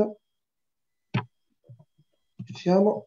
aspetta. Ci siamo.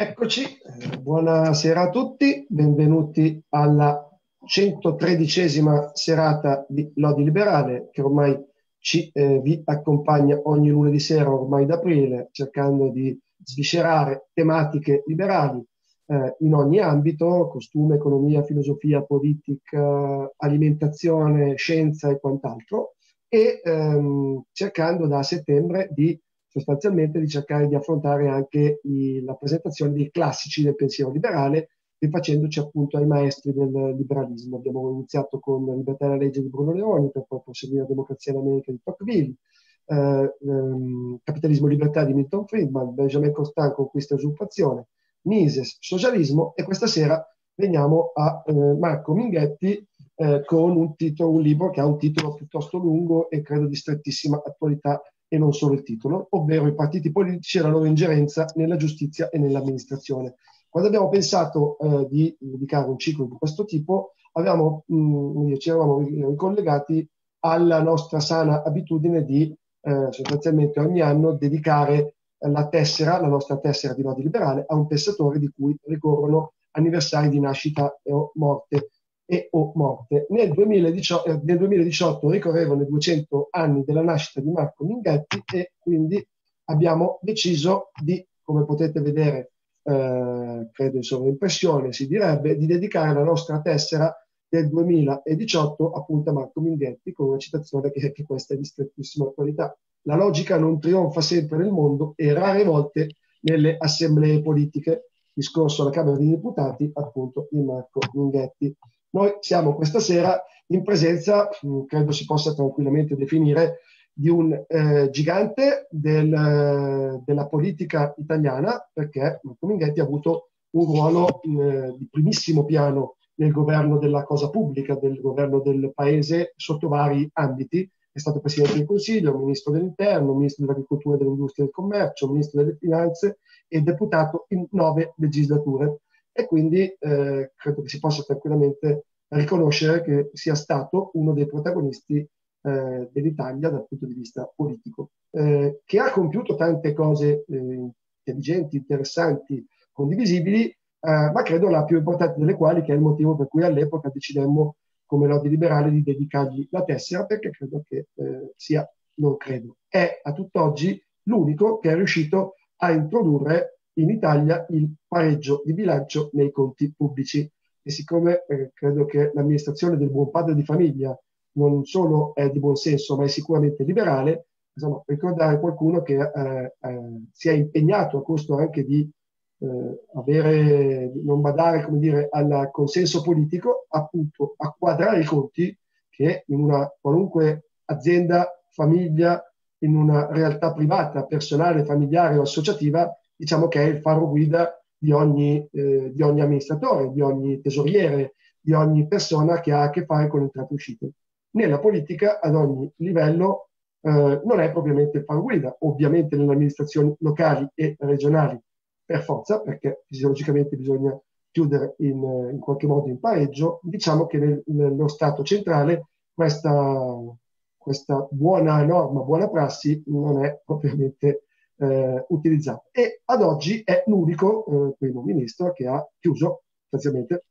Eccoci, eh, buonasera a tutti, benvenuti alla 113esima serata di Lodi Liberale che ormai ci, eh, vi accompagna ogni lunedì sera ormai d'aprile, cercando di sviscerare tematiche liberali eh, in ogni ambito, costume, economia, filosofia, politica, alimentazione, scienza e quant'altro, e ehm, cercando da settembre di sostanzialmente di cercare di affrontare anche i, la presentazione dei classici del pensiero liberale, rifacendoci appunto ai maestri del liberalismo. Abbiamo iniziato con Libertà e la legge di Bruno Leoni, per poi proseguire la democrazia in America di Tocqueville, eh, ehm, Capitalismo e libertà di Milton Friedman, Benjamin Constant, Conquista e usurpazione, Mises Socialismo e questa sera veniamo a eh, Marco Minghetti eh, con un, titolo, un libro che ha un titolo piuttosto lungo e credo di strettissima attualità e non solo il titolo, ovvero i partiti politici e la loro ingerenza nella giustizia e nell'amministrazione. Quando abbiamo pensato eh, di dedicare un ciclo di questo tipo, abbiamo, mh, mm, ci eravamo ricollegati alla nostra sana abitudine di eh, sostanzialmente ogni anno dedicare la tessera, la nostra tessera di lodi liberale, a un pensatore di cui ricorrono anniversari di nascita e o morte. E o morte. Nel 2018, eh, nel 2018 ricorrevano i 200 anni della nascita di Marco Minghetti e quindi abbiamo deciso di, come potete vedere, eh, credo in sovraimpressione si direbbe, di dedicare la nostra tessera del 2018 appunto a Marco Minghetti con una citazione che anche questa è di strettissima attualità la logica non trionfa sempre nel mondo e rare volte nelle assemblee politiche. Discorso alla Camera dei Deputati, appunto, di Marco Minghetti. Noi siamo questa sera in presenza, mm, credo si possa tranquillamente definire, di un eh, gigante del, eh, della politica italiana, perché Marco Minghetti ha avuto un ruolo eh, di primissimo piano nel governo della cosa pubblica, del governo del paese sotto vari ambiti è stato Presidente del Consiglio, Ministro dell'Interno, Ministro dell'Agricoltura e dell'Industria e del Commercio, Ministro delle Finanze e deputato in nove legislature e quindi eh, credo che si possa tranquillamente riconoscere che sia stato uno dei protagonisti eh, dell'Italia dal punto di vista politico, eh, che ha compiuto tante cose eh, intelligenti, interessanti, condivisibili, eh, ma credo la più importante delle quali, che è il motivo per cui all'epoca decidemmo come lobby liberale di dedicargli la tessera perché credo che eh, sia, non credo, è a tutt'oggi l'unico che è riuscito a introdurre in Italia il pareggio di bilancio nei conti pubblici. E siccome eh, credo che l'amministrazione del buon padre di famiglia non solo è di buon senso, ma è sicuramente liberale, insomma, ricordare qualcuno che eh, eh si è impegnato a costo anche di eh, avere, non badare come dire, al consenso politico, appunto a quadrare i conti che in una qualunque azienda, famiglia, in una realtà privata, personale, familiare o associativa, diciamo che è il faro guida di ogni, eh, di ogni amministratore, di ogni tesoriere, di ogni persona che ha a che fare con entrate e uscite. Nella politica, ad ogni livello, eh, non è propriamente il faro guida. Ovviamente nelle amministrazioni locali e regionali per forza, perché fisiologicamente bisogna chiudere in, eh, in qualche modo in pareggio, diciamo che nel, nello Stato centrale questa, questa, buona norma, buona prassi non è propriamente eh, utilizzata. E ad oggi è l'unico eh, primo ministro che ha chiuso sostanzialmente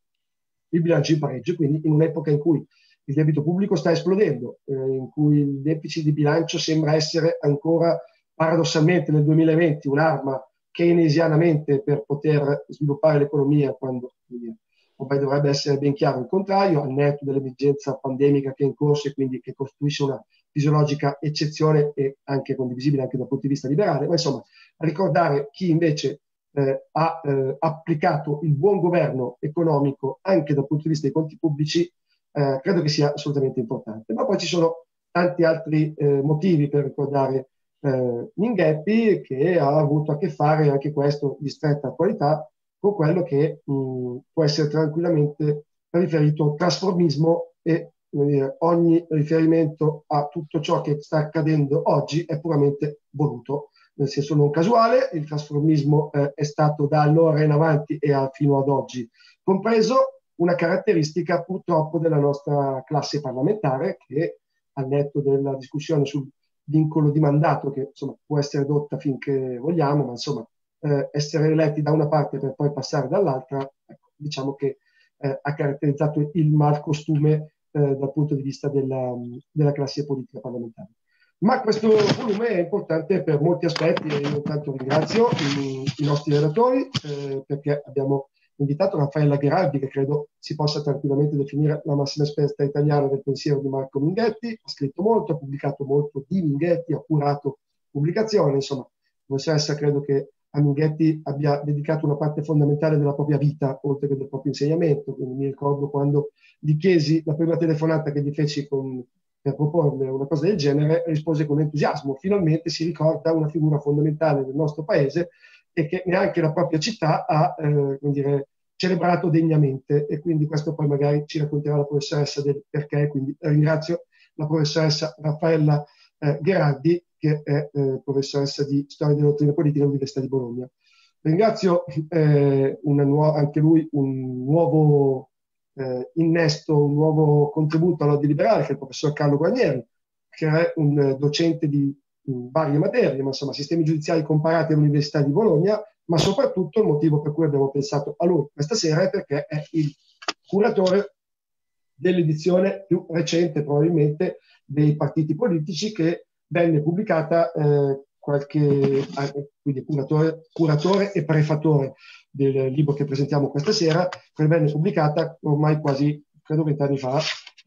il bilancio in pareggio, quindi in un'epoca in cui il debito pubblico sta esplodendo, eh, in cui il deficit di bilancio sembra essere ancora paradossalmente nel 2020 un'arma keynesianamente per poter sviluppare l'economia quando eh, ormai dovrebbe essere ben chiaro il contrario, al netto dell'emergenza pandemica che è in corso e quindi che costituisce una fisiologica eccezione e anche condivisibile anche dal punto di vista liberale, ma insomma ricordare chi invece eh, ha eh, applicato il buon governo economico anche dal punto di vista dei conti pubblici eh, credo che sia assolutamente importante. Ma poi ci sono tanti altri eh, motivi per ricordare eh, Minghetti che ha avuto a che fare, anche questo di stretta attualità, con quello che mh, mm, può essere tranquillamente riferito al trasformismo e dire, eh, ogni riferimento a tutto ciò che sta accadendo oggi è puramente voluto, nel senso non casuale, il trasformismo eh, è stato da allora in avanti e a, fino ad oggi compreso una caratteristica purtroppo della nostra classe parlamentare che al netto della discussione sul vincolo di mandato che insomma, può essere dotta finché vogliamo, ma insomma eh, essere eletti da una parte per poi passare dall'altra, ecco, diciamo che eh, ha caratterizzato il mal costume eh, dal punto di vista della, della, classe politica parlamentare. Ma questo volume è importante per molti aspetti e io intanto ringrazio i, i nostri relatori eh, perché abbiamo invitato Raffaella Gherardi, che credo si possa tranquillamente definire la massima esperta italiana del pensiero di Marco Minghetti, ha scritto molto, ha pubblicato molto di Minghetti, ha curato pubblicazioni, insomma, Monsiessa credo che a Minghetti abbia dedicato una parte fondamentale della propria vita, oltre che del proprio insegnamento, quindi mi ricordo quando gli chiesi la prima telefonata che gli feci con, per proporle una cosa del genere, rispose con entusiasmo, finalmente si ricorda una figura fondamentale del nostro paese e che neanche la propria città ha eh, dire, celebrato degnamente. E quindi questo poi magari ci racconterà la professoressa del perché. Quindi ringrazio la professoressa Raffaella eh, Gherardi, che è eh, professoressa di storia della dottrina politica all'Università di Bologna. Ringrazio eh, nuova, anche lui un nuovo eh, innesto, un nuovo contributo alla Liberale, che è il professor Carlo Guarnieri, che è un eh, docente di varie materie, ma insomma sistemi giudiziari comparati all'Università di Bologna, ma soprattutto il motivo per cui abbiamo pensato a lui questa sera è perché è il curatore dell'edizione più recente probabilmente dei partiti politici che venne pubblicata eh, qualche, quindi curatore, curatore e prefatore del libro che presentiamo questa sera, che venne pubblicata ormai quasi, credo, vent'anni fa,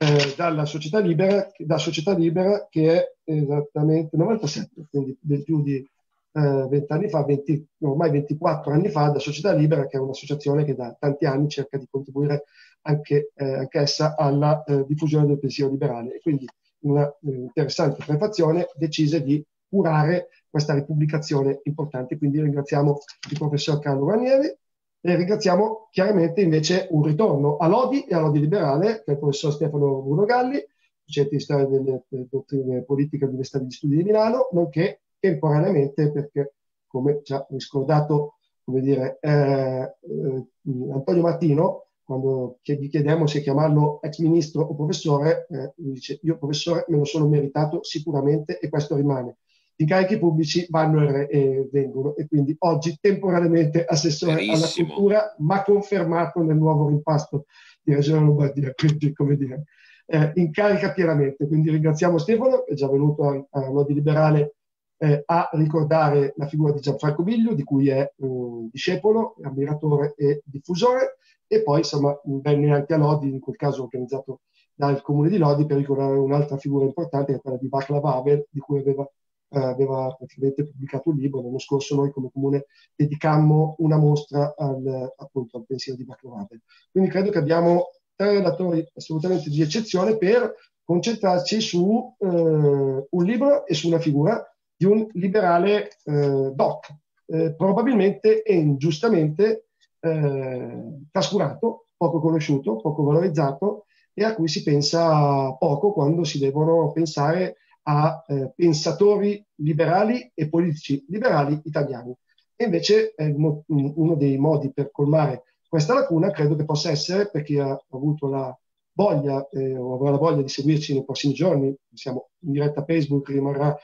eh, dalla società libera, da società libera che è esattamente 97, quindi del più di eh, 20 anni fa, 20, ormai 24 anni fa, da Società Libera, che è un'associazione che da tanti anni cerca di contribuire anche, eh, anch'essa alla eh, diffusione del pensiero liberale. E quindi una eh, interessante prefazione decise di curare questa ripubblicazione importante. Quindi ringraziamo il professor Carlo Ranieri. E ringraziamo chiaramente invece un ritorno a Lodi e a Lodi Liberale, che è il professor Stefano Bruno Galli, docente di storia delle, dottrine politiche all'Università degli Studi di Milano, nonché temporaneamente, perché come ci ha riscordato come dire, eh, eh, Antonio Martino, quando gli chiediamo se chiamarlo ex ministro o professore, eh, dice io professore me lo sono meritato sicuramente e questo rimane incarichi pubblici vanno e, e vengono e quindi oggi temporaneamente assessore Verissimo. alla cultura ma confermato nel nuovo rimpasto di Regione Lombardia, quindi come dire, eh, incarica pienamente. Quindi ringraziamo Stefano che è già venuto a, a Nodi Liberale eh, a ricordare la figura di Gianfranco Biglio, di cui è eh, discepolo, ammiratore e diffusore, e poi insomma venne anche a Lodi, in quel caso organizzato dal comune di Lodi, per ricordare un'altra figura importante che è quella di Vaclav Havel, di cui aveva eh, aveva recentemente pubblicato un libro, l'anno scorso noi come comune dedicammo una mostra al, appunto, al pensiero di Baclovader. Quindi credo che abbiamo tre relatori assolutamente di eccezione per concentrarci su eh, un libro e su una figura di un liberale eh, doc, eh, probabilmente e ingiustamente eh, trascurato, poco conosciuto, poco valorizzato e a cui si pensa poco quando si devono pensare a eh, pensatori liberali e politici liberali italiani. E invece eh, uno dei modi per colmare questa lacuna credo che possa essere, per chi ha avuto la voglia eh, o avrà la voglia di seguirci nei prossimi giorni, siamo in diretta a Facebook, rimarrà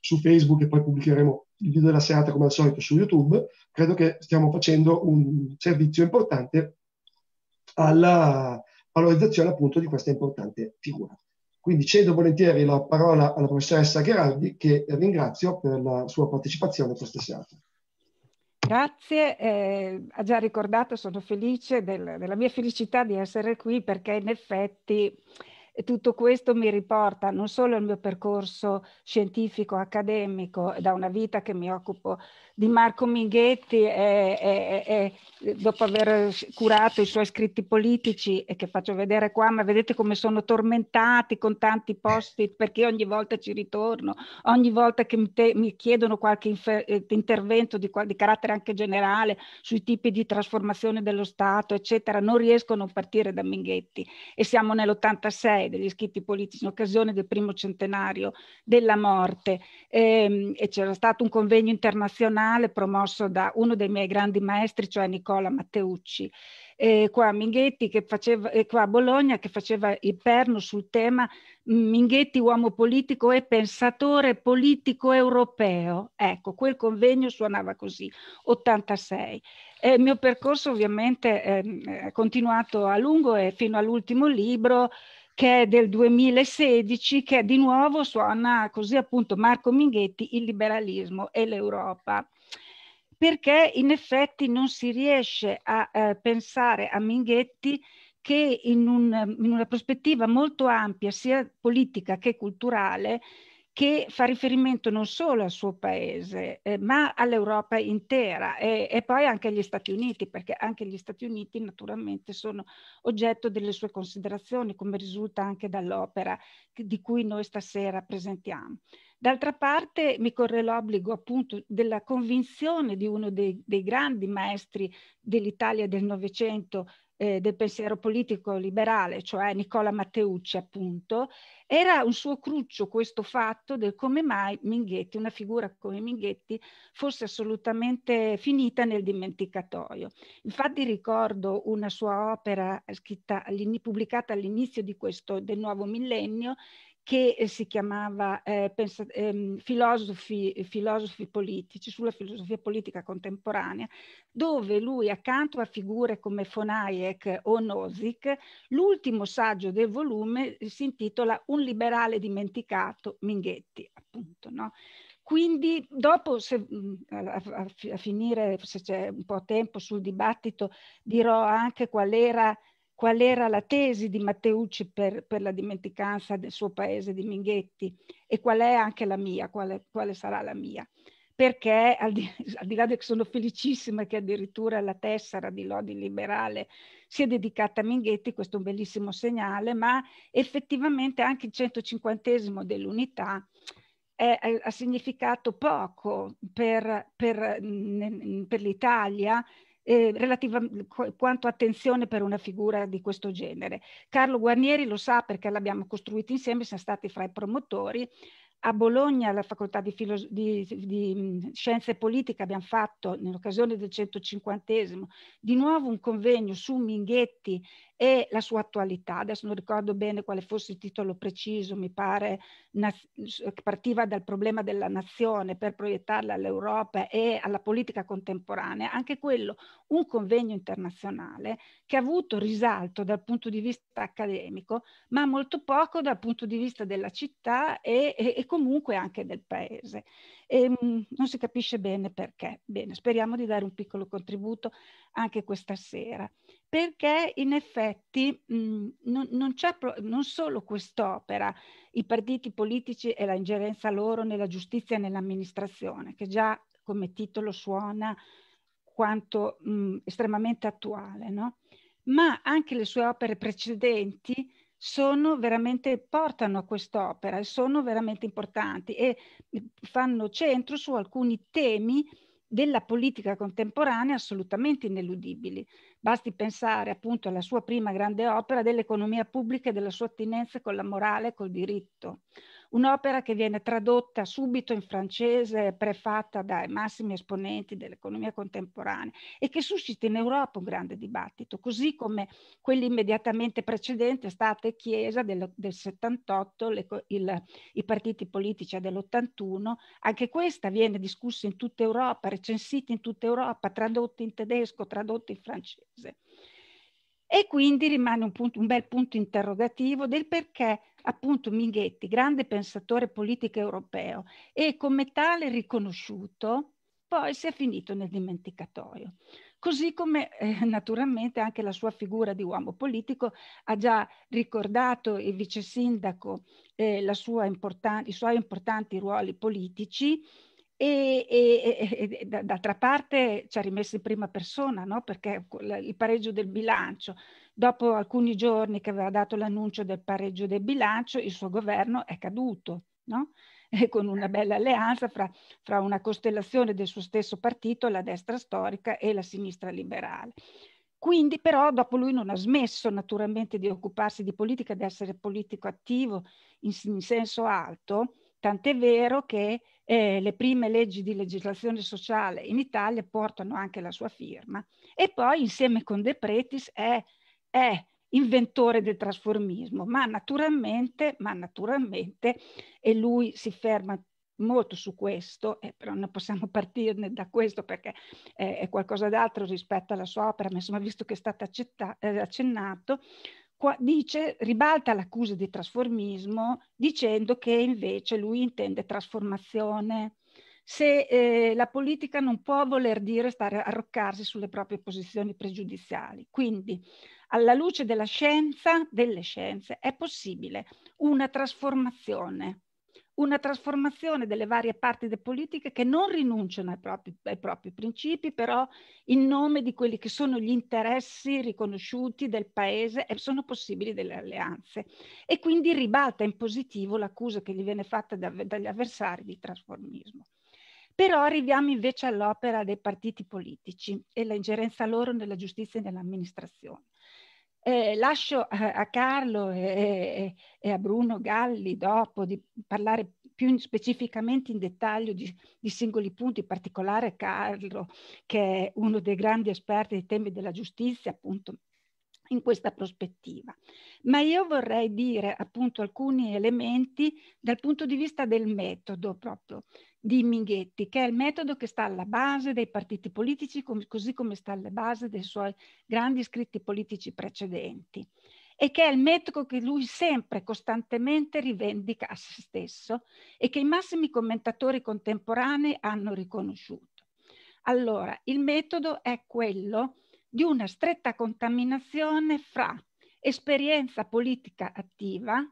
su Facebook e poi pubblicheremo il video della serata come al solito su YouTube, credo che stiamo facendo un servizio importante alla valorizzazione appunto di questa importante figura. Quindi cedo volentieri la parola alla professoressa Gherardi che ringrazio per la sua partecipazione questa sera. Grazie, eh, ha già ricordato, sono felice del, della mia felicità di essere qui perché in effetti e tutto questo mi riporta non solo al mio percorso scientifico, accademico, da una vita che mi occupo di Marco Minghetti, e, e, e, dopo aver curato i suoi scritti politici e che faccio vedere qua, ma vedete come sono tormentati con tanti post-it perché ogni volta ci ritorno, ogni volta che mi, te, mi chiedono qualche eh, intervento di, di carattere anche generale sui tipi di trasformazione dello Stato, eccetera, non riesco a non partire da Minghetti e siamo nell'86 europei degli scritti politici in occasione del primo centenario della morte e, ehm, e c'era stato un convegno internazionale promosso da uno dei miei grandi maestri, cioè Nicola Matteucci. Eh, qua a Minghetti che faceva, eh, qua a Bologna che faceva il perno sul tema mm, Minghetti uomo politico e pensatore politico europeo. Ecco, quel convegno suonava così, 86. E eh, il mio percorso ovviamente ehm, è continuato a lungo e fino all'ultimo libro che è del 2016, che di nuovo suona così appunto Marco Minghetti, il liberalismo e l'Europa perché in effetti non si riesce a eh, pensare a Minghetti che in, un, in, una prospettiva molto ampia, sia politica che culturale, che fa riferimento non solo al suo paese, eh, ma all'Europa intera e, e, poi anche agli Stati Uniti, perché anche gli Stati Uniti naturalmente sono oggetto delle sue considerazioni, come risulta anche dall'opera di cui noi stasera presentiamo. D'altra parte mi corre l'obbligo appunto della convinzione di uno dei, dei grandi maestri dell'Italia del Novecento, eh, del pensiero politico liberale, cioè Nicola Matteucci appunto, era un suo cruccio questo fatto del come mai Minghetti, una figura come Minghetti, fosse assolutamente finita nel dimenticatoio. Infatti ricordo una sua opera scritta, pubblicata all'inizio di questo, del nuovo millennio che eh, si chiamava eh, pensa, ehm, filosofi, filosofi, politici sulla filosofia politica contemporanea, dove lui accanto a figure come von o Nozick, l'ultimo saggio del volume si intitola Un liberale dimenticato, Minghetti, appunto. No? Quindi dopo, se, mm, a, a, a finire, se c'è un po' tempo sul dibattito, dirò anche qual era qual era la tesi di Matteucci per, per, la dimenticanza del suo paese di Minghetti e qual è anche la mia, quale, quale sarà la mia. Perché al di, al di, là che sono felicissima che addirittura la tessera di Lodi Liberale sia dedicata a Minghetti, questo è un bellissimo segnale, ma effettivamente anche il 150 dell'unità è, è, ha significato poco per, per, per l'Italia eh, relativa, mhmm, qu- quanto attenzione per una figura di questo genere. Carlo Guarnieri lo sa perché l'abbiamo costruito insieme, siamo stati fra i promotori. A Bologna, alla Facoltà di, Filos- di, di mhmm, Scienze Politiche, abbiamo fatto, nell'occasione del 150 di nuovo un convegno su Minghetti e la sua attualità. Adesso non ricordo bene quale fosse il titolo preciso, mi pare che partiva dal problema della nazione per proiettarla all'Europa e alla politica contemporanea. Anche quello, un convegno internazionale che ha avuto risalto dal punto di vista accademico, ma molto poco dal punto di vista della città e, e, e comunque anche del paese. E, ehm, mh, non si capisce bene perché. Bene, speriamo di dare un piccolo contributo anche questa sera perché in effetti mh, mhmm, non, non, c'è pro- non solo quest'opera, i partiti politici e la ingerenza loro nella giustizia e nell'amministrazione, che già come titolo suona quanto mh, mhmm, estremamente attuale, no? ma anche le sue opere precedenti sono veramente, portano a quest'opera e sono veramente importanti e mhmm, fanno centro su alcuni temi della politica contemporanea assolutamente ineludibili. Basti pensare appunto alla sua prima grande opera dell'economia pubblica e della sua attinenza con la morale e col diritto un'opera che viene tradotta subito in francese, prefatta dai massimi esponenti dell'economia contemporanea e che suscita in Europa un grande dibattito, così come quelli immediatamente precedenti, Stato e Chiesa del, del 78, le, il, i partiti politici dell'81, anche questa viene discussa in tutta Europa, recensita in tutta Europa, tradotta in tedesco, tradotta in francese. E quindi rimane un, punto, un bel punto interrogativo del perché appunto Minghetti, grande pensatore politico europeo e come tale riconosciuto, poi si è finito nel dimenticatoio. Così come eh, naturalmente anche la sua figura di uomo politico ha già ricordato il vice sindaco eh, sua i suoi importanti ruoli politici e, e, e d'altra parte ci ha rimesso in prima persona, no? perché il pareggio del bilancio, dopo alcuni giorni che aveva dato l'annuncio del pareggio del bilancio, il suo governo è caduto, no? con una certo. bella alleanza fra, fra una costellazione del suo stesso partito, la destra storica e la sinistra liberale. Quindi però dopo lui non ha smesso naturalmente di occuparsi di politica, di essere politico attivo in, in senso alto, tant'è vero che eh, le prime leggi di legislazione sociale in Italia portano anche la sua firma e poi insieme con De Pretis è, è inventore del trasformismo, ma naturalmente, ma naturalmente, e lui si ferma molto su questo, eh, però non possiamo partirne da questo perché eh, è qualcosa d'altro rispetto alla sua opera, ma insomma visto che è stato accetta- eh, accennato, qua, dice, ribalta l'accusa di trasformismo dicendo che invece lui intende trasformazione. Se eh, la politica non può voler dire stare arroccarsi sulle proprie posizioni pregiudiziali. Quindi, alla luce della scienza, delle scienze, è possibile una trasformazione una trasformazione delle varie parti delle politiche che non rinunciano ai propri, ai propri, principi, però in nome di quelli che sono gli interessi riconosciuti del paese e sono possibili delle alleanze. E quindi ribalta in positivo l'accusa che gli viene fatta da, dagli avversari di trasformismo. Però arriviamo invece all'opera dei partiti politici e la ingerenza loro nella giustizia e nell'amministrazione. Eh, lascio a, a Carlo e, e, a Bruno Galli dopo di parlare più specificamente in dettaglio di, di, singoli punti, in particolare Carlo, che è uno dei grandi esperti dei temi della giustizia, appunto in questa prospettiva. Ma io vorrei dire appunto alcuni elementi dal punto di vista del metodo proprio, di Minghetti, che è il metodo che sta alla base dei partiti politici, così come sta alla base dei suoi grandi scritti politici precedenti, e che è il metodo che lui sempre, costantemente rivendica a se stesso e che i massimi commentatori contemporanei hanno riconosciuto. Allora, il metodo è quello di una stretta contaminazione fra esperienza politica attiva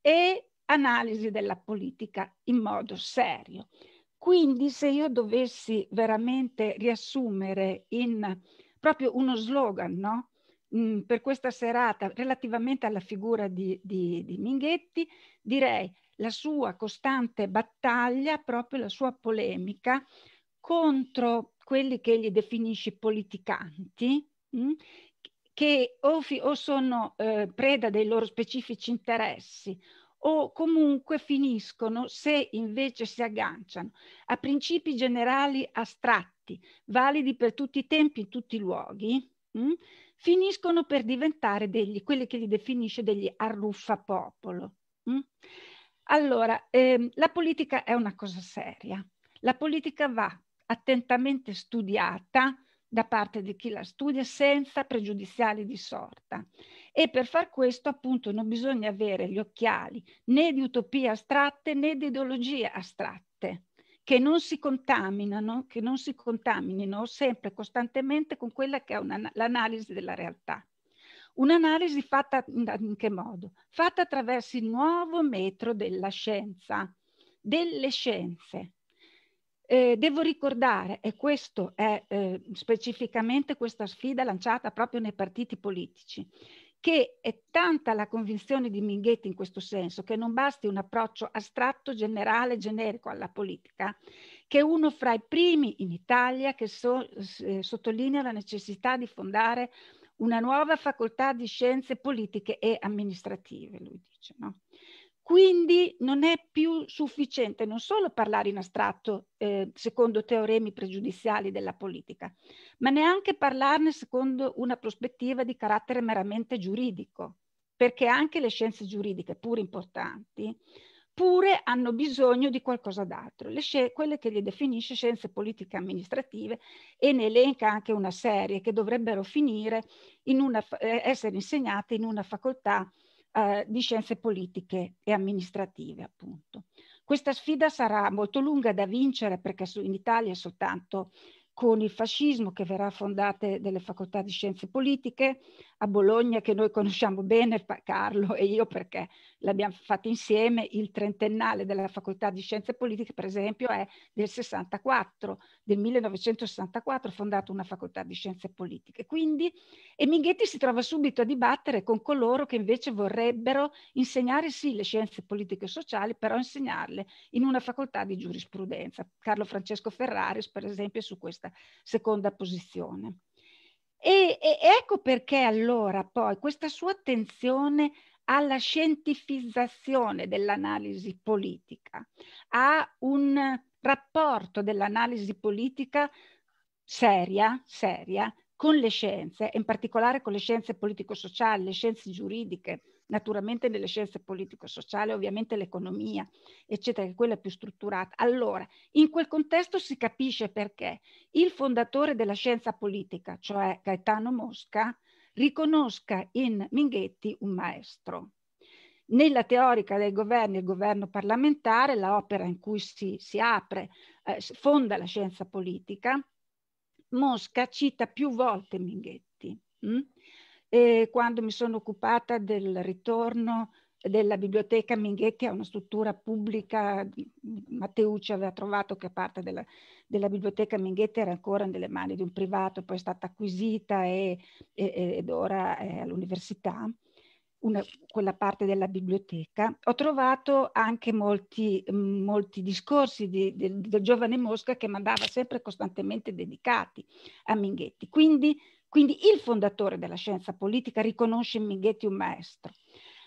e analisi della politica in modo serio. Quindi se io dovessi veramente riassumere in proprio uno slogan no? mm, per questa serata relativamente alla figura di, di, di Minghetti, direi la sua costante battaglia, proprio la sua polemica contro quelli che egli definisce politicanti, mh, mm, che o, o sono eh, preda dei loro specifici interessi o comunque finiscono, se invece si agganciano, a principi generali astratti, validi per tutti i tempi, in tutti i luoghi, mh? Mm, finiscono per diventare degli, quelli che li definisce degli arruffapopolo. Mh? Mm. Allora, ehm, la politica è una cosa seria. La politica va attentamente studiata, da parte di chi la studia senza pregiudiziali di sorta. E per far questo appunto non bisogna avere gli occhiali né di utopie astratte né di ideologie astratte che non si contaminano, che non si contaminino sempre costantemente con quella che è l'analisi della realtà. Un'analisi fatta in che modo? Fatta attraverso il nuovo metro della scienza, delle scienze, eh, devo ricordare, e questo è eh, specificamente questa sfida lanciata proprio nei partiti politici, che è tanta la convinzione di Minghetti in questo senso che non basti un approccio astratto, generale, generico alla politica, che è uno fra i primi in Italia che so, eh, sottolinea la necessità di fondare una nuova facoltà di scienze politiche e amministrative, lui dice. No? Quindi non è più sufficiente non solo parlare in astratto eh, secondo teoremi pregiudiziali della politica, ma neanche parlarne secondo una prospettiva di carattere meramente giuridico, perché anche le scienze giuridiche, pur importanti, pure hanno bisogno di qualcosa d'altro, quelle che le definisce scienze politiche amministrative e ne elenca anche una serie che dovrebbero finire in una, eh, essere insegnate in una facoltà eh, di scienze politiche e amministrative, appunto. Questa sfida sarà molto lunga da vincere perché in Italia è soltanto con il fascismo che verrà fondate delle facoltà di scienze politiche, a Bologna che noi conosciamo bene, Carlo e io perché l'abbiamo fatta insieme, il trentennale della Facoltà di Scienze Politiche per esempio è del 64, del 1964 fondata una Facoltà di Scienze Politiche. Quindi e Minghetti si trova subito a dibattere con coloro che invece vorrebbero insegnare sì le scienze politiche e sociali, però insegnarle in una facoltà di giurisprudenza. Carlo Francesco Ferraris per esempio è su questa seconda posizione. E, e, ecco perché allora poi questa sua attenzione alla scientifizzazione dell'analisi politica, a un rapporto dell'analisi politica seria, seria con le scienze, in particolare con le scienze politico-sociali, le scienze giuridiche, naturalmente nelle scienze politico-sociali, ovviamente l'economia, eccetera, che è quella più strutturata. Allora, in quel contesto si capisce perché il fondatore della scienza politica, cioè Gaetano Mosca, riconosca in Minghetti un maestro. Nella teorica dei governi, il governo parlamentare, l'opera in cui si, si apre, eh, fonda la scienza politica, Mosca cita più volte Minghetti. Mh? Hm? e quando mi sono occupata del ritorno della biblioteca Minghetti a una struttura pubblica, Matteucci aveva trovato che parte della, della, biblioteca Minghetti era ancora nelle mani di un privato, poi è stata acquisita e, e, ed ora è all'università, una, quella parte della biblioteca. Ho trovato anche molti, molti discorsi di, di, del giovane Mosca che mandava sempre costantemente dedicati a Minghetti. Quindi quindi il fondatore della scienza politica riconosce in Minghetti un maestro,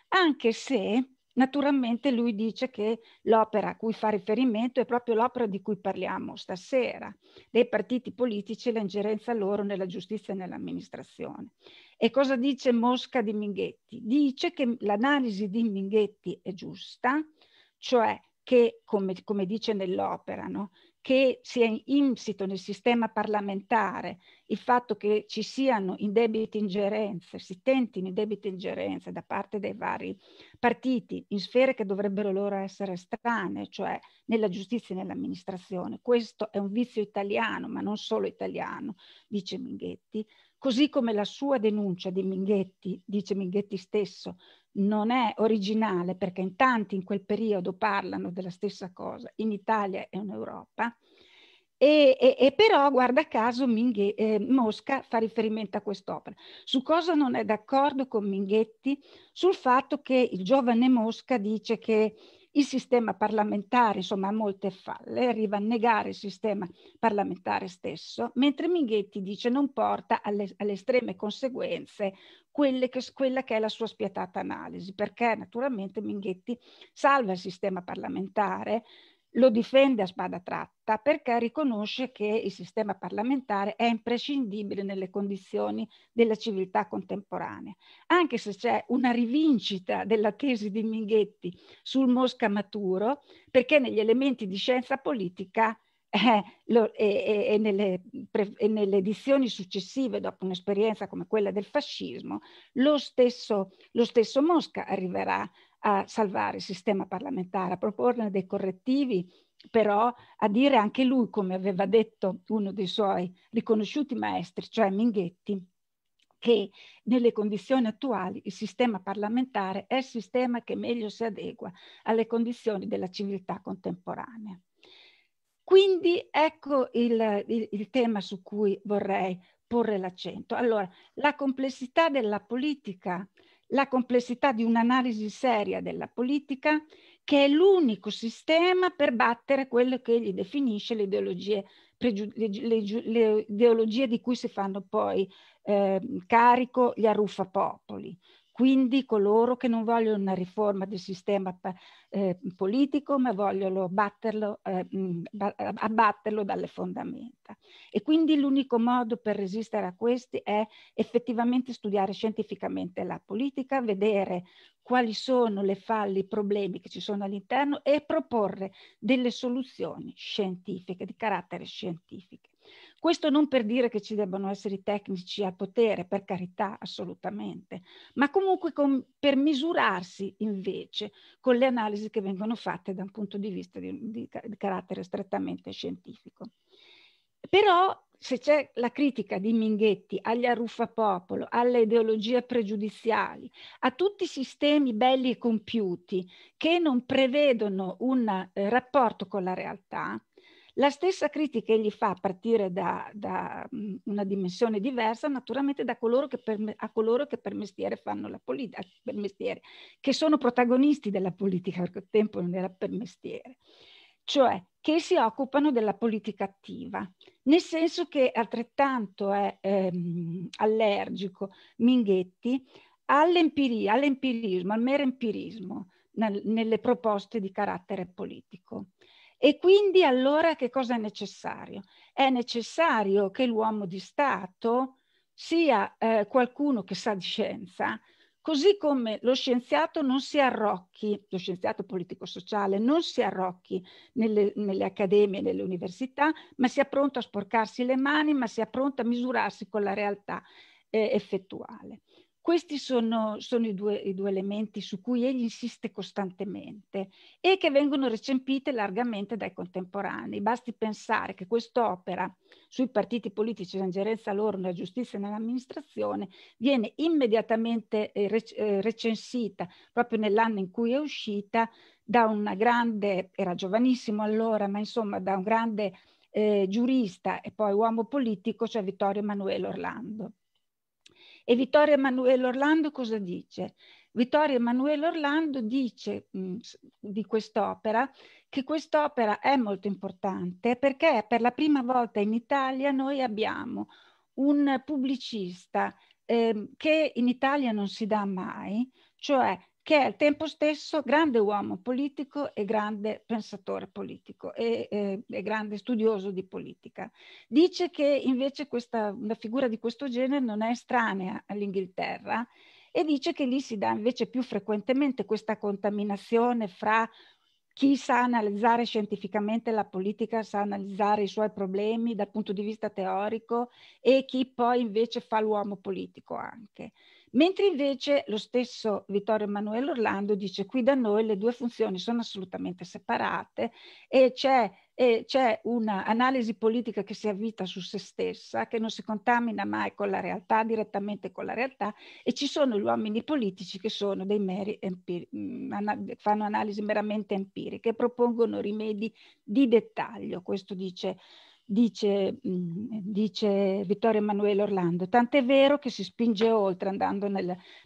anche se naturalmente lui dice che l'opera a cui fa riferimento è proprio l'opera di cui parliamo stasera, dei partiti politici e l'ingerenza loro nella giustizia e nell'amministrazione. E cosa dice Mosca di Minghetti? Dice che l'analisi di Minghetti è giusta, cioè che, come, come dice nell'opera, no? che sia insito nel sistema parlamentare il fatto che ci siano indebite ingerenze, si tentino indebite ingerenze da parte dei vari partiti in sfere che dovrebbero loro essere strane, cioè nella giustizia e nell'amministrazione. Questo è un vizio italiano, ma non solo italiano, dice Minghetti, così come la sua denuncia di Minghetti, dice Minghetti stesso, non è originale perché in tanti in quel periodo parlano della stessa cosa in Italia e in Europa. E, e, e però, guarda caso, Minghe, eh, Mosca fa riferimento a quest'opera. Su cosa non è d'accordo con Minghetti? Sul fatto che il giovane Mosca dice che il sistema parlamentare, insomma, ha molte falle, arriva a negare il sistema parlamentare stesso, mentre Minghetti dice non porta alle, alle estreme conseguenze che, quella che è la sua spietata analisi, perché naturalmente Minghetti salva il sistema parlamentare, lo difende a spada tratta perché riconosce che il sistema parlamentare è imprescindibile nelle condizioni della civiltà contemporanea. Anche se c'è una rivincita della tesi di Minghetti sul Mosca maturo, perché negli elementi di scienza politica eh, lo, e, e, nelle, pre, e, nelle, edizioni successive, dopo un'esperienza come quella del fascismo, lo stesso, lo stesso Mosca arriverà a salvare il sistema parlamentare, a proporne dei correttivi però a dire anche lui, come aveva detto uno dei suoi riconosciuti maestri, cioè Minghetti, che nelle condizioni attuali il sistema parlamentare è il sistema che meglio si adegua alle condizioni della civiltà contemporanea. Quindi ecco il, il, il tema su cui vorrei porre l'accento. Allora, la complessità della politica, la complessità di un'analisi seria della politica, che è l'unico sistema per battere quello che egli definisce le ideologie, le, le ideologie di cui si fanno poi eh, carico gli arruffapopoli quindi coloro che non vogliono una riforma del sistema eh, politico, ma vogliono abbatterlo, eh, mm, abbatterlo, dalle fondamenta. E quindi l'unico modo per resistere a questi è effettivamente studiare scientificamente la politica, vedere quali sono le falle, i problemi che ci sono all'interno e proporre delle soluzioni scientifiche, di carattere scientifico. Questo non per dire che ci debbano essere i tecnici a potere, per carità, assolutamente, ma comunque con, per misurarsi invece con le analisi che vengono fatte da un punto di vista di, di, di carattere strettamente scientifico. Però se c'è la critica di Minghetti agli arruffapopolo, alle ideologie pregiudiziali, a tutti i sistemi belli e compiuti che non prevedono un eh, rapporto con la realtà, la stessa critica egli fa a partire da, da mm, una dimensione diversa, naturalmente da coloro che per, a coloro che per mestiere fanno la politica, per mestiere, che sono protagonisti della politica, perché il tempo non era per mestiere, cioè che si occupano della politica attiva, nel senso che altrettanto è ehm, allergico Minghetti all'empirismo, al mero empirismo nel, nelle proposte di carattere politico. E quindi allora che cosa è necessario? È necessario che l'uomo di Stato sia eh, qualcuno che sa di scienza, così come lo scienziato non si arrocchi, lo scienziato politico-sociale non si arrocchi nelle, nelle accademie, nelle università, ma sia pronto a sporcarsi le mani, ma sia pronto a misurarsi con la realtà eh, effettuale. Questi sono, sono i, due, i, due, elementi su cui egli insiste costantemente e che vengono recepite largamente dai contemporanei. Basti pensare che quest'opera sui partiti politici, la ingerenza loro nella giustizia e nell'amministrazione viene immediatamente eh, rec eh, recensita proprio nell'anno in cui è uscita da una grande, era giovanissimo allora, ma insomma da un grande eh, giurista e poi uomo politico, cioè Vittorio Emanuele Orlando. E Vittorio Emanuele Orlando cosa dice? Vittorio Emanuele Orlando dice mh, mm, di quest'opera che quest'opera è molto importante perché per la prima volta in Italia noi abbiamo un pubblicista eh, che in Italia non si dà mai, cioè che è al tempo stesso grande uomo politico e grande pensatore politico e, e, e grande studioso di politica. Dice che invece questa, una figura di questo genere non è estranea all'Inghilterra e dice che lì si dà invece più frequentemente questa contaminazione fra chi sa analizzare scientificamente la politica, sa analizzare i suoi problemi dal punto di vista teorico e chi poi invece fa l'uomo politico anche. Mentre invece lo stesso Vittorio Emanuele Orlando dice qui da noi le due funzioni sono assolutamente separate e c'è, e c'è un'analisi politica che si avvita su se stessa, che non si contamina mai con la realtà, direttamente con la realtà, e ci sono gli uomini politici che sono dei meri empiri, fanno analisi meramente empiriche e propongono rimedi di dettaglio, questo dice dice, mm, dice Vittorio Emanuele Orlando. Tant'è vero che si spinge oltre andando nel,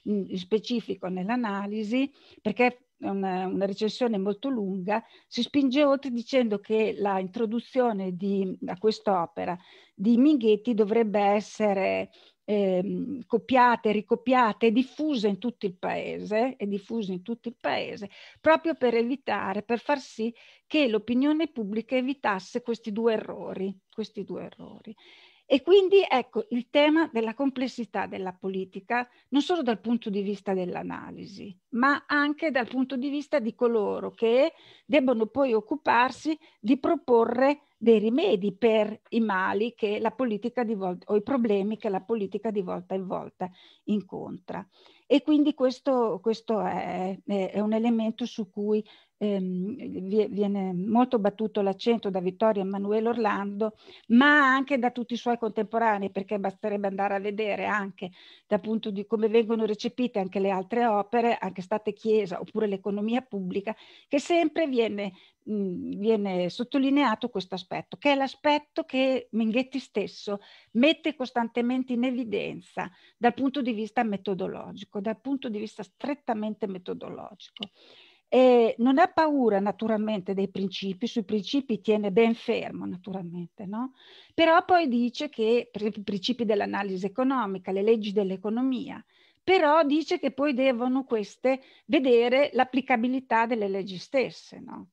mm, in specifico nell'analisi, perché è una, una, recensione molto lunga, si spinge oltre dicendo che la introduzione di, a quest'opera di Minghetti dovrebbe essere eh, copiate, ricopiate, diffuse in tutto il paese, e diffuse in tutto il paese, proprio per evitare, per far sì che l'opinione pubblica evitasse questi due errori, questi due errori. E quindi ecco il tema della complessità della politica, non solo dal punto di vista dell'analisi, ma anche dal punto di vista di coloro che debbono poi occuparsi di proporre dei rimedi per i mali che la politica di volta, o i problemi che la politica di volta in volta incontra. E quindi questo, questo è, è, un elemento su cui ehm, viene molto battuto l'accento da Vittorio Emanuele Orlando, ma anche da tutti i suoi contemporanei, perché basterebbe andare a vedere anche dal punto di come vengono recepite anche le altre opere, anche state chiesa oppure l'economia pubblica, che sempre viene, mh, viene sottolineato questo aspetto, che è l'aspetto che Minghetti stesso mette costantemente in evidenza dal punto di vista metodologico, dal punto di vista strettamente metodologico. E eh, non ha paura naturalmente dei principi, sui principi tiene ben fermo naturalmente, no? però poi dice che per esempio, i principi dell'analisi economica, le leggi dell'economia, però dice che poi devono queste vedere l'applicabilità delle leggi stesse. No?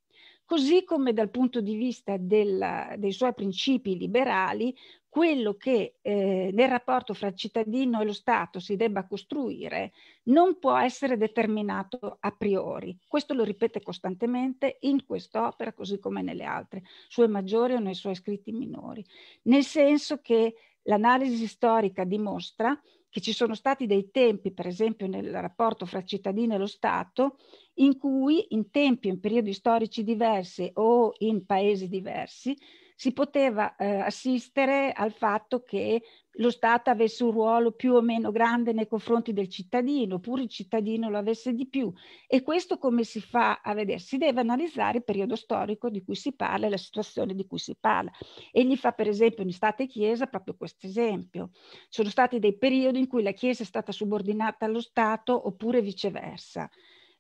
così come dal punto di vista della, dei suoi principi liberali, quello che eh, nel rapporto fra cittadino e lo Stato si debba costruire non può essere determinato a priori. Questo lo ripete costantemente in quest'opera, così come nelle altre, sue maggiori o nei suoi scritti minori, nel senso che l'analisi storica dimostra che ci sono stati dei tempi, per esempio nel rapporto fra cittadino e lo Stato, in cui in tempi, in periodi storici diversi o in paesi diversi si poteva eh, assistere al fatto che lo Stato avesse un ruolo più o meno grande nei confronti del cittadino, oppure il cittadino lo avesse di più. E questo come si fa a vedere? Si deve analizzare il periodo storico di cui si parla e la situazione di cui si parla. Egli fa per esempio in Stato e Chiesa proprio questo esempio. sono stati dei periodi in cui la Chiesa è stata subordinata allo Stato oppure viceversa.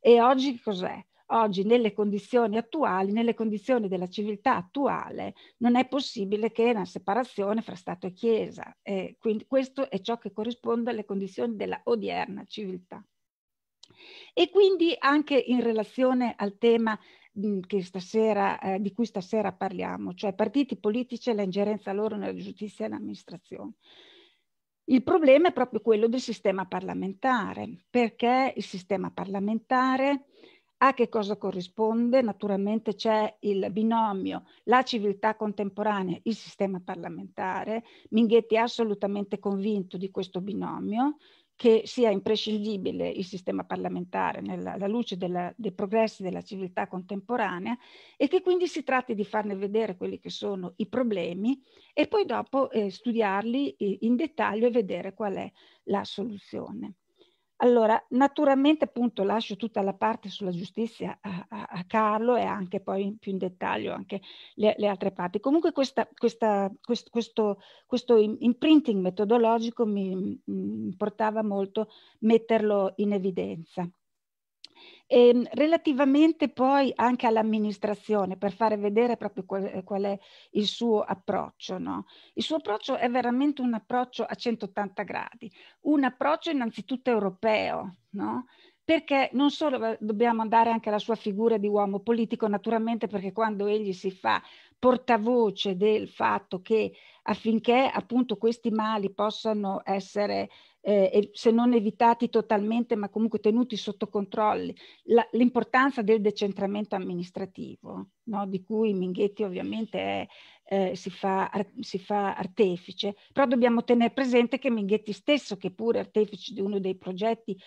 E oggi cos'è? Oggi nelle condizioni attuali, nelle condizioni della civiltà attuale, non è possibile che una separazione fra Stato e Chiesa. E quindi questo è ciò che corrisponde alle condizioni della odierna civiltà. E quindi anche in relazione al tema Stasera, eh, di cui stasera parliamo, cioè partiti politici e la ingerenza loro nella giustizia e nell'amministrazione. Il problema è proprio quello del sistema parlamentare, perché il sistema parlamentare a che cosa corrisponde? Naturalmente c'è il binomio, la civiltà contemporanea, il sistema parlamentare. Minghetti è assolutamente convinto di questo binomio, che sia imprescindibile il sistema parlamentare nella, alla luce della, dei progressi della civiltà contemporanea e che quindi si tratti di farne vedere quelli che sono i problemi e poi dopo eh, studiarli eh, in dettaglio e vedere qual è la soluzione. Allora, naturalmente appunto lascio tutta la parte sulla giustizia a, a, a Carlo e anche poi in, più in dettaglio anche le, le altre parti. Comunque questa, questa, quest, questo, questo imprinting metodologico mi, mi mm, portava molto a metterlo in evidenza. E ehm, relativamente poi anche all'amministrazione, per fare vedere proprio qual, eh, qual è il suo approccio, no? il suo approccio è veramente un approccio a 180 gradi, un approccio innanzitutto europeo, no? perché non solo dobbiamo andare anche alla sua figura di uomo politico, naturalmente perché quando egli si fa portavoce del fatto che affinché appunto questi mali possano essere eh, e se non evitati totalmente, ma comunque tenuti sotto controllo, l'importanza del decentramento amministrativo, no? di cui Minghetti ovviamente è, eh, si, fa, ar, si, fa, artefice, però dobbiamo tenere presente che Minghetti stesso, che pure è artefice di uno dei progetti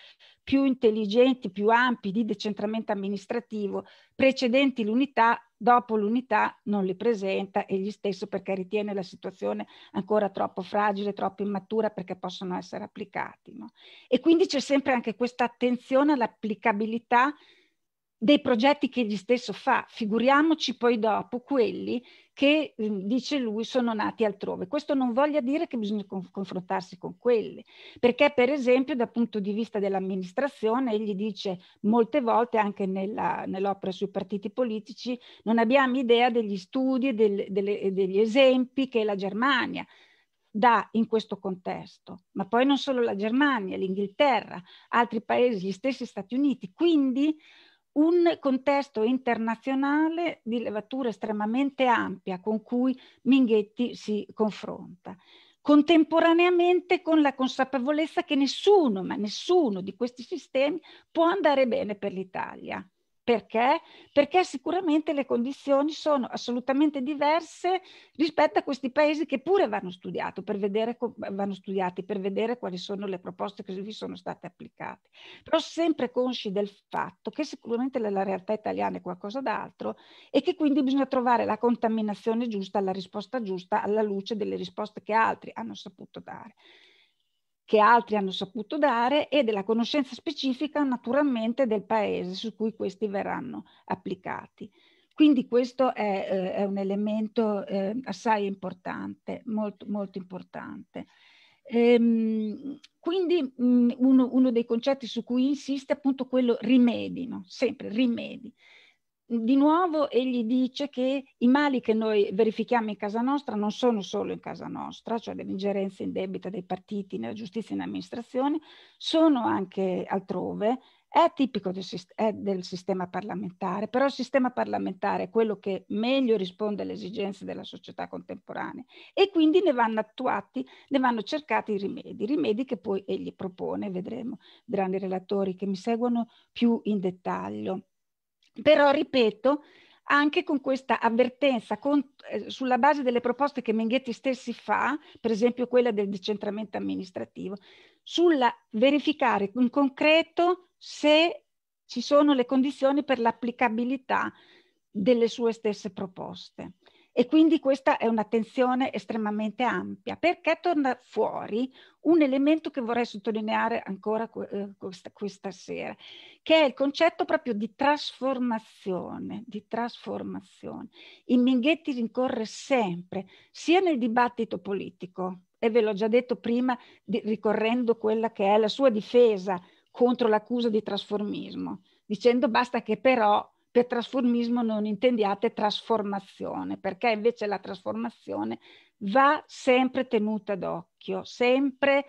più intelligenti, più ampi di decentramento amministrativo, precedenti l'unità, Dopo l'unità non li presenta egli stesso perché ritiene la situazione ancora troppo fragile, troppo immatura perché possono essere applicati. No? E quindi c'è sempre anche questa attenzione all'applicabilità dei progetti che egli stesso fa, figuriamoci poi dopo quelli che, mm, dice lui, sono nati altrove. Questo non voglia dire che bisogna confrontarsi con quelli, perché per esempio dal punto di vista dell'amministrazione, egli dice molte volte anche nella, nell'opera sui partiti politici, non abbiamo idea degli studi del, degli esempi che la Germania dà in questo contesto, ma poi non solo la Germania, l'Inghilterra, altri paesi, gli stessi Stati Uniti. Quindi un contesto internazionale di levatura estremamente ampia con cui Minghetti si confronta contemporaneamente con la consapevolezza che nessuno, ma nessuno di questi sistemi può andare bene per l'Italia. Perché? Perché sicuramente le condizioni sono assolutamente diverse rispetto a questi paesi che pure vanno, per vedere, vanno, studiati per vedere quali sono le proposte che vi sono state applicate. Però sempre consci del fatto che sicuramente la, la realtà italiana è qualcosa d'altro e che quindi bisogna trovare la contaminazione giusta, la risposta giusta alla luce delle risposte che altri hanno saputo dare che altri hanno saputo dare e della conoscenza specifica naturalmente del paese su cui questi verranno applicati. Quindi questo è, eh, è un elemento eh, assai importante, molto, molto importante. Ehm, quindi mh, mm, uno, uno, dei concetti su cui insiste è appunto quello rimedino, sempre rimedi di nuovo egli dice che i mali che noi verifichiamo in casa nostra non sono solo in casa nostra, cioè le ingerenze in debita dei partiti nella giustizia e in amministrazione, sono anche altrove. È tipico del, è del sistema parlamentare, però il sistema parlamentare è quello che meglio risponde alle esigenze della società contemporanea e quindi ne vanno attuati, ne vanno cercati i rimedi, rimedi che poi egli propone, vedremo, vedranno i relatori che mi seguono più in dettaglio. Però, ripeto, anche con questa avvertenza con, eh, sulla base delle proposte che Menghetti stessi fa, per esempio quella del decentramento amministrativo, sulla verificare in concreto se ci sono le condizioni per l'applicabilità delle sue stesse proposte. E quindi questa è un'attenzione estremamente ampia, perché torna fuori un elemento che vorrei sottolineare ancora eh, questa, questa, sera, che è il concetto proprio di trasformazione, di trasformazione. Il Minghetti rincorre sempre, sia nel dibattito politico, e ve l'ho già detto prima, di, ricorrendo quella che è la sua difesa contro l'accusa di trasformismo, dicendo basta che però per trasformismo non intendiate trasformazione, perché invece la trasformazione va sempre tenuta d'occhio, sempre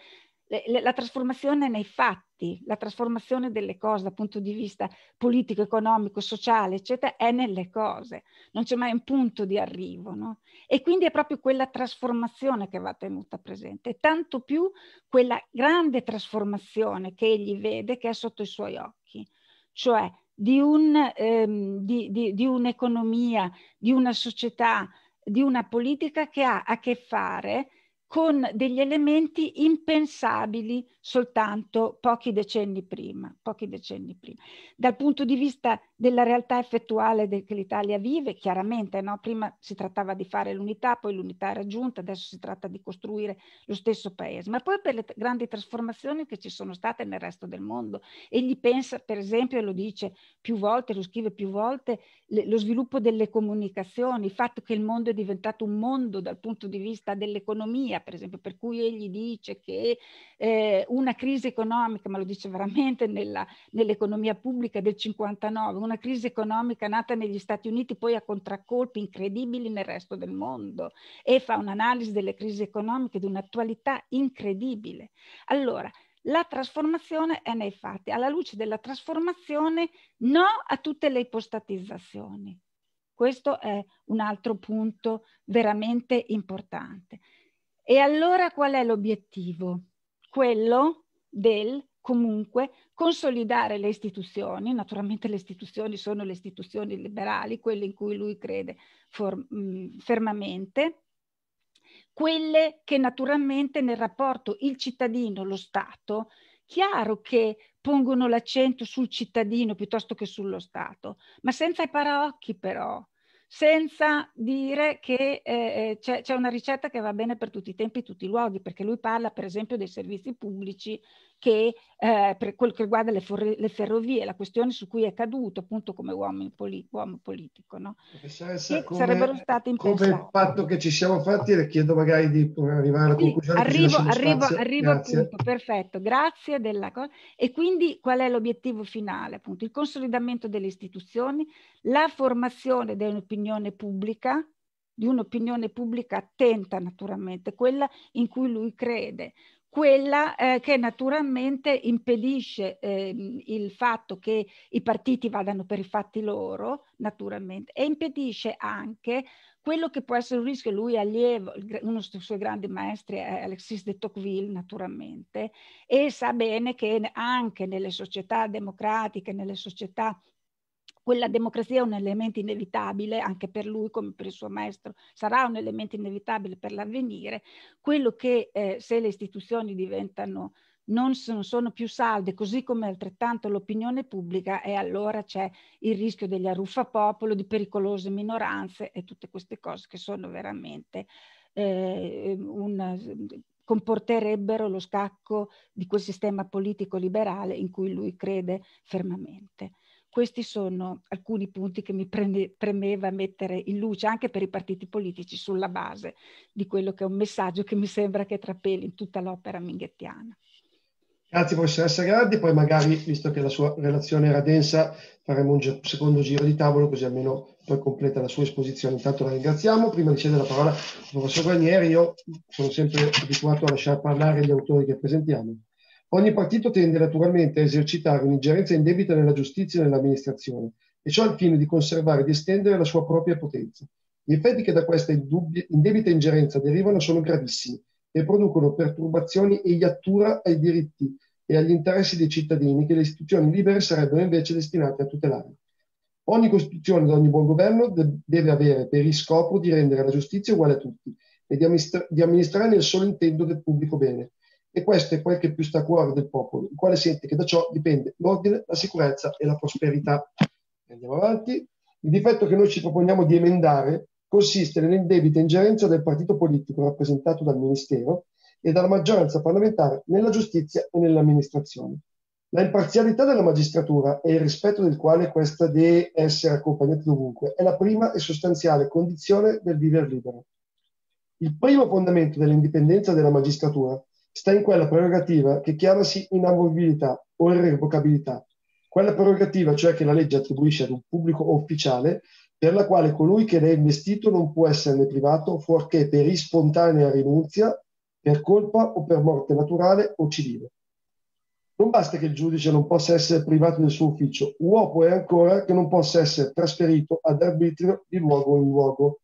la trasformazione nei fatti, la trasformazione delle cose dal punto di vista politico, economico, sociale, eccetera, è nelle cose, non c'è mai un punto di arrivo. No? E quindi è proprio quella trasformazione che va tenuta presente, tanto più quella grande trasformazione che egli vede che è sotto i suoi occhi, cioè di, un, ehm, di, di, di un'economia, di una società, di una politica che ha a che fare con degli elementi impensabili soltanto pochi decenni prima, pochi decenni prima. Dal punto di vista della realtà effettuale che l'Italia vive, chiaramente no? prima si trattava di fare l'unità, poi l'unità è raggiunta, adesso si tratta di costruire lo stesso paese, ma poi per le grandi trasformazioni che ci sono state nel resto del mondo. Egli pensa, per esempio, e lo dice più volte, lo scrive più volte, le, lo sviluppo delle comunicazioni, il fatto che il mondo è diventato un mondo dal punto di vista dell'economia, per esempio, per cui egli dice che eh, una crisi economica, ma lo dice veramente nella, nell'economia pubblica del 59, una crisi economica nata negli Stati Uniti poi a contraccolpi incredibili nel resto del mondo e fa un'analisi delle crisi economiche di un'attualità incredibile. Allora, la trasformazione è nei fatti, alla luce della trasformazione no a tutte le ipostatizzazioni. Questo è un altro punto veramente importante. E allora qual è l'obiettivo? Quello del comunque consolidare le istituzioni, naturalmente le istituzioni sono le istituzioni liberali, quelle in cui lui crede mh, fermamente, quelle che naturalmente nel rapporto il cittadino, lo Stato, chiaro che pongono l'accento sul cittadino piuttosto che sullo Stato, ma senza i paraocchi però, senza dire che eh, eh, c'è, c'è una ricetta che va bene per tutti i tempi e tutti i luoghi, perché lui parla per esempio dei servizi pubblici che eh, per quel che riguarda le, le, ferrovie, la questione su cui è caduto appunto come uomo, poli uomo politico, no? come, sarebbero state impensate. Come il fatto che ci siamo fatti, le chiedo magari di eh, arrivare alla sì, conclusione. Arrivo, arrivo, arrivo appunto, perfetto, grazie della cosa. E quindi qual è l'obiettivo finale? Appunto, il consolidamento delle istituzioni, la formazione dell'opinione pubblica, di un'opinione pubblica attenta naturalmente, quella in cui lui crede, quella eh, che naturalmente impedisce eh, il fatto che i partiti vadano per i fatti loro, naturalmente, e impedisce anche quello che può essere un rischio, lui allievo, uno dei suoi grandi maestri è Alexis de Tocqueville naturalmente, e sa bene che anche nelle società democratiche, nelle società quella democrazia è un elemento inevitabile anche per lui come per il suo maestro, sarà un elemento inevitabile per l'avvenire, quello che eh, se le istituzioni diventano non sono, sono più salde, così come altrettanto l'opinione pubblica, e allora c'è il rischio degli arruffapopolo, di pericolose minoranze e tutte queste cose che sono veramente eh, ehm, un, comporterebbero lo scacco di quel sistema politico liberale in cui lui crede fermamente. Questi sono alcuni punti che mi prende, premeva mettere in luce anche per i partiti politici sulla base di quello che è un messaggio che mi sembra che trapeli in tutta l'opera minghettiana. Grazie professoressa Grandi, poi magari, visto che la sua relazione era densa, faremo un secondo giro di tavolo così almeno poi completa la sua esposizione. Intanto la ringraziamo. Prima di cedere la parola al professor Guarnieri, io sono sempre abituato a lasciare parlare gli autori che presentiamo. Ogni partito tende naturalmente a esercitare un'ingerenza indebita nella giustizia e nell'amministrazione, e ciò al fine di conservare e di estendere la sua propria potenza. Gli effetti che da questa indebita ingerenza derivano sono gravissimi e producono perturbazioni e iattura ai diritti e agli interessi dei cittadini che le istituzioni libere sarebbero invece destinate a tutelare. Ogni Costituzione da ogni buon governo deve avere per il scopo di rendere la giustizia uguale a tutti e di, amministra- di amministrare nel solo intento del pubblico bene, e questo è quel che più sta a cuore del popolo, il quale sente che da ciò dipende l'ordine, la sicurezza e la prosperità. Andiamo avanti. Il difetto che noi ci proponiamo di emendare consiste nell'indebita ingerenza del partito politico rappresentato dal Ministero e dalla maggioranza parlamentare nella giustizia e nell'amministrazione. La imparzialità della magistratura e il rispetto del quale questa deve essere accompagnata dovunque è la prima e sostanziale condizione del vivere libero. Il primo fondamento dell'indipendenza della magistratura sta in quella prerogativa che chiamasi inamovibilità o irrevocabilità, quella prerogativa cioè che la legge attribuisce ad un pubblico ufficiale per la quale colui che ne è investito non può esserne privato fuorché per ispontanea rinunzia, per colpa o per morte naturale o civile. Non basta che il giudice non possa essere privato del suo ufficio, uopo è ancora che non possa essere trasferito ad arbitrio di luogo in luogo.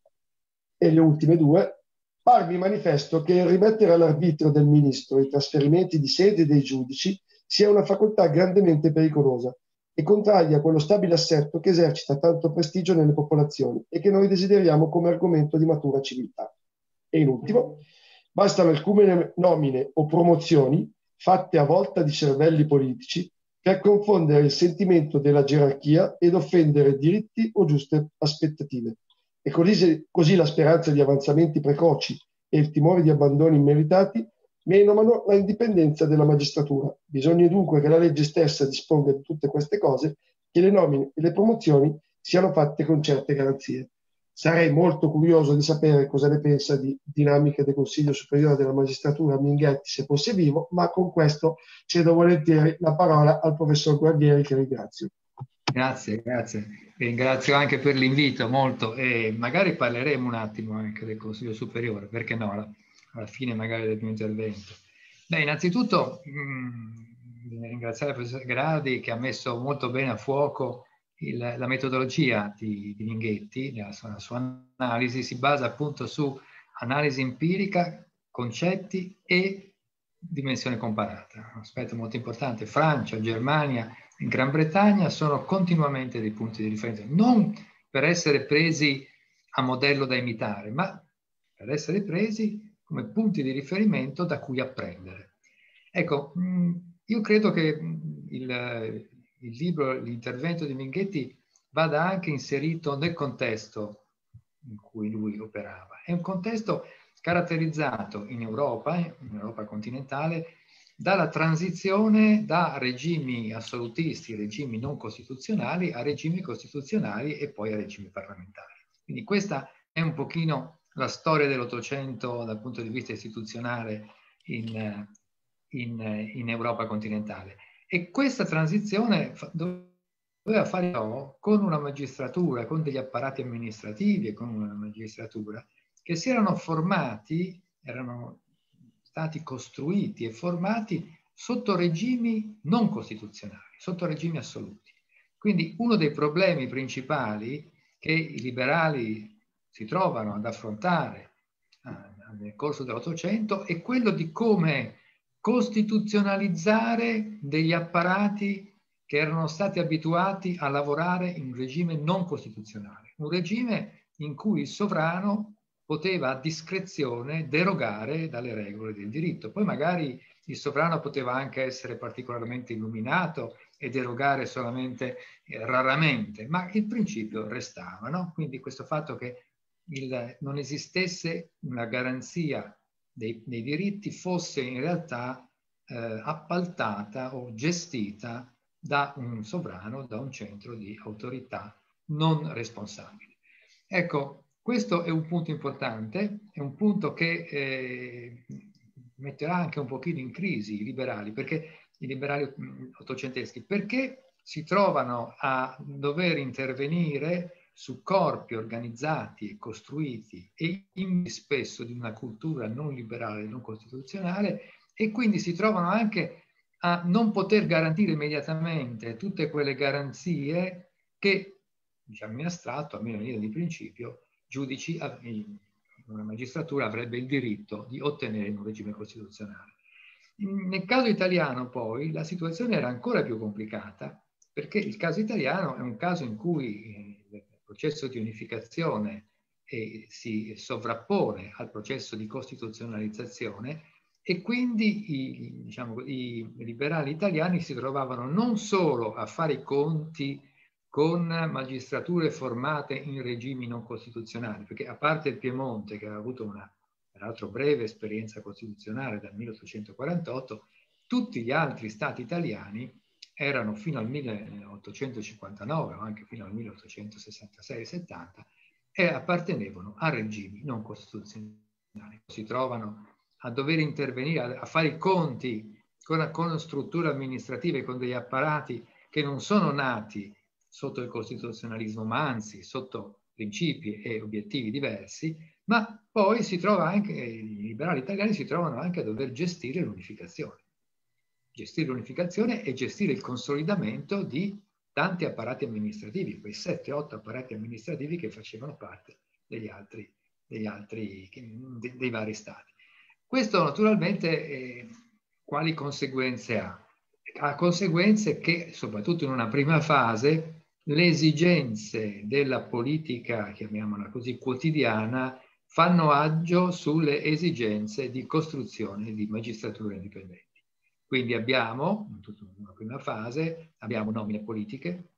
E le ultime due parmi manifesto che il rimettere all'arbitrio del ministro i trasferimenti di sede dei giudici sia una facoltà grandemente pericolosa e contraria a quello stabile assetto che esercita tanto prestigio nelle popolazioni e che noi desideriamo come argomento di matura civiltà. E in ultimo, bastano alcune nomine o promozioni fatte a volta di cervelli politici per confondere il sentimento della gerarchia ed offendere diritti o giuste aspettative. E così, così la speranza di avanzamenti precoci e il timore di abbandoni immeritati menomano la indipendenza della magistratura. Bisogna dunque che la legge stessa disponga di tutte queste cose, che le nomine e le promozioni siano fatte con certe garanzie. Sarei molto curioso di sapere cosa ne pensa di dinamiche del Consiglio Superiore della Magistratura Minghetti se fosse vivo, ma con questo cedo volentieri la parola al professor Guardieri che ringrazio. Grazie, grazie. Ringrazio anche per l'invito molto e magari parleremo un attimo anche del Consiglio Superiore, perché no, alla, alla fine magari del mio intervento. Beh, innanzitutto mh, mm, ringraziare il professor Gradi che ha messo molto bene a fuoco il, la metodologia di, di Linghetti, la sua, la sua analisi si basa appunto su analisi empirica, concetti e dimensione comparata. Un aspetto molto importante. Francia, Germania, in Gran Bretagna sono continuamente dei punti di riferimento, non per essere presi a modello da imitare, ma per essere presi come punti di riferimento da cui apprendere. Ecco, mm, io credo che mm, il, il libro, l'intervento di Minghetti vada anche inserito nel contesto in cui lui operava. È un contesto caratterizzato in Europa, in Europa continentale, dalla transizione da regimi assolutisti, regimi non costituzionali, a regimi costituzionali e poi a regimi parlamentari. Quindi questa è un pochino la storia dell'Ottocento dal punto di vista istituzionale in, in, in Europa continentale. E questa transizione doveva fare con una magistratura, con degli apparati amministrativi e con una magistratura che si erano formati, erano stati costruiti e formati sotto regimi non costituzionali, sotto regimi assoluti. Quindi uno dei problemi principali che i liberali si trovano ad affrontare eh, nel corso dell'Ottocento è quello di come costituzionalizzare degli apparati che erano stati abituati a lavorare in un regime non costituzionale, un regime in cui il sovrano poteva a discrezione derogare dalle regole del diritto. Poi magari il sovrano poteva anche essere particolarmente illuminato e derogare solamente eh, raramente, ma il principio restava. No? Quindi questo fatto che il, non esistesse una garanzia dei, dei diritti fosse in realtà eh, appaltata o gestita da un sovrano, da un centro di autorità non responsabile. Ecco, questo è un punto importante, è un punto che eh, metterà anche un pochino in crisi i liberali, perché i liberali mm, ottocenteschi, perché si trovano a dover intervenire su corpi organizzati e costruiti e in spesso di una cultura non liberale, non costituzionale, e quindi si trovano anche a non poter garantire immediatamente tutte quelle garanzie che, diciamo in astratto, almeno in linea di principio, giudici, una magistratura avrebbe il diritto di ottenere in un regime costituzionale. Nel caso italiano poi la situazione era ancora più complicata perché il caso italiano è un caso in cui eh, il processo di unificazione eh, si sovrappone al processo di costituzionalizzazione e quindi i, diciamo, i liberali italiani si trovavano non solo a fare i conti con magistrature formate in regimi non costituzionali, perché a parte il Piemonte che ha avuto una peraltro breve esperienza costituzionale dal 1848, tutti gli altri stati italiani erano fino al 1859 o anche fino al 1866-70 e appartenevano a regimi non costituzionali. Si trovano a dover intervenire, a fare i conti con, con strutture amministrative, con degli apparati che non sono nati sotto il costituzionalismo ma anzi sotto principi e obiettivi diversi, ma poi si trova anche, i liberali italiani si trovano anche a dover gestire l'unificazione. Gestire l'unificazione e gestire il consolidamento di tanti apparati amministrativi, quei 7-8 apparati amministrativi che facevano parte degli altri, degli altri dei, dei vari stati. Questo naturalmente eh, quali conseguenze ha? Ha conseguenze che, soprattutto in una prima fase, le esigenze della politica, chiamiamola così, quotidiana, fanno agio sulle esigenze di costruzione di magistrature indipendenti. Quindi abbiamo, in una prima fase, abbiamo nomine politiche,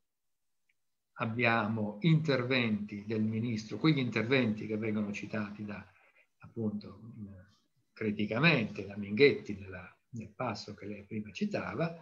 abbiamo interventi del ministro, quegli interventi che vengono citati da, appunto, criticamente da Minghetti nella, nel passo che lei prima citava,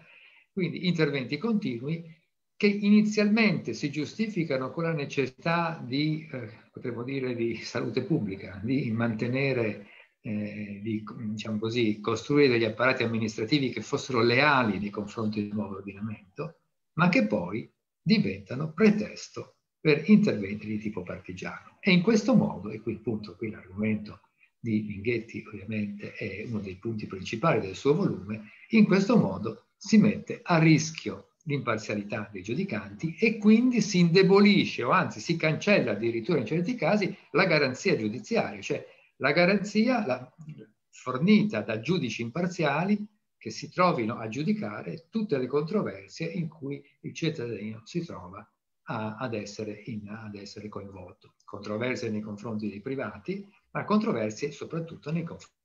quindi interventi continui che inizialmente si giustificano con la necessità di, eh, potremmo dire, di salute pubblica, di mantenere, eh, di diciamo così, costruire degli apparati amministrativi che fossero leali nei confronti del nuovo ordinamento, ma che poi diventano pretesto per interventi di tipo partigiano. E in questo modo, e qui punto, qui l'argomento di Minghetti ovviamente è uno dei punti principali del suo volume, in questo modo si mette a rischio l'imparzialità dei giudicanti e quindi si indebolisce o anzi si cancella addirittura in certi casi la garanzia giudiziaria, cioè la garanzia la, fornita da giudici imparziali che si trovino a giudicare tutte le controversie in cui il cittadino si trova a, ad, essere in, ad essere coinvolto. Controversie nei confronti dei privati, ma controversie soprattutto nei confronti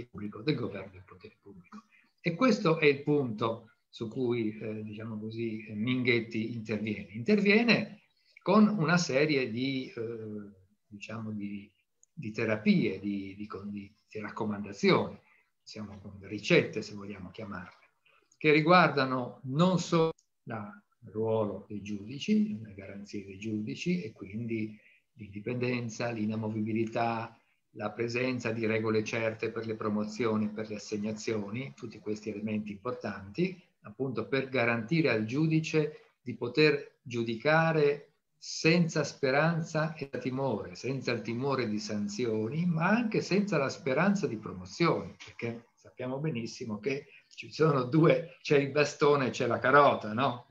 del pubblico, del governo del potere pubblico. E questo è il punto su cui, eh, diciamo così, eh, Minghetti interviene. Interviene con una serie di, eh, diciamo di, di terapie, di, di, raccomandazioni, diciamo ricette se vogliamo chiamarle, che riguardano non solo il ruolo dei giudici, le garanzie dei giudici e quindi l'indipendenza, l'inamovibilità, la presenza di regole certe per le promozioni, per le assegnazioni, tutti questi elementi importanti, appunto per garantire al giudice di poter giudicare senza speranza e timore, senza il timore di sanzioni, ma anche senza la speranza di promozioni, perché sappiamo benissimo che ci sono due, c'è il bastone e c'è la carota, no?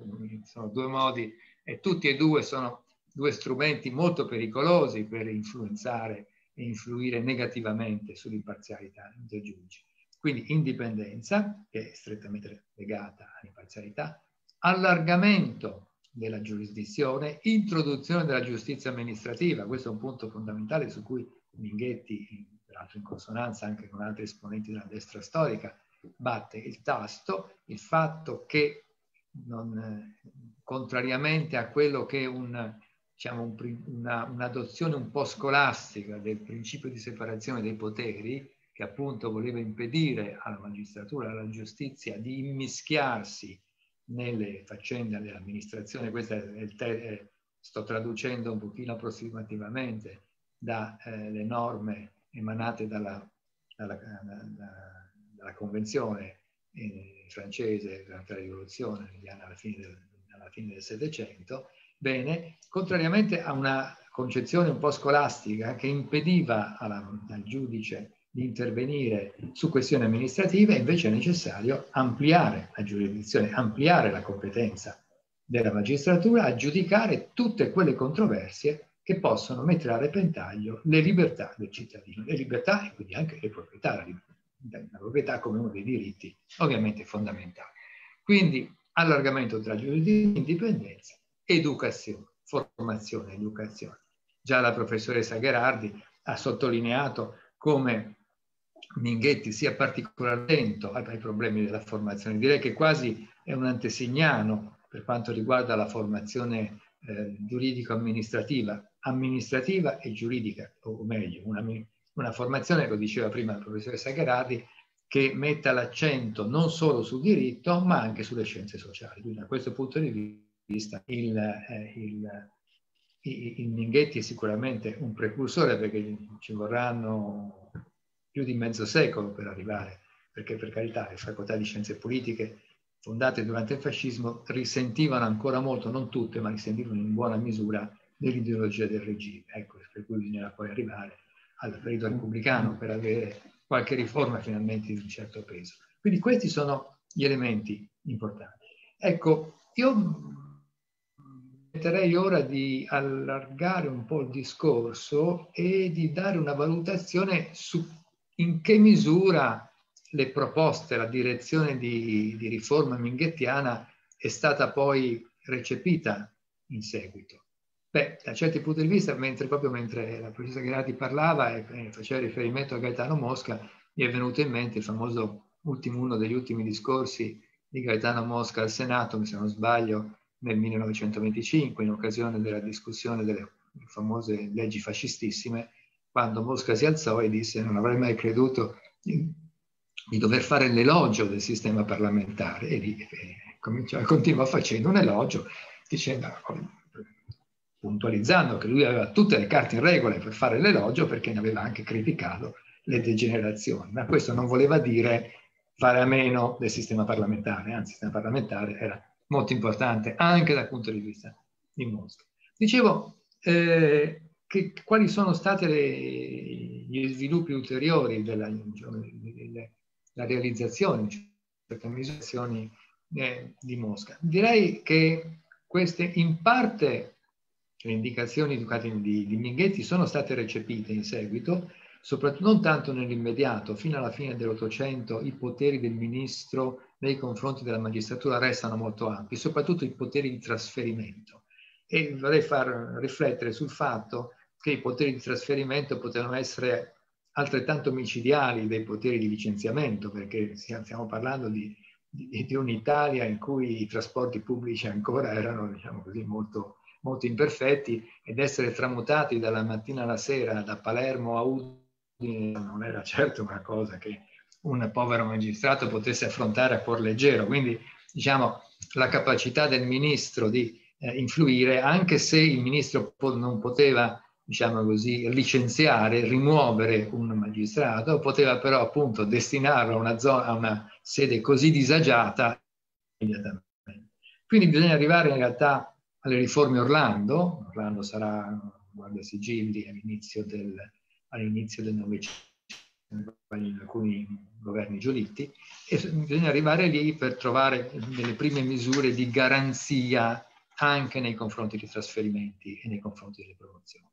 Sono due modi e tutti e due sono due strumenti molto pericolosi per influenzare e influire negativamente sull'imparzialità dei giudici. Quindi indipendenza, che è strettamente legata all'imparzialità, allargamento della giurisdizione, introduzione della giustizia amministrativa, questo è un punto fondamentale su cui Minghetti, peraltro in consonanza anche con altri esponenti della destra storica, batte il tasto, il fatto che non, contrariamente a quello che un, diciamo, un, una, un'adozione un po' scolastica del principio di separazione dei poteri, che appunto voleva impedire alla magistratura, alla giustizia di immischiarsi nelle faccende dell'amministrazione, questo è il te- sto traducendo un pochino approssimativamente dalle eh, norme emanate dalla, dalla, dalla, dalla Convenzione eh, francese durante la rivoluzione, negli anni alla fine del, alla fine del Settecento, bene, contrariamente a una concezione un po' scolastica che impediva alla, al giudice di intervenire su questioni amministrative, invece è necessario ampliare la giurisdizione, ampliare la competenza della magistratura a giudicare tutte quelle controversie che possono mettere a repentaglio le libertà del cittadino, le libertà e quindi anche le proprietà, la, proprietà come uno dei diritti ovviamente fondamentali. Quindi allargamento tra giurisdizione e indipendenza, educazione, formazione, educazione. Già la professoressa Gherardi ha sottolineato come Minghetti sia particolarmente attento ai problemi della formazione, direi che quasi è un antesignano per quanto riguarda la formazione eh, giuridico-amministrativa, amministrativa e giuridica, o meglio, una, una formazione, lo diceva prima il professore Sagarati, che metta l'accento non solo sul diritto, ma anche sulle scienze sociali. Quindi da questo punto di vista il, eh, il, il, il Minghetti è sicuramente un precursore perché ci vorranno più di mezzo secolo per arrivare, perché per carità le facoltà di scienze politiche fondate durante il fascismo risentivano ancora molto, non tutte, ma risentivano in buona misura dell'ideologia del regime. Ecco, per cui bisognerà poi arrivare al periodo repubblicano per avere qualche riforma finalmente di un certo peso. Quindi questi sono gli elementi importanti. Ecco, io metterei ora di allargare un po' il discorso e di dare una valutazione su in che misura le proposte, la direzione di, di riforma minghettiana è stata poi recepita in seguito. Beh, da certi punti di vista, mentre, proprio mentre la professoressa Gherardi parlava e faceva riferimento a Gaetano Mosca, mi è venuto in mente il famoso ultimo, uno degli ultimi discorsi di Gaetano Mosca al Senato, se non sbaglio, nel 1925, in occasione della discussione delle famose leggi fascistissime, quando Mosca si alzò e disse non avrei mai creduto di, di dover fare l'elogio del sistema parlamentare e lì cominciò, continuò facendo un elogio dicendo puntualizzando che lui aveva tutte le carte in regola per fare l'elogio perché ne aveva anche criticato le degenerazioni, ma questo non voleva dire fare a meno del sistema parlamentare, anzi il sistema parlamentare era molto importante anche dal punto di vista di Mosca. Dicevo, eh, che, quali sono stati gli sviluppi ulteriori della la realizzazione di cioè certe misurazioni eh, di Mosca. Direi che queste in parte le indicazioni di, di Minghetti sono state recepite in seguito, soprattutto non tanto nell'immediato, fino alla fine dell'Ottocento i poteri del ministro nei confronti della magistratura restano molto ampi, soprattutto i poteri di trasferimento. E vorrei far riflettere sul fatto che i poteri di trasferimento potevano essere altrettanto micidiali dei poteri di licenziamento, perché stiamo parlando di, di, di un'Italia in cui i trasporti pubblici ancora erano diciamo così, molto, molto, imperfetti ed essere tramutati dalla mattina alla sera da Palermo a Udine non era certo una cosa che un povero magistrato potesse affrontare a cuor leggero. Quindi diciamo la capacità del ministro di eh, influire, anche se il ministro non poteva diciamo così, licenziare, rimuovere un magistrato, poteva però appunto destinarlo a una, zona, a una sede così disagiata immediatamente. Quindi bisogna arrivare in realtà alle riforme Orlando, Orlando sarà, guarda sigilli, all'inizio del, all'inizio del Novecento, in alcuni governi giulitti, e bisogna arrivare lì per trovare delle prime misure di garanzia anche nei confronti dei trasferimenti e nei confronti delle promozioni.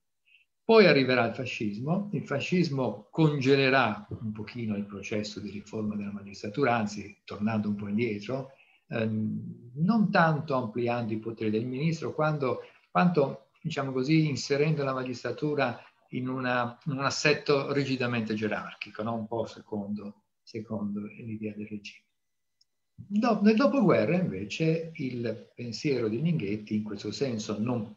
Poi arriverà il fascismo, il fascismo congelerà un pochino il processo di riforma della magistratura, anzi, tornando un po' indietro, ehm, non tanto ampliando i poteri del ministro, quando, quanto, diciamo così, inserendo la magistratura in, una, in un assetto rigidamente gerarchico, no? un po' secondo, secondo l'idea del regime. Do, nel dopoguerra, invece, il pensiero di Minghetti, in questo senso non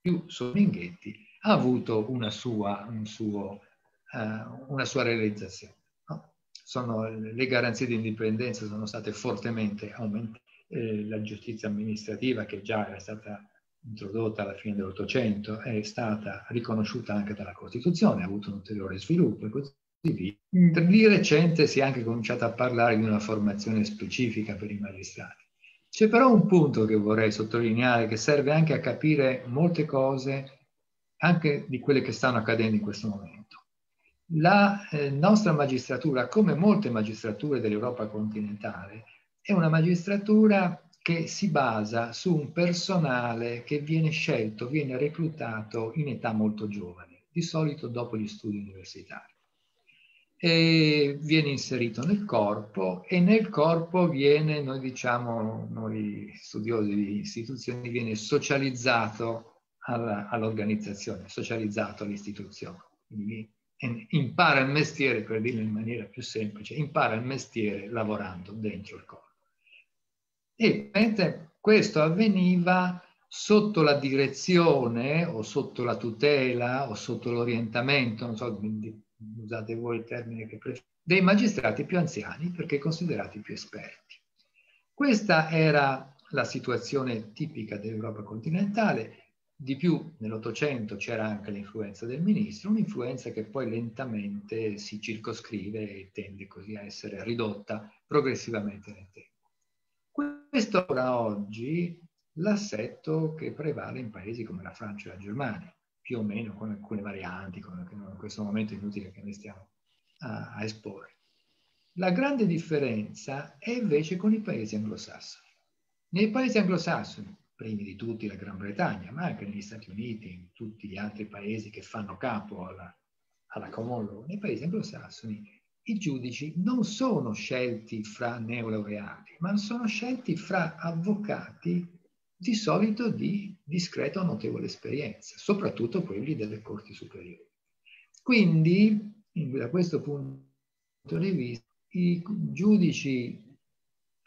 più su Minghetti, ha avuto una sua, un suo, uh, una sua realizzazione. No? Sono, le garanzie di indipendenza sono state fortemente aumentate, eh, la giustizia amministrativa che già era stata introdotta alla fine dell'Ottocento è stata riconosciuta anche dalla Costituzione, ha avuto un ulteriore sviluppo e così via. Mm. Di recente si è anche cominciato a parlare di una formazione specifica per i magistrati. C'è però un punto che vorrei sottolineare che serve anche a capire molte cose anche di quelle che stanno accadendo in questo momento. La eh, nostra magistratura, come molte magistrature dell'Europa continentale, è una magistratura che si basa su un personale che viene scelto, viene reclutato in età molto giovane, di solito dopo gli studi universitari. E viene inserito nel corpo e nel corpo viene, noi diciamo, noi studiosi di istituzioni, viene socializzato all'organizzazione, socializzato all'istituzione. Quindi impara il mestiere, per dirlo in maniera più semplice, impara il mestiere lavorando dentro il corpo. E mentre questo avveniva sotto la direzione o sotto la tutela o sotto l'orientamento, non so, usate voi il termine che preferite, dei magistrati più anziani perché considerati più esperti. Questa era la situazione tipica dell'Europa continentale di più, nell'Ottocento c'era anche l'influenza del ministro, un'influenza che poi lentamente si circoscrive e tende così a essere ridotta progressivamente nel tempo. Questo ora oggi l'assetto che prevale in paesi come la Francia e la Germania, più o meno con alcune varianti, con, in questo momento è inutile che ne stiamo a, a esporre. La grande differenza è invece con i paesi anglosassoni. Nei paesi anglosassoni primi di tutti la Gran Bretagna, ma anche negli Stati Uniti, in tutti gli altri paesi che fanno capo alla, alla common law, nei paesi anglosassoni i giudici non sono scelti fra neolaureati, ma sono scelti fra avvocati di solito di discreta o notevole esperienza, soprattutto quelli delle corti superiori. Quindi, da questo punto di vista, i giudici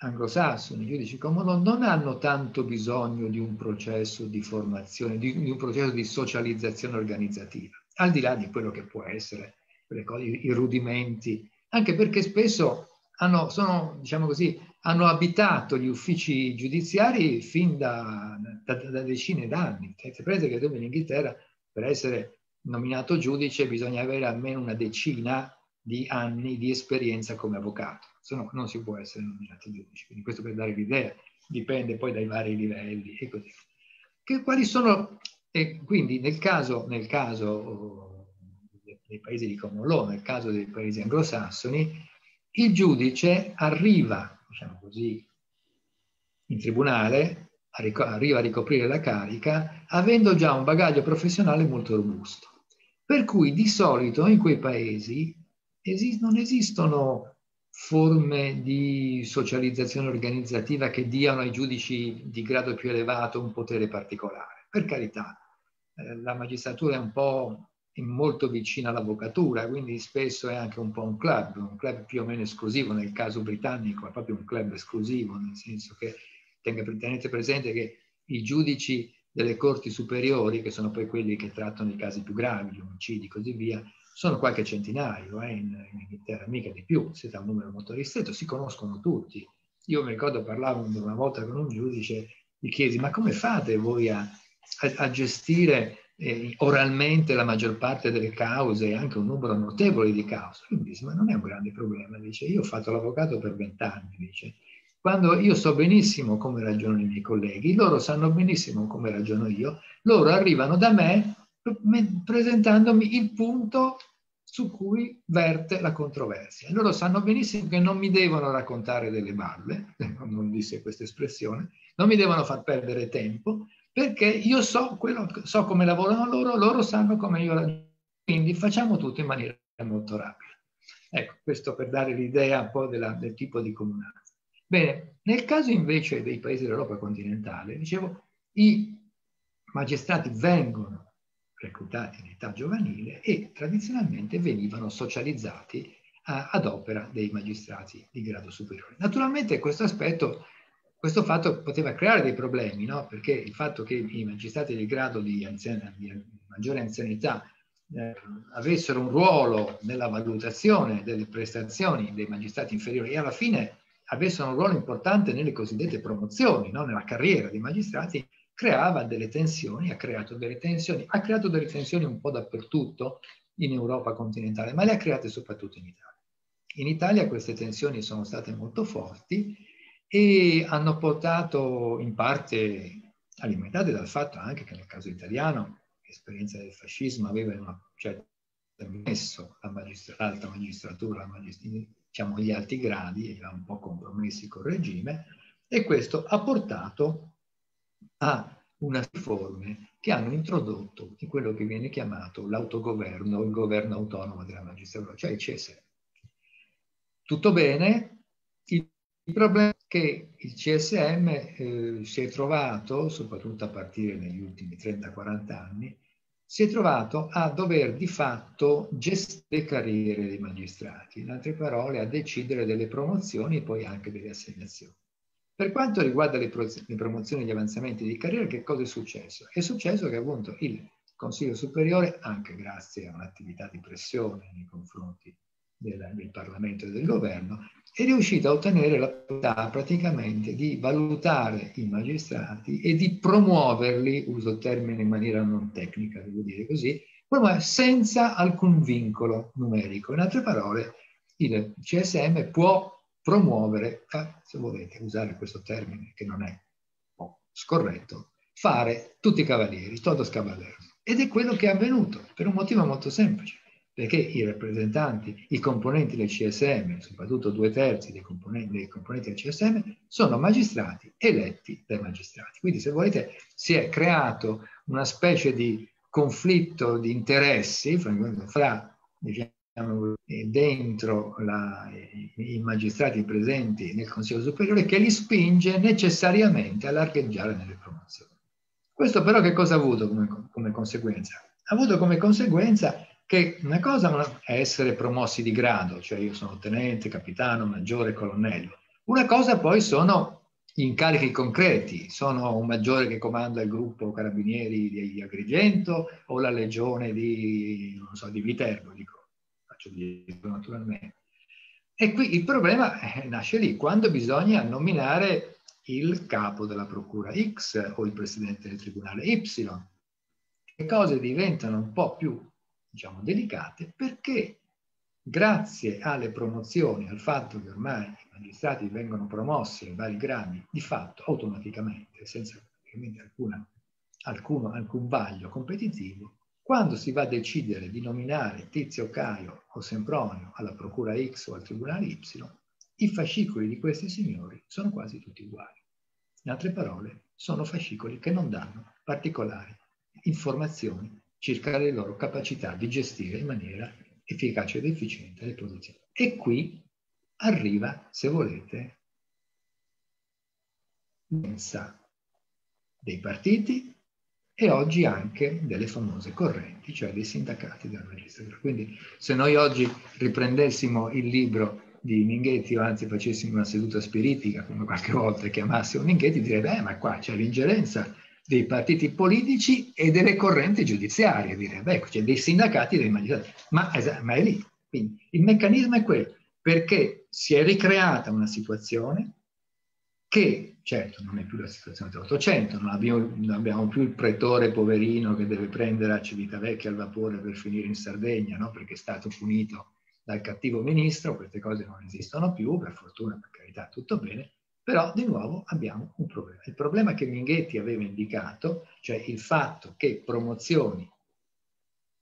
anglosassoni, i giudici common non hanno tanto bisogno di un processo di formazione, di, di, un processo di socializzazione organizzativa, al di là di quello che può essere cose, i, rudimenti, anche perché spesso hanno, sono, diciamo così, hanno abitato gli uffici giudiziari fin da, da, da decine d'anni. Cioè, Sapete che in Inghilterra per essere nominato giudice bisogna avere almeno una decina di di anni di esperienza come avvocato, se no non si può essere nominato giudice. Quindi questo per dare l'idea, dipende poi dai vari livelli e così. Che, quali sono, e quindi nel caso, nel caso eh, dei paesi di common law, nel caso dei paesi anglosassoni, il giudice arriva, diciamo così, in tribunale, arriva a ricoprire la carica, avendo già un bagaglio professionale molto robusto. Per cui di solito in quei paesi es- non esistono forme di socializzazione organizzativa che diano ai giudici di grado più elevato un potere particolare. Per carità, eh, la magistratura è un po' è molto vicina all'avvocatura, quindi spesso è anche un po' un club, un club più o meno esclusivo, nel caso britannico è proprio un club esclusivo, nel senso che tenete presente che i giudici delle corti superiori, che sono poi quelli che trattano i casi più gravi, gli omicidi e così via, sono qualche centinaio eh, in, in, Inghilterra, mica di più, siete un numero molto ristretto, si conoscono tutti. Io mi ricordo parlavo una volta con un giudice, gli chiesi ma come fate voi a, a, a gestire eh, oralmente la maggior parte delle cause, anche un numero notevole di cause? Lui mi dice ma non è un grande problema, dice io ho fatto l'avvocato per vent'anni, dice quando io so benissimo come ragionano i miei colleghi, loro sanno benissimo come ragiono io, loro arrivano da me presentandomi il punto su cui verte la controversia. loro sanno benissimo che non mi devono raccontare delle balle, non disse questa espressione, non mi devono far perdere tempo, perché io so, quello, so come lavorano loro, loro sanno come io lavoro. Quindi facciamo tutto in maniera molto rapida. Ecco, questo per dare l'idea un po' della, del tipo di comunanza. Bene, nel caso invece dei paesi dell'Europa continentale, dicevo, i magistrati vengono reclutati in età giovanile e tradizionalmente venivano socializzati a, eh, ad opera dei magistrati di grado superiore. Naturalmente questo aspetto, questo fatto poteva creare dei problemi, no? perché il fatto che i magistrati di grado di, anzian- di maggiore anzianità eh, avessero un ruolo nella valutazione delle prestazioni dei magistrati inferiori e alla fine avessero un ruolo importante nelle cosiddette promozioni, no? nella carriera dei magistrati, creava delle tensioni, ha creato delle tensioni, ha creato delle tensioni un po' dappertutto in Europa continentale, ma le ha create soprattutto in Italia. In Italia queste tensioni sono state molto forti e hanno portato in parte, alimentate dal fatto anche che nel caso italiano l'esperienza del fascismo aveva in una certa messo la magistra, l'alta magistratura, la magistratura, diciamo gli alti gradi, era un po' compromessi col regime, e questo ha portato a una riforma che hanno introdotto in quello che viene chiamato l'autogoverno, il governo autonomo della magistratura, cioè il CSM. Tutto bene, il problema è che il CSM eh, si è trovato, soprattutto a partire negli ultimi 30-40 anni, si è trovato a dover di fatto gestire le carriere dei magistrati, in altre parole a decidere delle promozioni e poi anche delle assegnazioni. Per quanto riguarda le, pro- le promozioni e gli avanzamenti di carriera, che cosa è successo? È successo che appunto il Consiglio Superiore, anche grazie a un'attività di pressione nei confronti del, del Parlamento e del Governo, è riuscito a ottenere la possibilità praticamente di valutare i magistrati e di promuoverli, uso il termine in maniera non tecnica, devo dire così, senza alcun vincolo numerico. In altre parole, il CSM può promuovere, se volete usare questo termine che non è scorretto, fare tutti i cavalieri, todos caballeros. Ed è quello che è avvenuto, per un motivo molto semplice, perché i rappresentanti, i componenti del CSM, soprattutto due terzi dei componenti, dei componenti del CSM, sono magistrati eletti dai magistrati. Quindi se volete si è creato una specie di conflitto di interessi fra, fra diciamo, Diciamo, eh, dentro la, eh, i magistrati presenti nel Consiglio Superiore che li spinge necessariamente a largheggiare nelle promozioni. Questo però che cosa ha avuto come, come conseguenza? Ha avuto come conseguenza che una cosa è essere promossi di grado, cioè io sono tenente, capitano, maggiore, colonnello. Una cosa poi sono gli incarichi concreti, sono un maggiore che comanda il gruppo carabinieri di Agrigento o la legione di, so, di Viterbo, dico giudizio naturalmente. E qui il problema eh, nasce lì, quando bisogna nominare il capo della procura X o il presidente del tribunale Y. Le cose diventano un po' più, diciamo, delicate perché grazie alle promozioni, al fatto che ormai i magistrati vengono promossi in vari gradi, di fatto automaticamente, senza alcuna, alcuno, alcun vaglio competitivo, quando si va a decidere di nominare Tizio Caio o Sempronio alla procura X o al tribunale Y, i fascicoli di questi signori sono quasi tutti uguali. In altre parole, sono fascicoli che non danno particolari informazioni circa le loro capacità di gestire in maniera efficace ed efficiente le posizioni. E qui arriva, se volete, pensa dei partiti e oggi anche delle famose correnti, cioè dei sindacati della magistratura. Quindi se noi oggi riprendessimo il libro di Minghetti o anzi facessimo una seduta spiritica, come qualche volta chiamassimo Minghetti, direbbe, eh, ma qua c'è l'ingerenza dei partiti politici e delle correnti giudiziarie, direbbe, ecco, cioè dei sindacati e dei magistrati. Ma, ma è lì. Quindi il meccanismo è quello, perché si è ricreata una situazione che certo non è più la situazione dell'Ottocento, non, non abbiamo, più il pretore poverino che deve prendere a Civitavecchia al vapore per finire in Sardegna, no? perché è stato punito dal cattivo ministro, queste cose non esistono più, per fortuna, per carità, tutto bene, però di nuovo abbiamo un problema. Il problema che Minghetti aveva indicato, cioè il fatto che promozioni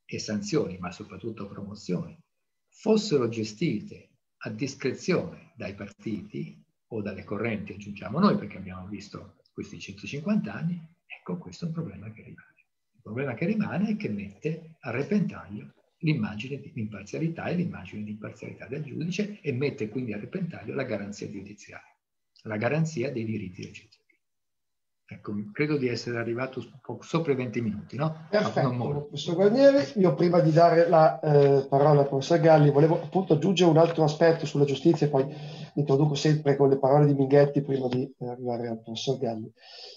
e sanzioni, ma soprattutto promozioni, fossero gestite a discrezione dai partiti, o dalle correnti, aggiungiamo noi perché abbiamo visto questi 150 anni, ecco questo è un problema che rimane. Il problema che rimane è che mette a repentaglio l'immagine di imparzialità e l'immagine di imparzialità del giudice e mette quindi a repentaglio la garanzia giudiziaria, la garanzia dei diritti del cittadino. Ecco, credo di essere arrivato sopra i 20 minuti, no? Perfetto, ah, professor Guarnieri. Io prima di dare la eh, parola al professor Galli volevo appunto aggiungere un altro aspetto sulla giustizia poi introduco sempre con le parole di Minghetti prima di eh, arrivare al professor Galli.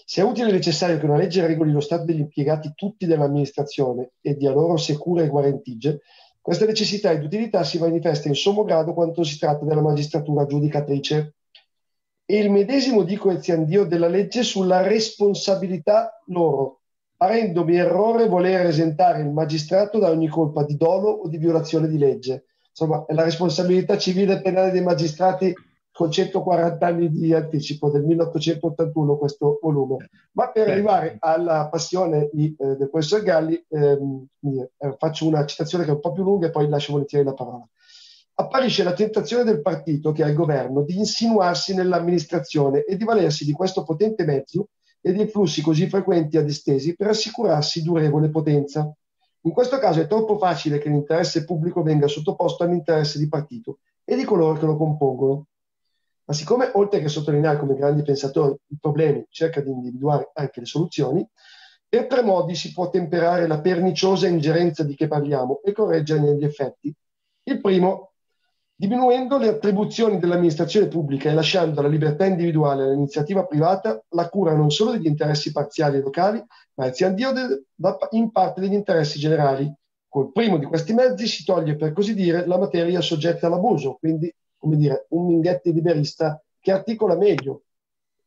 Se è utile e necessario che una legge regoli lo stato degli impiegati tutti dell'amministrazione e dia loro secura e guarentigie, questa necessità ed utilità si manifesta in sommo grado quando si tratta della magistratura giudicatrice. E il medesimo dico eziandio della legge sulla responsabilità loro, parendomi errore volere esentare il magistrato da ogni colpa di dolo o di violazione di legge insomma, è la responsabilità civile e penale dei magistrati con 140 anni di anticipo del 1881 questo volume. Ma per arrivare alla passione di, eh, del professor Galli, ehm, eh, faccio una citazione che è un po' più lunga e poi lascio volentieri la parola. Apparisce la tentazione del partito, che ha il governo, di insinuarsi nell'amministrazione e di valersi di questo potente mezzo e dei flussi così frequenti ad estesi per assicurarsi durevole potenza. In questo caso è troppo facile che l'interesse pubblico venga sottoposto all'interesse di partito e di coloro che lo compongono. Ma siccome, oltre che sottolineare come grandi pensatori i problemi, cerca di individuare anche le soluzioni, per tre modi si può temperare la perniciosa ingerenza di che parliamo e correggerne gli effetti. Il primo diminuendo le attribuzioni dell'amministrazione pubblica e lasciando alla libertà individuale e all'iniziativa privata la cura non solo degli interessi parziali e locali, ma anzitutto in parte degli interessi generali. Col primo di questi mezzi si toglie, per così dire, la materia soggetta all'abuso, quindi, come dire, un minghetti liberista che articola meglio.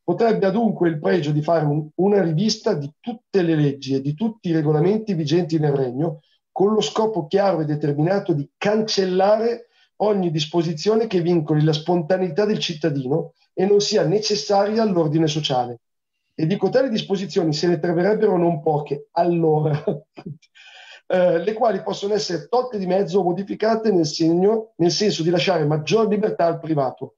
Potrebbe adunque il pregio di fare un, una rivista di tutte le leggi e di tutti i regolamenti vigenti nel Regno, con lo scopo chiaro e determinato di cancellare ogni disposizione che vincoli la spontaneità del cittadino e non sia necessaria all'ordine sociale. E dico tali disposizioni se ne troverebbero non poche, allora, eh, le quali possono essere tolte di mezzo o modificate nel, segno, nel senso di lasciare maggior libertà al privato,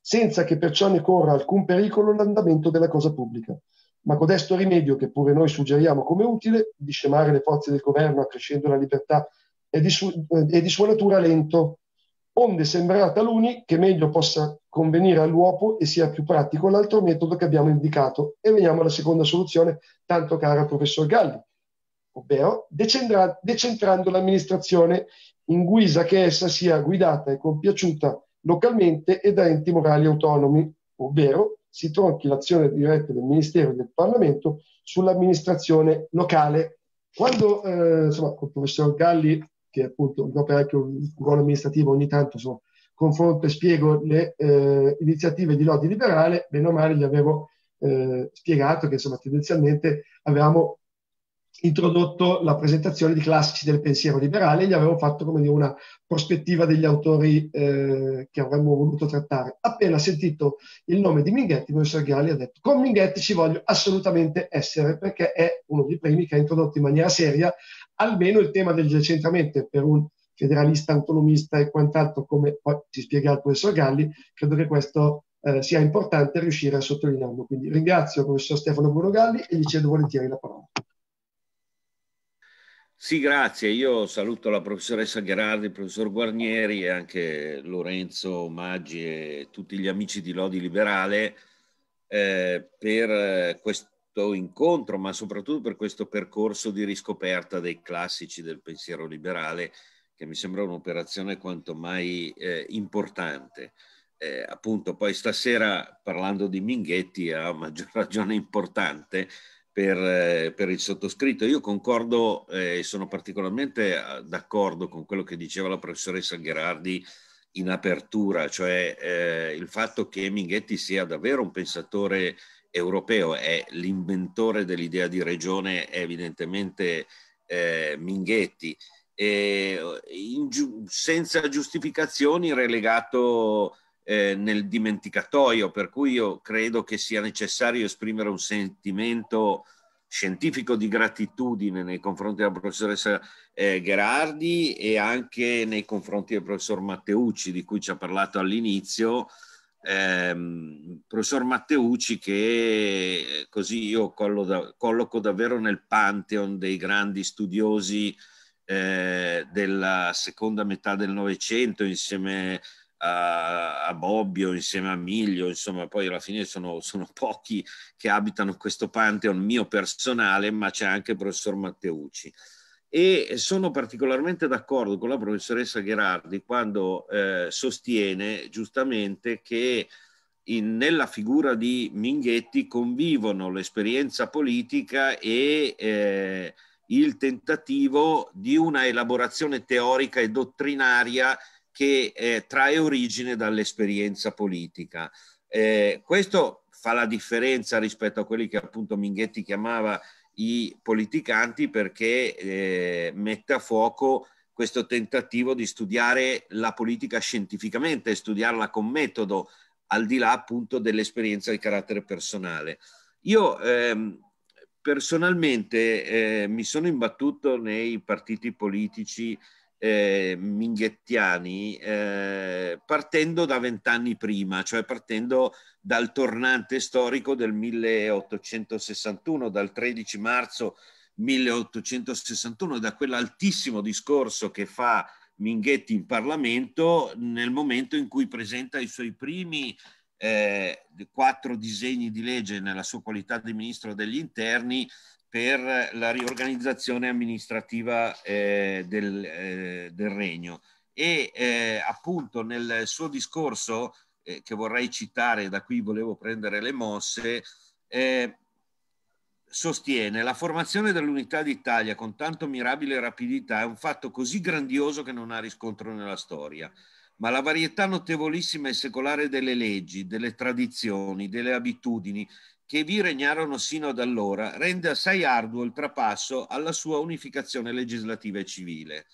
senza che perciò ne corra alcun pericolo l'andamento della cosa pubblica. Ma codesto rimedio, che pure noi suggeriamo come utile, di scemare le forze del governo accrescendo la libertà, è di, su, è eh, di sua natura lento, onde sembrerà taluni che meglio possa convenire all'uopo e sia più pratico l'altro metodo che abbiamo indicato. E veniamo alla seconda soluzione, tanto cara professor Galli, ovvero decentra- decentrando l'amministrazione in guisa che essa sia guidata e compiaciuta localmente e da enti morali autonomi, ovvero si tronchi l'azione diretta del Ministero e del Parlamento sull'amministrazione locale. Quando eh, insomma, con il professor Galli che appunto dopo anche un ruolo amministrativo ogni tanto sono, confronto e spiego le eh, iniziative di Lodi Liberale, bene male gli avevo eh, spiegato che insomma tendenzialmente avevamo introdotto la presentazione di classici del pensiero liberale gli avevo fatto come dire, una prospettiva degli autori eh, che avremmo voluto trattare. Appena sentito il nome di Minghetti, il professor Ghirali ha detto con Minghetti ci voglio assolutamente essere perché è uno dei primi che ha introdotto in maniera seria almeno il tema del decentramento per un federalista autonomista e quant'altro, come poi ci spiega il professor Galli, credo che questo eh, sia importante riuscire a sottolinearlo. Quindi ringrazio il professor Stefano Bruno Galli e gli cedo volentieri la parola. Sì, grazie. Io saluto la professoressa Gherardi, il professor Guarnieri e anche Lorenzo Maggi e tutti gli amici di Lodi Liberale eh, per eh, questo questo incontro, ma soprattutto per questo percorso di riscoperta dei classici del pensiero liberale, che mi sembra un'operazione quanto mai eh, importante. Eh, appunto, poi stasera parlando di Minghetti ha maggior ragione importante per, eh, per il sottoscritto. Io concordo eh, e sono particolarmente eh, d'accordo con quello che diceva la professoressa Gherardi in apertura, cioè eh, il fatto che Minghetti sia davvero un pensatore europeo, è l'inventore dell'idea di regione, è evidentemente eh, Minghetti, giu- senza giustificazioni relegato eh, nel dimenticatoio, per cui io credo che sia necessario esprimere un sentimento scientifico di gratitudine nei confronti della professoressa eh, Gherardi e anche nei confronti del professor Matteucci di cui ci ha parlato all'inizio ehm, professor Matteucci che eh, così io da, colloco davvero nel pantheon dei grandi studiosi eh, della seconda metà del Novecento insieme a, a, Bobbio, insieme a Miglio, insomma poi alla fine sono, sono pochi che abitano questo pantheon mio personale, ma c'è anche il professor Matteucci e sono particolarmente d'accordo con la professoressa Gherardi quando eh, sostiene giustamente che in, nella figura di Minghetti convivono l'esperienza politica e eh, il tentativo di una elaborazione teorica e dottrinaria che eh, trae origine dall'esperienza politica. Eh, questo fa la differenza rispetto a quelli che appunto Minghetti chiamava i politicanti perché eh, mette a fuoco questo tentativo di studiare la politica scientificamente, studiarla con metodo, al di là appunto dell'esperienza di carattere personale. Io ehm, personalmente eh, mi sono imbattuto nei partiti politici eh, minghettiani eh, partendo da vent'anni prima, cioè partendo dal tornante storico del 1861, dal 13 marzo 1861, da quell'altissimo discorso che fa Minghetti in Parlamento nel momento in cui presenta i suoi primi eh, quattro disegni di legge nella sua qualità di ministro degli interni per la riorganizzazione amministrativa eh, del, eh, del, regno. E eh, appunto nel suo discorso, eh, che vorrei citare, da qui volevo prendere le mosse, eh, sostiene la formazione dell'unità d'Italia con tanto mirabile rapidità è un fatto così grandioso che non ha riscontro nella storia ma la varietà notevolissima e secolare delle leggi, delle tradizioni, delle abitudini che vi regnarono sino ad allora, rende assai arduo il trapasso alla sua unificazione legislativa e civile.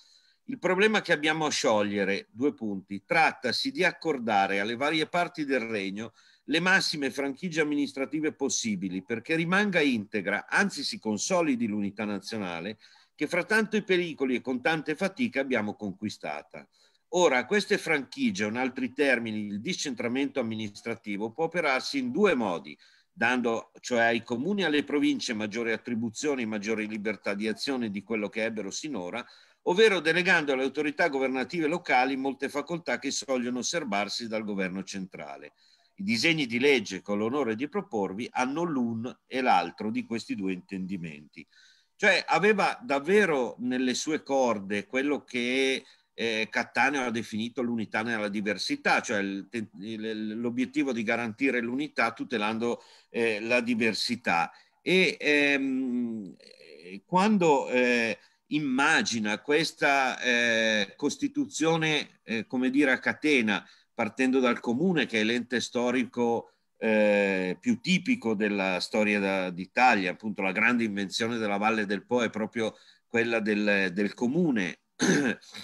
Il problema che abbiamo a sciogliere, due punti, trattasi di accordare alle varie parti del regno le massime franchigie amministrative possibili perché rimanga integra, anzi si consolidi l'unità nazionale che fra tanto i pericoli e con tante fatiche abbiamo conquistata. Ora, queste franchigie, o in altri termini, il discentramento amministrativo può operarsi in due modi dando cioè ai comuni e alle province maggiori attribuzioni, maggiori libertà di azione di quello che ebbero sinora, ovvero delegando alle autorità governative locali molte facoltà che sogliono osservarsi dal governo centrale. I disegni di legge con l'onore di proporvi hanno l'un e l'altro di questi due intendimenti. Cioè aveva davvero nelle sue corde quello che eh, Cattaneo ha definito l'unità nella diversità, cioè il, il, l'obiettivo di garantire l'unità tutelando eh, la diversità. E ehm, eh, quando eh, immagina questa eh, costituzione, eh, come dire, a catena, partendo dal comune, che è l'ente storico eh, più tipico della storia da, d'Italia, appunto la grande invenzione della Valle del Po è proprio quella del, del comune.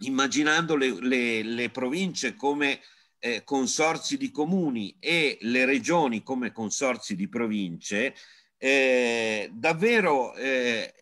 immaginando le, le, le province come eh, consorzi di comuni e le regioni come consorzi di province, eh, davvero eh,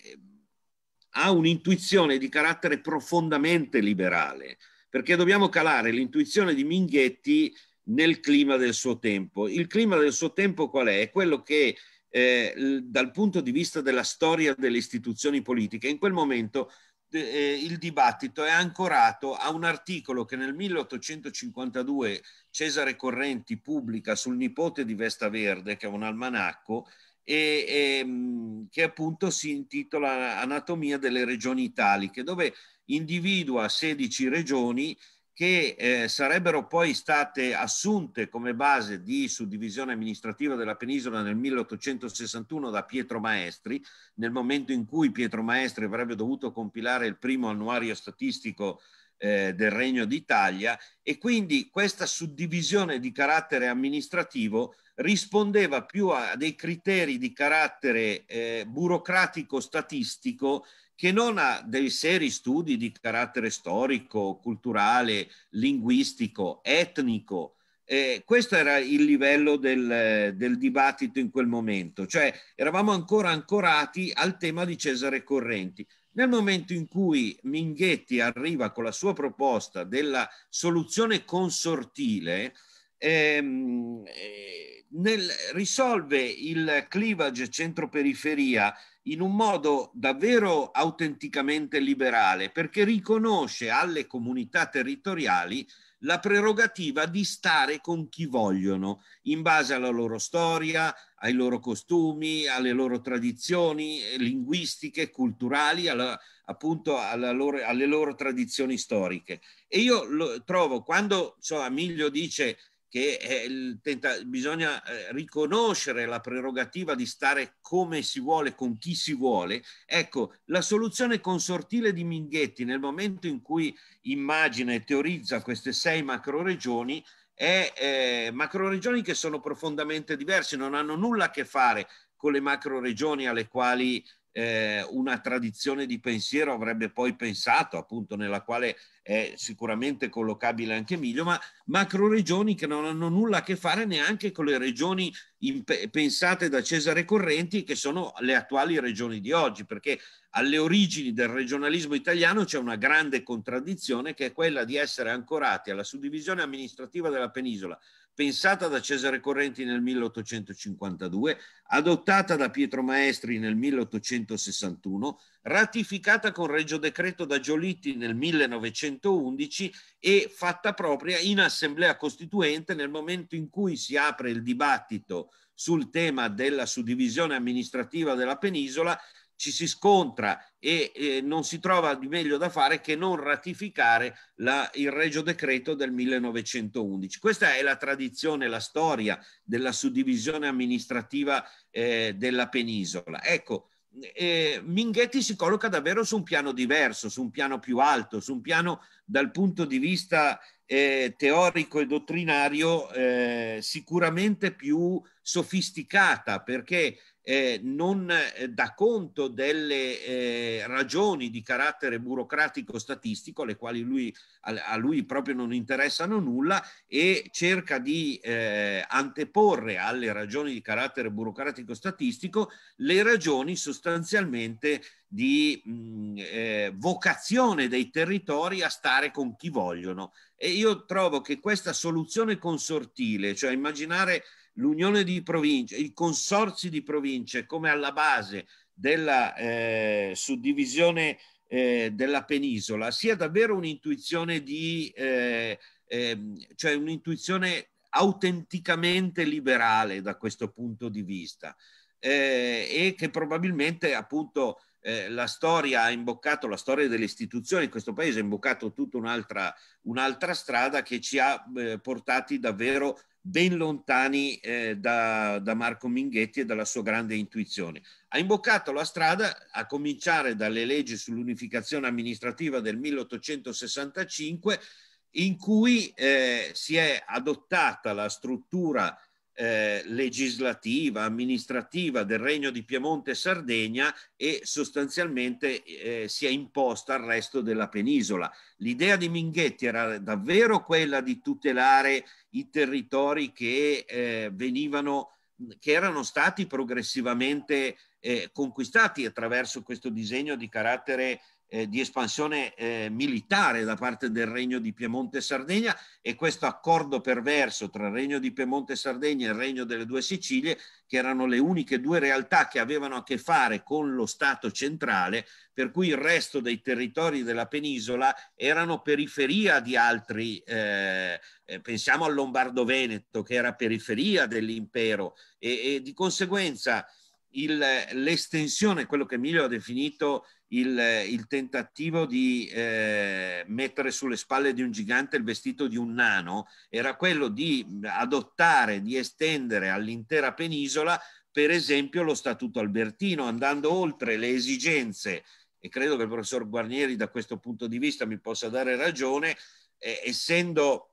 ha un'intuizione di carattere profondamente liberale, perché dobbiamo calare l'intuizione di Minghetti nel clima del suo tempo. Il clima del suo tempo qual è? È quello che eh, dal punto di vista della storia delle istituzioni politiche in quel momento eh, il dibattito è ancorato a un articolo che nel 1852 Cesare Correnti pubblica sul nipote di Vesta Verde, che è un almanacco, e, e, ehm, che appunto si intitola Anatomia delle regioni italiche, dove individua 16 regioni che eh, sarebbero poi state assunte come base di suddivisione amministrativa della penisola nel 1861 da Pietro Maestri, nel momento in cui Pietro Maestri avrebbe dovuto compilare il primo annuario statistico eh, del Regno d'Italia e quindi questa suddivisione di carattere amministrativo rispondeva più a dei criteri di carattere eh, burocratico-statistico che non a dei seri studi di carattere storico, culturale, linguistico, etnico. Eh, questo era il livello del, del, dibattito in quel momento, cioè eravamo ancora ancorati al tema di Cesare Correnti. Nel momento in cui Minghetti arriva con la sua proposta della soluzione consortile, ehm, eh, nel, risolve il clivage centro-periferia in un modo davvero autenticamente liberale perché riconosce alle comunità territoriali la prerogativa di stare con chi vogliono, in base alla loro storia, ai loro costumi, alle loro tradizioni linguistiche, culturali, alla, appunto alla loro, alle loro tradizioni storiche. E io lo, trovo, quando so, Emilio dice che tenta- bisogna eh, riconoscere la prerogativa di stare come si vuole, con chi si vuole. Ecco, la soluzione consortile di Minghetti nel momento in cui immagina e teorizza queste sei macroregioni è eh, macroregioni che sono profondamente diverse, non hanno nulla a che fare con le macroregioni alle quali eh, una tradizione di pensiero avrebbe poi pensato, appunto nella quale è sicuramente collocabile anche Emilio, ma macro regioni che non hanno nulla a che fare neanche con le regioni imp- pensate da Cesare Correnti, che sono le attuali regioni di oggi, perché alle origini del regionalismo italiano c'è una grande contraddizione che è quella di essere ancorati alla suddivisione amministrativa della penisola pensata da Cesare Correnti nel 1852, adottata da Pietro Maestri nel 1861, ratificata con regio decreto da Giolitti nel 1911 e fatta propria in Assemblea Costituente nel momento in cui si apre il dibattito sul tema della suddivisione amministrativa della penisola ci si scontra e eh, non si trova di meglio da fare che non ratificare la, il Regio Decreto del 1911. Questa è la tradizione, la storia della suddivisione amministrativa eh, della penisola. Ecco, eh, Minghetti si colloca davvero su un piano diverso, su un piano più alto, su un piano dal punto di vista eh, teorico e dottrinario eh, sicuramente più sofisticata perché eh, non eh, dà conto delle eh, ragioni di carattere burocratico statistico alle quali lui, a, lui proprio non interessano nulla e cerca di eh, anteporre alle ragioni di carattere burocratico statistico le ragioni sostanzialmente di mh, mm, eh, vocazione dei territori a stare con chi vogliono. E io trovo che questa soluzione consortile, cioè immaginare l'unione di province, i consorzi di province come alla base della eh, suddivisione eh, della penisola sia davvero un'intuizione di, eh, ehm, cioè un'intuizione autenticamente liberale da questo punto di vista eh, e che probabilmente appunto eh, la storia ha imboccato, la storia delle istituzioni in questo paese ha imboccato tutta un'altra, un'altra strada che ci ha eh, portati davvero ben lontani eh, da, da, Marco Minghetti e dalla sua grande intuizione. Ha imboccato la strada a cominciare dalle leggi sull'unificazione amministrativa del 1865 in cui eh, si è adottata la struttura eh, legislativa, amministrativa del Regno di Piemonte e Sardegna e sostanzialmente eh, si è imposta al resto della penisola. L'idea di Minghetti era davvero quella di tutelare i territori che eh, venivano che erano stati progressivamente eh, conquistati attraverso questo disegno di carattere eh, di espansione eh, militare da parte del Regno di Piemonte e Sardegna e questo accordo perverso tra il Regno di Piemonte e Sardegna e il Regno delle due Sicilie, che erano le uniche due realtà che avevano a che fare con lo Stato centrale, per cui il resto dei territori della penisola erano periferia di altri, eh, eh pensiamo al Lombardo-Veneto che era periferia dell'impero e, e di conseguenza il, l'estensione, quello che Emilio ha definito il, il tentativo di eh, mettere sulle spalle di un gigante il vestito di un nano era quello di adottare, di estendere all'intera penisola, per esempio, lo Statuto albertino, andando oltre le esigenze, e credo che il professor Guarnieri da questo punto di vista mi possa dare ragione, eh, essendo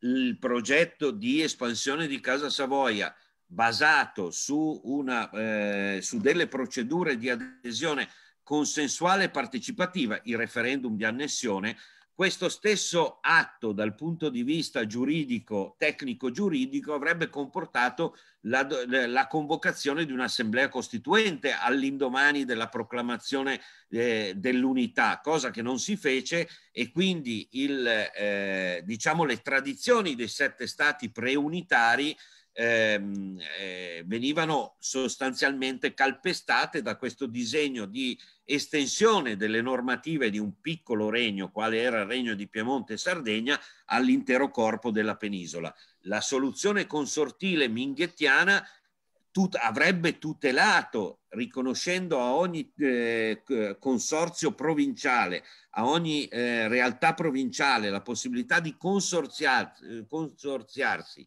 il progetto di espansione di Casa Savoia basato su, una, eh, su delle procedure di adesione consensuale e partecipativa, il referendum di annessione, questo stesso atto dal punto di vista giuridico, tecnico-giuridico, avrebbe comportato la, la convocazione di un'assemblea costituente all'indomani della proclamazione eh, dell'unità, cosa che non si fece e quindi il, eh, diciamo, le tradizioni dei sette stati preunitari ehm, eh, venivano sostanzialmente calpestate da questo disegno di estensione delle normative di un piccolo regno, quale era il regno di Piemonte e Sardegna, all'intero corpo della penisola. La soluzione consortile minghettiana tut- avrebbe tutelato, riconoscendo a ogni eh, consorzio provinciale, a ogni eh, realtà provinciale la possibilità di consorziar- eh, consorziarsi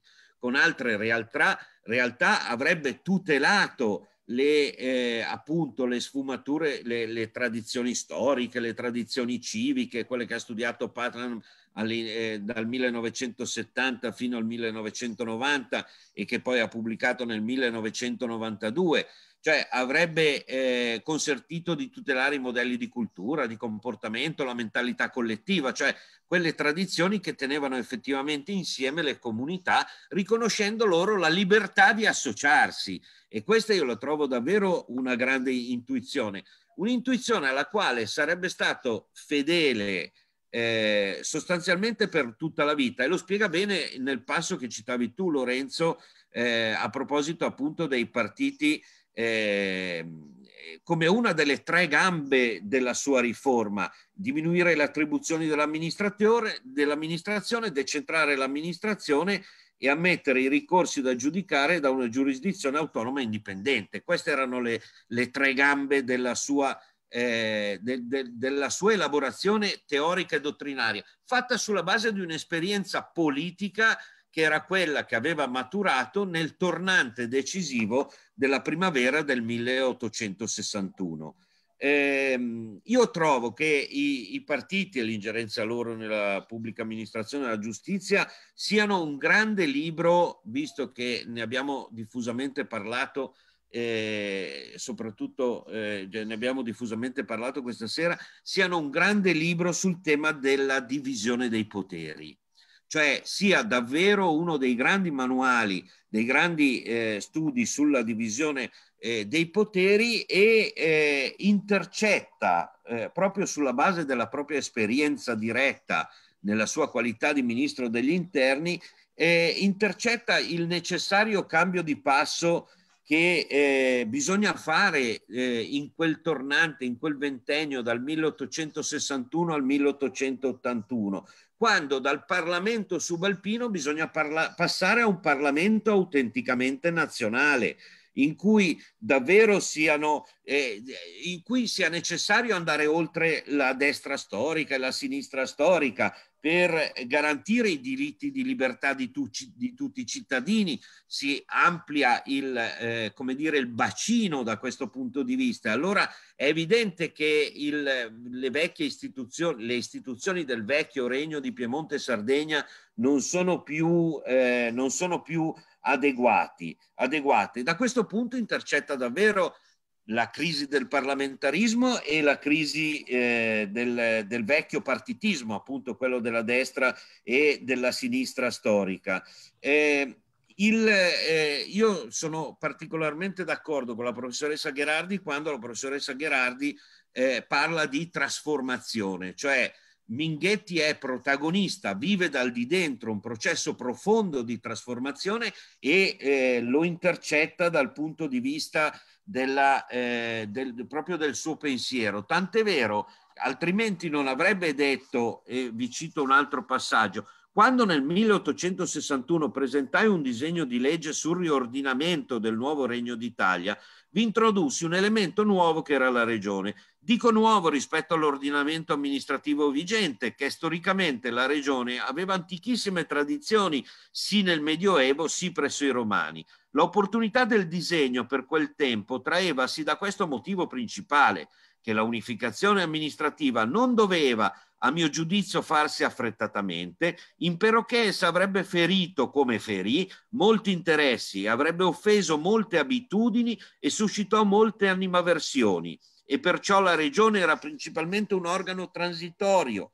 con altre realtà, realtà avrebbe tutelato le, eh, appunto, le sfumature, le, le, tradizioni storiche, le tradizioni civiche, quelle che ha studiato Patran eh, dal 1970 fino al 1990 e che poi ha pubblicato nel 1992 cioè avrebbe eh, consentito di tutelare i modelli di cultura, di comportamento, la mentalità collettiva, cioè quelle tradizioni che tenevano effettivamente insieme le comunità, riconoscendo loro la libertà di associarsi. E questa io la trovo davvero una grande intuizione, un'intuizione alla quale sarebbe stato fedele eh, sostanzialmente per tutta la vita e lo spiega bene nel passo che citavi tu Lorenzo eh, a proposito appunto dei partiti eh, come una delle tre gambe della sua riforma, diminuire le attribuzioni dell'amministratore, dell'amministrazione, decentrare l'amministrazione e ammettere i ricorsi da giudicare da una giurisdizione autonoma e indipendente. Queste erano le, le tre gambe della sua, eh, de, de, della sua elaborazione teorica e dottrinaria, fatta sulla base di un'esperienza politica che era quella che aveva maturato nel tornante decisivo della primavera del 1861. Eh, io trovo che i, i partiti e l'ingerenza loro nella pubblica amministrazione e la giustizia siano un grande libro, visto che ne abbiamo diffusamente parlato, eh, soprattutto eh, ne abbiamo diffusamente parlato questa sera, siano un grande libro sul tema della divisione dei poteri cioè sia davvero uno dei grandi manuali, dei grandi eh, studi sulla divisione eh, dei poteri e eh, intercetta eh, proprio sulla base della propria esperienza diretta nella sua qualità di ministro degli interni, intercetta il necessario cambio di passo che eh, bisogna fare eh, in quel tornante, in quel ventennio dal 1861 al 1881 quando dal Parlamento subalpino bisogna parla- passare a un Parlamento autenticamente nazionale, in cui davvero siano, eh, in cui sia necessario andare oltre la destra storica e la sinistra storica, per garantire i diritti di libertà di, tu, di tutti i cittadini, si amplia il, eh, dire, il, bacino da questo punto di vista. Allora è evidente che il, le vecchie istituzioni, le istituzioni del vecchio regno di Piemonte e Sardegna non sono più, eh, non sono più adeguati, adeguate. Da questo punto intercetta davvero la crisi del parlamentarismo e la crisi eh, del, del, vecchio partitismo, appunto quello della destra e della sinistra storica. Eh, il, eh, io sono particolarmente d'accordo con la professoressa Gherardi quando la professoressa Gherardi eh, parla di trasformazione, cioè Minghetti è protagonista, vive dal di dentro un processo profondo di trasformazione e eh, lo intercetta dal punto di vista della, eh, del, proprio del suo pensiero. Tant'è vero, altrimenti non avrebbe detto, e vi cito un altro passaggio, quando nel 1861 presentai un disegno di legge sul riordinamento del nuovo Regno d'Italia, vi introdussi un elemento nuovo che era la regione. Dico nuovo rispetto all'ordinamento amministrativo vigente, che storicamente la regione aveva antichissime tradizioni, sì nel Medioevo, sì presso i Romani. L'opportunità del disegno per quel tempo traevasi da questo motivo principale, che la unificazione amministrativa non doveva a mio giudizio farsi affrettatamente, imperoché essa avrebbe ferito come ferì molti interessi, avrebbe offeso molte abitudini e suscitò molte animaversioni e perciò la regione era principalmente un organo transitorio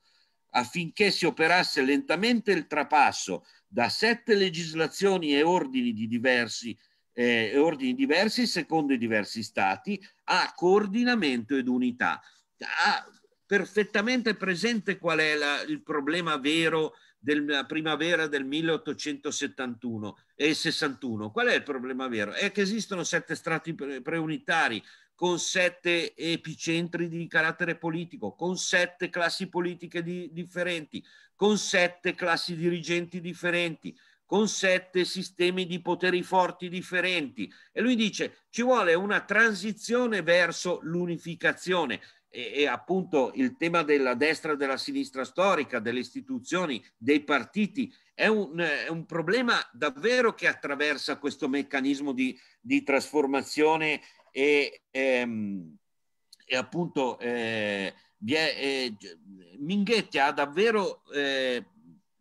affinché si operasse lentamente il trapasso da sette legislazioni e ordini, di diversi, eh, ordini diversi secondo i diversi stati a coordinamento ed unità. A, ah, perfettamente presente qual è la, il problema vero della primavera del 1871 e 61. Qual è il problema vero? È che esistono sette strati preunitari con sette epicentri di carattere politico, con sette classi politiche di, differenti, con sette classi dirigenti differenti, con sette sistemi di poteri forti differenti. E lui dice ci vuole una transizione verso l'unificazione e, e appunto il tema della destra e della sinistra storica, delle istituzioni, dei partiti, è un, è un, problema davvero che attraversa questo meccanismo di, di trasformazione e, ehm, e appunto eh, è, eh, Minghetti ha davvero eh,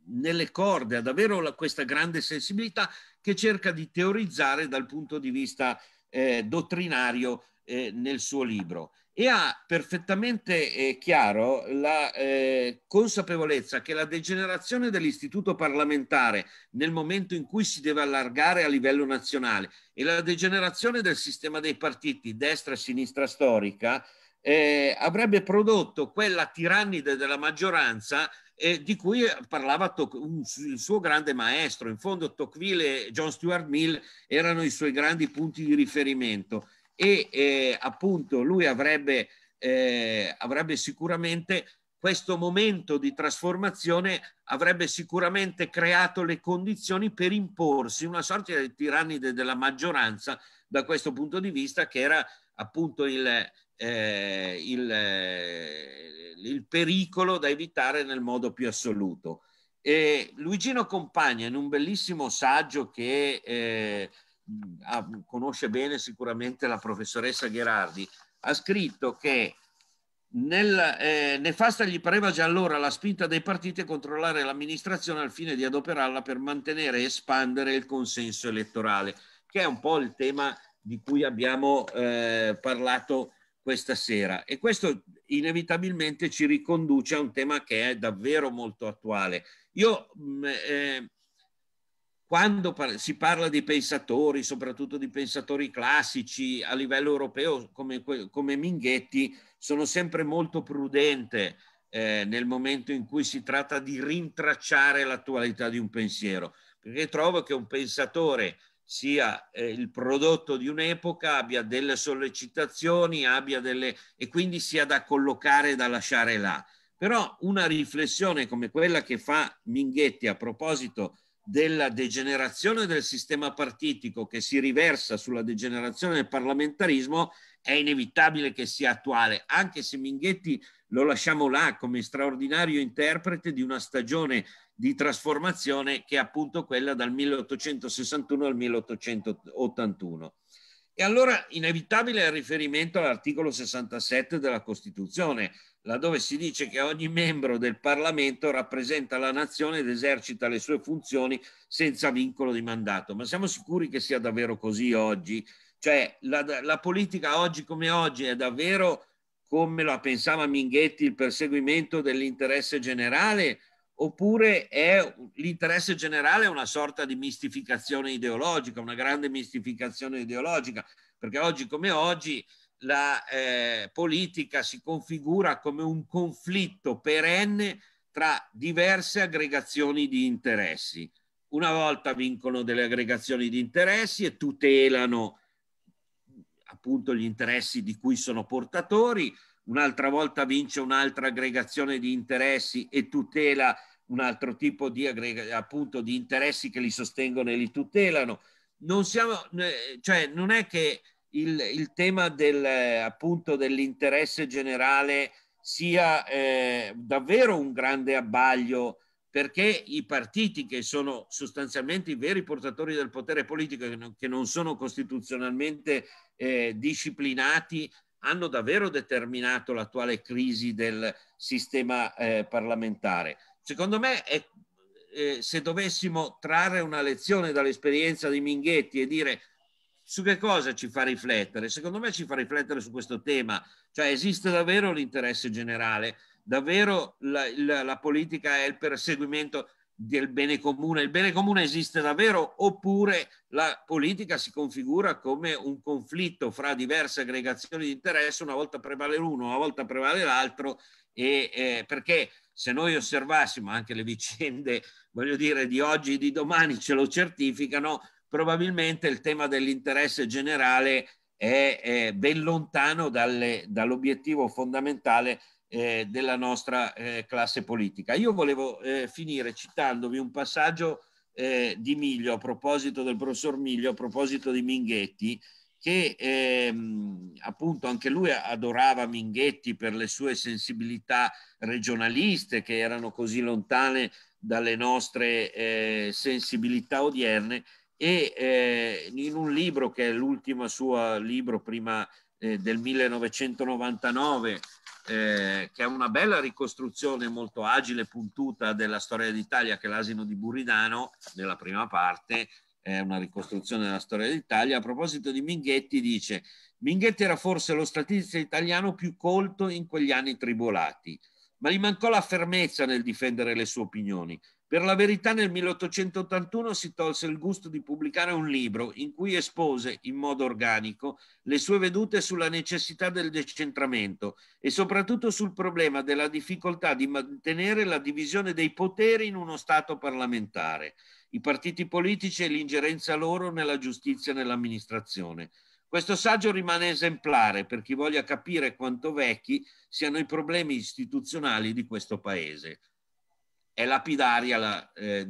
nelle corde, ha davvero la, questa grande sensibilità che cerca di teorizzare dal punto di vista eh, dottrinario eh, nel suo libro e ha perfettamente eh, chiaro la eh, consapevolezza che la degenerazione dell'istituto parlamentare nel momento in cui si deve allargare a livello nazionale e la degenerazione del sistema dei partiti destra e sinistra storica eh, avrebbe prodotto quella tirannide della maggioranza eh, di cui parlava il suo grande maestro. In fondo Tocqueville e John Stuart Mill erano i suoi grandi punti di riferimento e eh, appunto lui avrebbe, eh, avrebbe sicuramente questo momento di trasformazione avrebbe sicuramente creato le condizioni per imporsi una sorta di tirannide della maggioranza da questo punto di vista che era appunto il, eh, il, eh, il pericolo da evitare nel modo più assoluto. E Luigino Compagna in un bellissimo saggio che eh, mh, conosce bene sicuramente la professoressa Gherardi, ha scritto che nel, eh, nefasta gli pareva già allora la spinta dei partiti a controllare l'amministrazione al fine di adoperarla per mantenere e espandere il consenso elettorale, che è un po' il tema di cui abbiamo eh, parlato questa sera. E questo inevitabilmente ci riconduce a un tema che è davvero molto attuale. Io mh, mm, eh, quando si parla di pensatori, soprattutto di pensatori classici a livello europeo come, come Minghetti, sono sempre molto prudente eh, nel momento in cui si tratta di rintracciare l'attualità di un pensiero, perché trovo che un pensatore sia eh, il prodotto di un'epoca, abbia delle sollecitazioni, abbia delle e quindi sia da collocare e da lasciare là. Però una riflessione come quella che fa Minghetti a proposito della degenerazione del sistema partitico che si riversa sulla degenerazione del parlamentarismo è inevitabile che sia attuale, anche se Minghetti lo lasciamo là come straordinario interprete di una stagione di trasformazione che è appunto quella dal 1861 al 1881. E allora inevitabile è il riferimento all'articolo 67 della Costituzione, laddove si dice che ogni membro del Parlamento rappresenta la nazione ed esercita le sue funzioni senza vincolo di mandato. Ma siamo sicuri che sia davvero così oggi? Cioè la, la politica oggi come oggi è davvero come la pensava Minghetti il perseguimento dell'interesse generale oppure è l'interesse generale è una sorta di mistificazione ideologica, una grande mistificazione ideologica, perché oggi come oggi la eh, politica si configura come un conflitto perenne tra diverse aggregazioni di interessi. Una volta vincono delle aggregazioni di interessi e tutelano appunto gli interessi di cui sono portatori, un'altra volta vince un'altra aggregazione di interessi e tutela un altro tipo di, appunto, di interessi che li sostengono e li tutelano. Non, siamo, eh, cioè, non è che il, il tema del, appunto dell'interesse generale sia eh, davvero un grande abbaglio perché i partiti che sono sostanzialmente i veri portatori del potere politico, che non, che non sono costituzionalmente eh, disciplinati, hanno davvero determinato l'attuale crisi del sistema eh, parlamentare. Secondo me, è, eh, se dovessimo trarre una lezione dall'esperienza di Minghetti e dire su che cosa ci fa riflettere? Secondo me ci fa riflettere su questo tema, cioè esiste davvero l'interesse generale, davvero la, la, la politica è il perseguimento del bene comune, il bene comune esiste davvero oppure la politica si configura come un conflitto fra diverse aggregazioni di interesse, una volta prevale l'uno, una volta prevale l'altro, e, eh, perché se noi osservassimo anche le vicende, voglio dire, di oggi e di domani ce lo certificano, probabilmente il tema dell'interesse generale è, è ben lontano dalle, dall'obiettivo fondamentale eh, della nostra eh, classe politica. Io volevo eh, finire citandovi un passaggio eh, di Miglio a proposito del professor Miglio, a proposito di Minghetti, che ehm, appunto anche lui adorava Minghetti per le sue sensibilità regionaliste che erano così lontane dalle nostre eh, sensibilità odierne e eh, in un libro che è l'ultimo suo libro prima eh, del 1999, eh, che è una bella ricostruzione molto agile e puntuta della storia d'Italia, che è l'asino di Buridano, nella prima parte, è una ricostruzione della storia d'Italia. A proposito di Minghetti, dice: Minghetti era forse lo statista italiano più colto in quegli anni tribolati, ma gli mancò la fermezza nel difendere le sue opinioni. Per la verità nel 1881 si tolse il gusto di pubblicare un libro in cui espose in modo organico le sue vedute sulla necessità del decentramento e soprattutto sul problema della difficoltà di mantenere la divisione dei poteri in uno Stato parlamentare, i partiti politici e l'ingerenza loro nella giustizia e nell'amministrazione. Questo saggio rimane esemplare per chi voglia capire quanto vecchi siano i problemi istituzionali di questo Paese è lapidaria la, eh,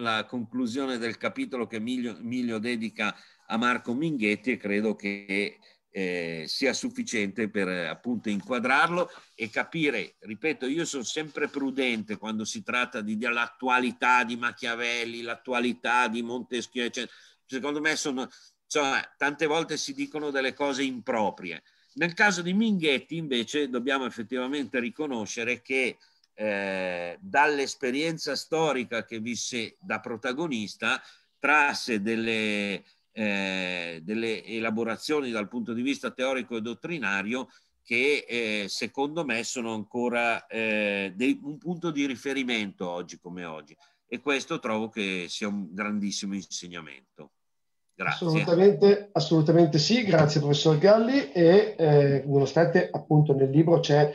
la conclusione del capitolo che Miglio, Miglio, dedica a Marco Minghetti e credo che eh, sia sufficiente per eh, appunto inquadrarlo e capire, ripeto, io sono sempre prudente quando si tratta di, dell'attualità di Machiavelli, l'attualità di Montesquieu, eccetera. Secondo me sono, cioè, tante volte si dicono delle cose improprie. Nel caso di Minghetti invece dobbiamo effettivamente riconoscere che eh, dall'esperienza storica che visse da protagonista, trasse delle, eh, delle elaborazioni dal punto di vista teorico e dottrinario che eh, secondo me sono ancora eh, dei, un punto di riferimento oggi come oggi e questo trovo che sia un grandissimo insegnamento. Grazie. Assolutamente, assolutamente sì, grazie professor Galli e eh, nonostante appunto nel libro c'è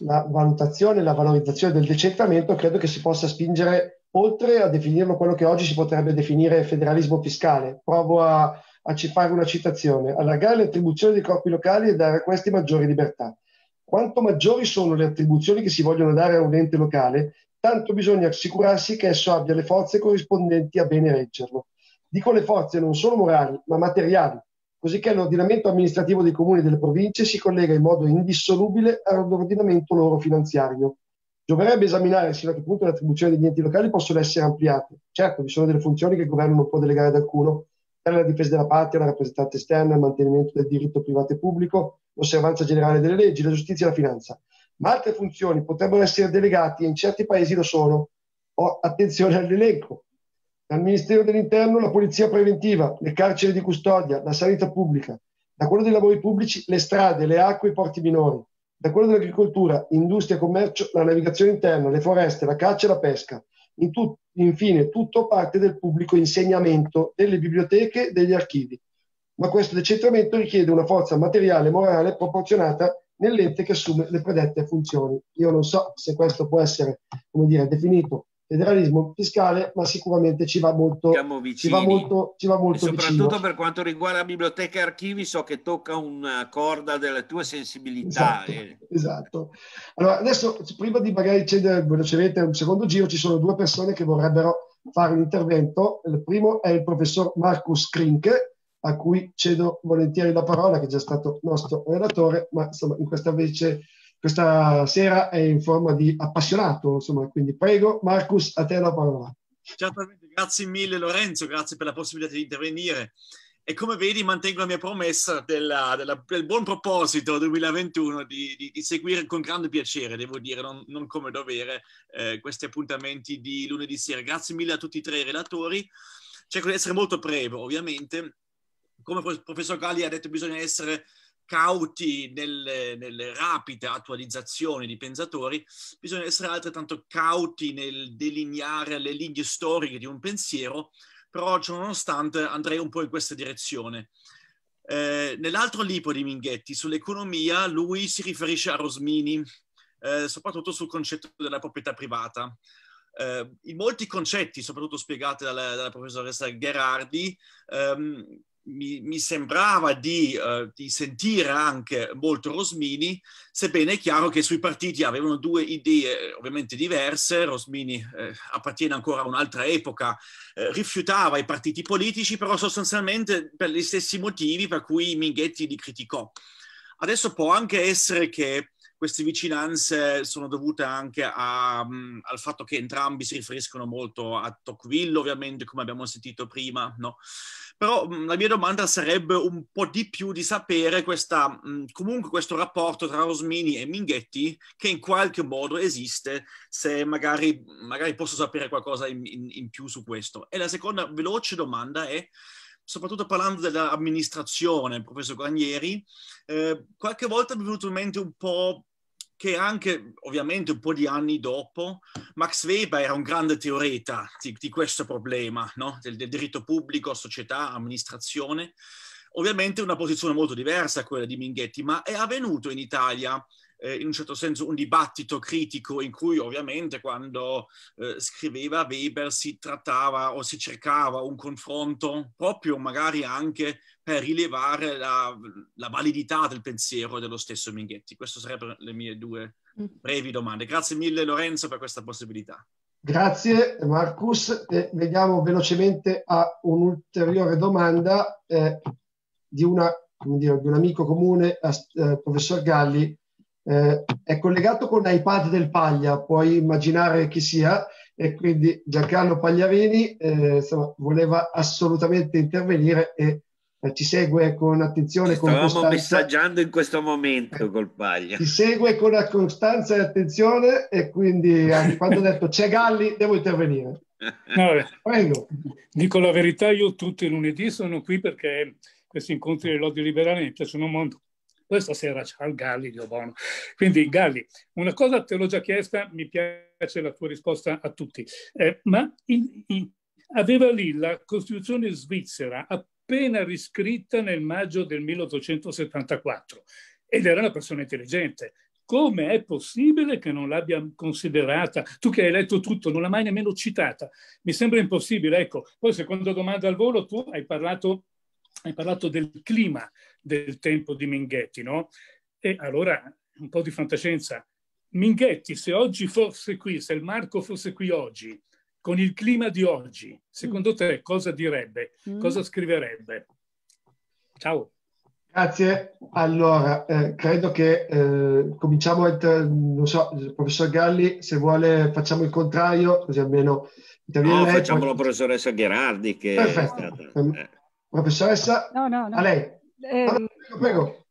la valutazione e la valorizzazione del decentramento, credo che si possa spingere oltre a definirlo quello che oggi si potrebbe definire federalismo fiscale. Provo a, a fare una citazione. Allargare le attribuzioni dei corpi locali e dare a questi maggiori libertà. Quanto maggiori sono le attribuzioni che si vogliono dare a un ente locale, tanto bisogna assicurarsi che esso abbia le forze corrispondenti a bene reggerlo dico le forze non solo morali, ma materiali, cosicché l'ordinamento amministrativo dei comuni e delle province si collega in modo indissolubile all'ordinamento loro finanziario. Dovrebbe esaminare sino a che punto le attribuzioni degli enti locali possono essere ampliate. Certo, vi sono delle funzioni che il governo non può delegare ad alcuno, per la difesa della patria, la rappresentanza esterna, il mantenimento del diritto privato e pubblico, l'osservanza generale delle leggi, la giustizia e la finanza. Ma altre funzioni potrebbero essere delegate e in certi paesi lo sono. Oh, attenzione all'elenco dal Ministero dell'Interno la polizia preventiva, le carceri di custodia, la sanità pubblica, da quello dei lavori pubblici le strade, le acque e i porti minori, da quello dell'agricoltura, industria commercio, la navigazione interna, le foreste, la caccia e la pesca. In tut- infine, tutto parte del pubblico insegnamento, delle biblioteche, e degli archivi. Ma questo decentramento richiede una forza materiale e morale proporzionata nell'ente che assume le predette funzioni. Io non so se questo può essere, come dire, definito federalismo fiscale, ma sicuramente ci va molto, ci va molto, ci va molto soprattutto vicino. per quanto riguarda biblioteche e archivi, so che tocca una corda delle tue sensibilità. Esatto, eh. esatto. Allora, adesso prima di magari cedere velocemente un secondo giro, ci sono due persone che vorrebbero fare un intervento. Il primo è il professor Marcus Krink, a cui cedo volentieri la parola, che è già stato nostro relatore, ma insomma in questa vece questa sera è in forma di appassionato, insomma, quindi prego Marcus, a te la parola. Certamente, grazie mille Lorenzo, grazie per la possibilità di intervenire. E come vedi mantengo la mia promessa della, della, del buon proposito 2021 di, di, di, seguire con grande piacere, devo dire, non, non come dovere, eh, questi appuntamenti di lunedì sera. Grazie mille a tutti e tre i relatori. Cerco di essere molto breve, ovviamente. Come il professor Galli ha detto, bisogna essere cauti nel, nelle rapide attualizzazioni di pensatori, bisogna essere altrettanto cauti nel delineare le linee storiche di un pensiero, però ciononostante andrei un po' in questa direzione. Eh, nell'altro libro di Minghetti sull'economia lui si riferisce a Rosmini, eh, soprattutto sul concetto della proprietà privata. Eh, in molti concetti, soprattutto spiegati dalla, dalla professoressa Gherardi, ehm, mi, mi sembrava di, uh, di, sentire anche molto Rosmini, sebbene è chiaro che sui partiti avevano due idee eh, ovviamente diverse, Rosmini eh, appartiene ancora a un'altra epoca, eh, rifiutava i partiti politici, però sostanzialmente per gli stessi motivi per cui Minghetti li criticò. Adesso può anche essere che queste vicinanze sono dovute anche a, um, al fatto che entrambi si riferiscono molto a Tocqueville, ovviamente, come abbiamo sentito prima, no? Però um, la mia domanda sarebbe un po' di più di sapere questa, um, comunque questo rapporto tra Rosmini e Minghetti che in qualche modo esiste, se magari, magari posso sapere qualcosa in, in, in più su questo. E la seconda veloce domanda è soprattutto parlando dell'amministrazione, professor Granieri, eh, qualche volta mi è venuto in mente un po' che anche ovviamente un po' di anni dopo, Max Weber era un grande teoreta di, di questo problema, no? del, del, diritto pubblico, società, amministrazione. Ovviamente una posizione molto diversa a quella di Minghetti, ma è avvenuto in Italia eh, in un certo senso un dibattito critico in cui ovviamente quando eh, scriveva Weber si trattava o si cercava un confronto proprio magari anche per rilevare la, la validità del pensiero dello stesso Minghetti. Queste sarebbero le mie due mm. brevi domande. Grazie mille Lorenzo per questa possibilità. Grazie Marcus, eh, vediamo velocemente a un'ulteriore domanda eh, di, una, dire, di, un amico comune, eh, professor Galli, eh, è collegato con iPad del Paglia, puoi immaginare chi sia, e quindi Giancarlo Pagliarini eh, insomma, voleva assolutamente intervenire e eh, ci segue con attenzione. Ci stavamo costanza. messaggiando in questo momento col Paglia. Ci segue con la costanza e attenzione e quindi anche quando ho detto c'è Galli devo intervenire. No, eh, Prego. Dico la verità, io tutti i lunedì sono qui perché questi incontri dell'odio liberale mi piacciono molto questa sera c'è il Galli, Dio buono. Quindi Galli, una cosa te l'ho già chiesta, mi piace la tua risposta a tutti, eh, ma in, in, aveva lì la Costituzione svizzera appena riscritta nel maggio del 1874 ed era una persona intelligente. Come è possibile che non l'abbia considerata? Tu che hai letto tutto, non l'hai mai nemmeno citata. Mi sembra impossibile. Ecco, poi seconda domanda al volo, tu hai parlato, hai parlato del clima del tempo di Minghetti, no? E allora un po' di fantascienza. Minghetti, se oggi fosse qui, se il Marco fosse qui oggi, con il clima di oggi, secondo mm. te cosa direbbe? Mm. Cosa scriverebbe? Ciao. Grazie. Allora, eh, credo che eh, cominciamo, inter- non so, professor Galli, se vuole facciamo il contrario, così almeno interviene no, lei. facciamo poi... la professoressa Gherardi che Perfetto. Stata... Eh. Professoressa, no, no, no. a lei allora, ah, ehm, prego, prego.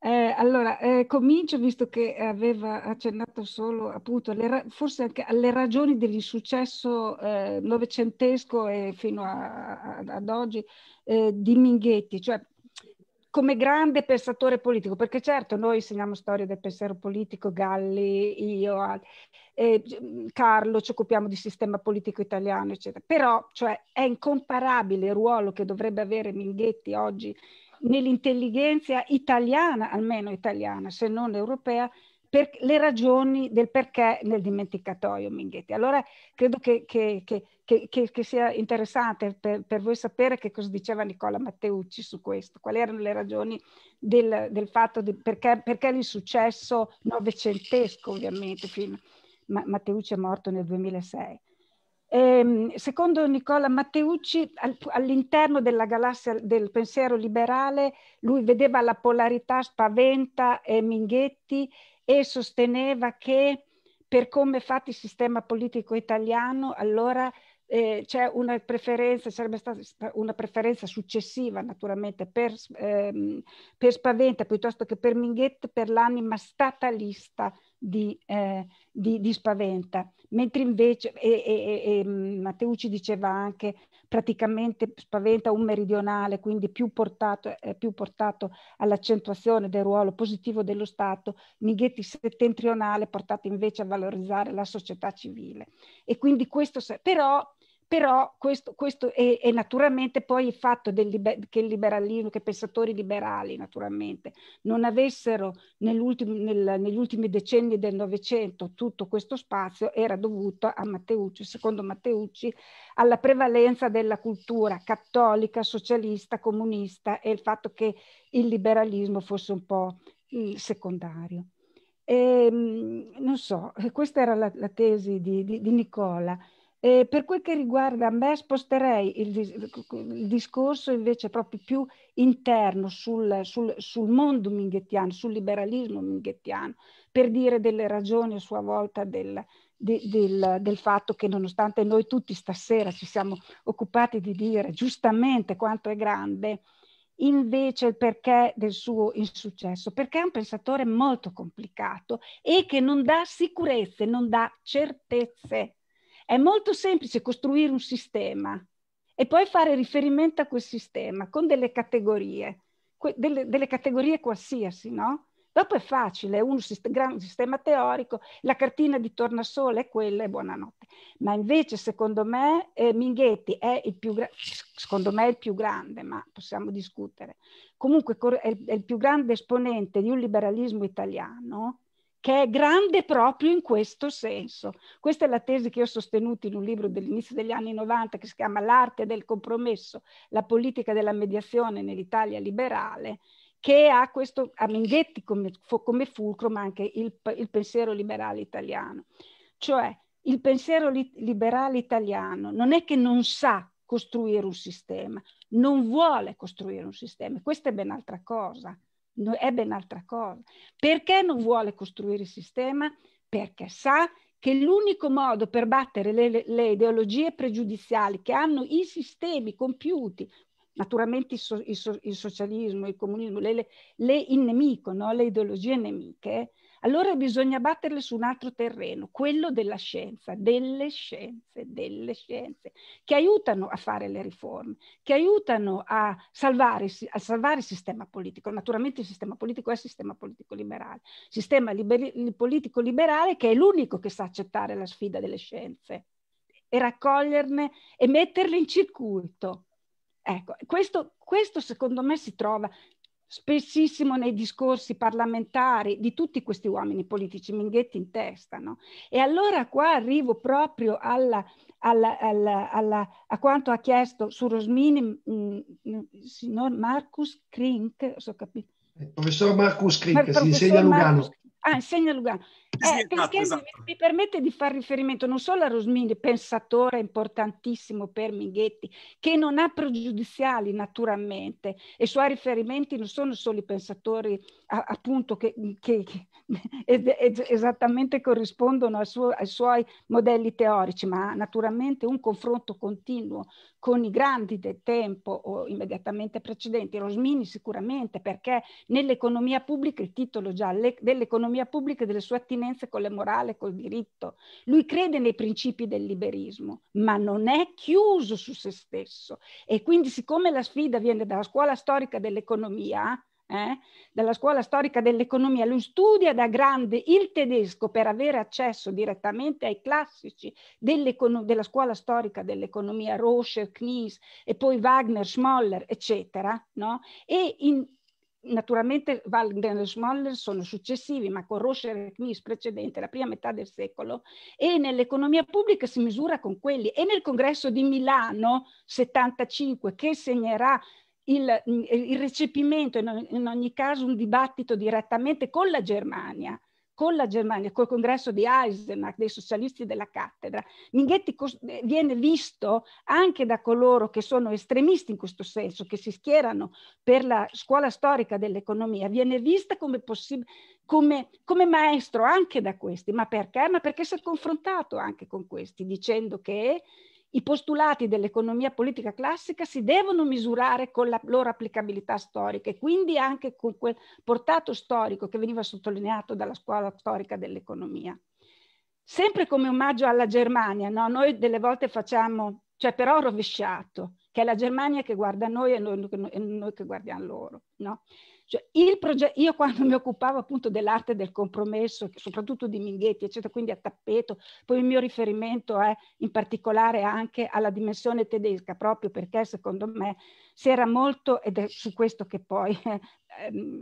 Eh, allora, eh, comincio visto che aveva accennato solo appunto alle, forse anche alle ragioni dell'insuccesso eh, novecentesco e fino a, a, ad oggi eh, di Minghetti, cioè come grande pensatore politico, perché certo noi insegniamo storia del pensiero politico, Galli, io, eh, Carlo, ci occupiamo di sistema politico italiano, eccetera, però cioè, è incomparabile il ruolo che dovrebbe avere Minghetti oggi nell'intelligenza italiana, almeno italiana, se non europea, per le ragioni del perché nel dimenticatoio Minghetti. Allora credo che, che, che, che sia interessante per, per, voi sapere che cosa diceva Nicola Matteucci su questo, quali erano le ragioni del, del fatto di, perché, perché l'insuccesso novecentesco ovviamente, fino, ma, Matteucci è morto nel 2006 Ehm, secondo Nicola Matteucci, all'interno della galassia del pensiero liberale, lui vedeva la polarità spaventa e Minghetti e sosteneva che per come è fatto il sistema politico italiano, allora eh, c'è una preferenza, sarebbe stata una preferenza successiva naturalmente per, ehm, per Spaventa piuttosto che per Minghetti per l'anima statalista di, eh, di, di spaventa. Mentre invece, e, e, e mm, Matteucci diceva anche, praticamente spaventa un meridionale, quindi più portato, eh, più portato all'accentuazione del ruolo positivo dello Stato, Mighetti settentrionale portato invece a valorizzare la società civile. E quindi questo, però però questo, questo è, è, naturalmente poi il fatto liber, che il liberalismo, che i pensatori liberali naturalmente non avessero nel, negli ultimi decenni del Novecento tutto questo spazio era dovuto a Matteucci, secondo Matteucci, alla prevalenza della cultura cattolica, socialista, comunista e il fatto che il liberalismo fosse un po' mm, secondario. E, ehm, non so, questa era la, la tesi di, di, di Nicola. Eh, per quel che riguarda me, sposterei il, il, discorso invece proprio più interno sul, sul, sul mondo minghettiano, sul liberalismo minghettiano, per dire delle ragioni a sua volta del, del, del, del, fatto che nonostante noi tutti stasera ci siamo occupati di dire giustamente quanto è grande, invece il perché del suo insuccesso, perché è un pensatore molto complicato e che non dà sicurezze, non dà certezze è molto semplice costruire un sistema e poi fare riferimento a quel sistema con delle categorie, delle, delle categorie qualsiasi, no? Dopo è facile, è un gran sistema teorico, la cartina di tornasole è quella e buonanotte. Ma invece, secondo me, eh, Minghetti è il più, secondo me è il più grande, ma possiamo discutere. Comunque è il più grande esponente di un liberalismo italiano che è grande proprio in questo senso. Questa è la tesi che ho sostenuto in un libro dell'inizio degli anni 90 che si chiama L'arte del compromesso, la politica della mediazione nell'Italia liberale, che ha questo a Minghetti come, come fulcro, ma anche il, il pensiero liberale italiano. Cioè, il pensiero li, liberale italiano non è che non sa costruire un sistema, non vuole costruire un sistema, questa è ben altra cosa è ben altra cosa. Perché non vuole costruire il sistema? Perché sa che l'unico modo per battere le, le ideologie pregiudiziali che hanno i sistemi compiuti, naturalmente il, so, il, so, il socialismo, il comunismo, le, le, le, nemico, no? le ideologie nemiche, allora bisogna batterle su un altro terreno, quello della scienza, delle scienze, delle scienze, che aiutano a fare le riforme, che aiutano a salvare, a salvare il sistema politico. Naturalmente il sistema politico è il sistema politico liberale, sistema liberi, politico liberale che è l'unico che sa accettare la sfida delle scienze e raccoglierne e metterle in circuito. Ecco, questo, questo, secondo me si trova spessissimo nei discorsi parlamentari di tutti questi uomini politici, Minghetti in testa. No? E allora qua arrivo proprio alla, alla, alla, a quanto ha chiesto su Rosmini il mm, mm, signor Marcus Krink, so capito. Il eh, professor Marcus Krink, Ma, si insegna a Lugano. Marcus Ah, insegna Lugano. Eh, esatto, esatto. Mi, mi, permette di fare riferimento non solo a Rosmini, pensatore importantissimo per Minghetti, che non ha pregiudiziali naturalmente, e i suoi riferimenti non sono solo i pensatori appunto che, che, che esattamente corrispondono ai, suo, ai suoi modelli teorici, ma naturalmente un confronto continuo con i grandi del tempo o immediatamente precedenti, Rosmini sicuramente, perché nell'economia pubblica, il titolo già, dell'economia pubblica e delle sue attinenze con le morale, col diritto, lui crede nei principi del liberismo, ma non è chiuso su se stesso. E quindi siccome la sfida viene dalla scuola storica dell'economia, eh, dalla scuola storica dell'economia, lui studia da grande il tedesco per avere accesso direttamente ai classici della scuola storica dell'economia, Rocher, Knies e poi Wagner, Schmoller, eccetera, no? E in, naturalmente Wagner e Schmoller sono successivi, ma con Rocher e Knies precedente, la prima metà del secolo, e nell'economia pubblica si misura con quelli. E nel congresso di Milano 75, che segnerà il, mm, eh, il recepimento, in ogni caso un dibattito direttamente con la Germania, con la Germania, col congresso di Eisenach, dei socialisti della cattedra, Minghetti eh, viene visto anche da coloro che sono estremisti in questo senso, che si schierano per la scuola storica dell'economia, viene vista come, come, come maestro anche da questi. Ma perché? Ma perché si è confrontato anche con questi, dicendo che i postulati dell'economia politica classica si devono misurare con la loro applicabilità storica e quindi anche con quel portato storico che veniva sottolineato dalla scuola storica dell'economia. Sempre come omaggio alla Germania, no? noi delle volte facciamo, cioè però rovesciato, che è la Germania che guarda noi e noi, noi che guardiamo loro. No? Cioè, proge- io quando mi occupavo appunto dell'arte del compromesso, soprattutto di Minghetti, eccetera, quindi a tappeto, poi il mio riferimento è in particolare anche alla dimensione tedesca, proprio perché secondo me si era molto, ed è su questo che poi eh,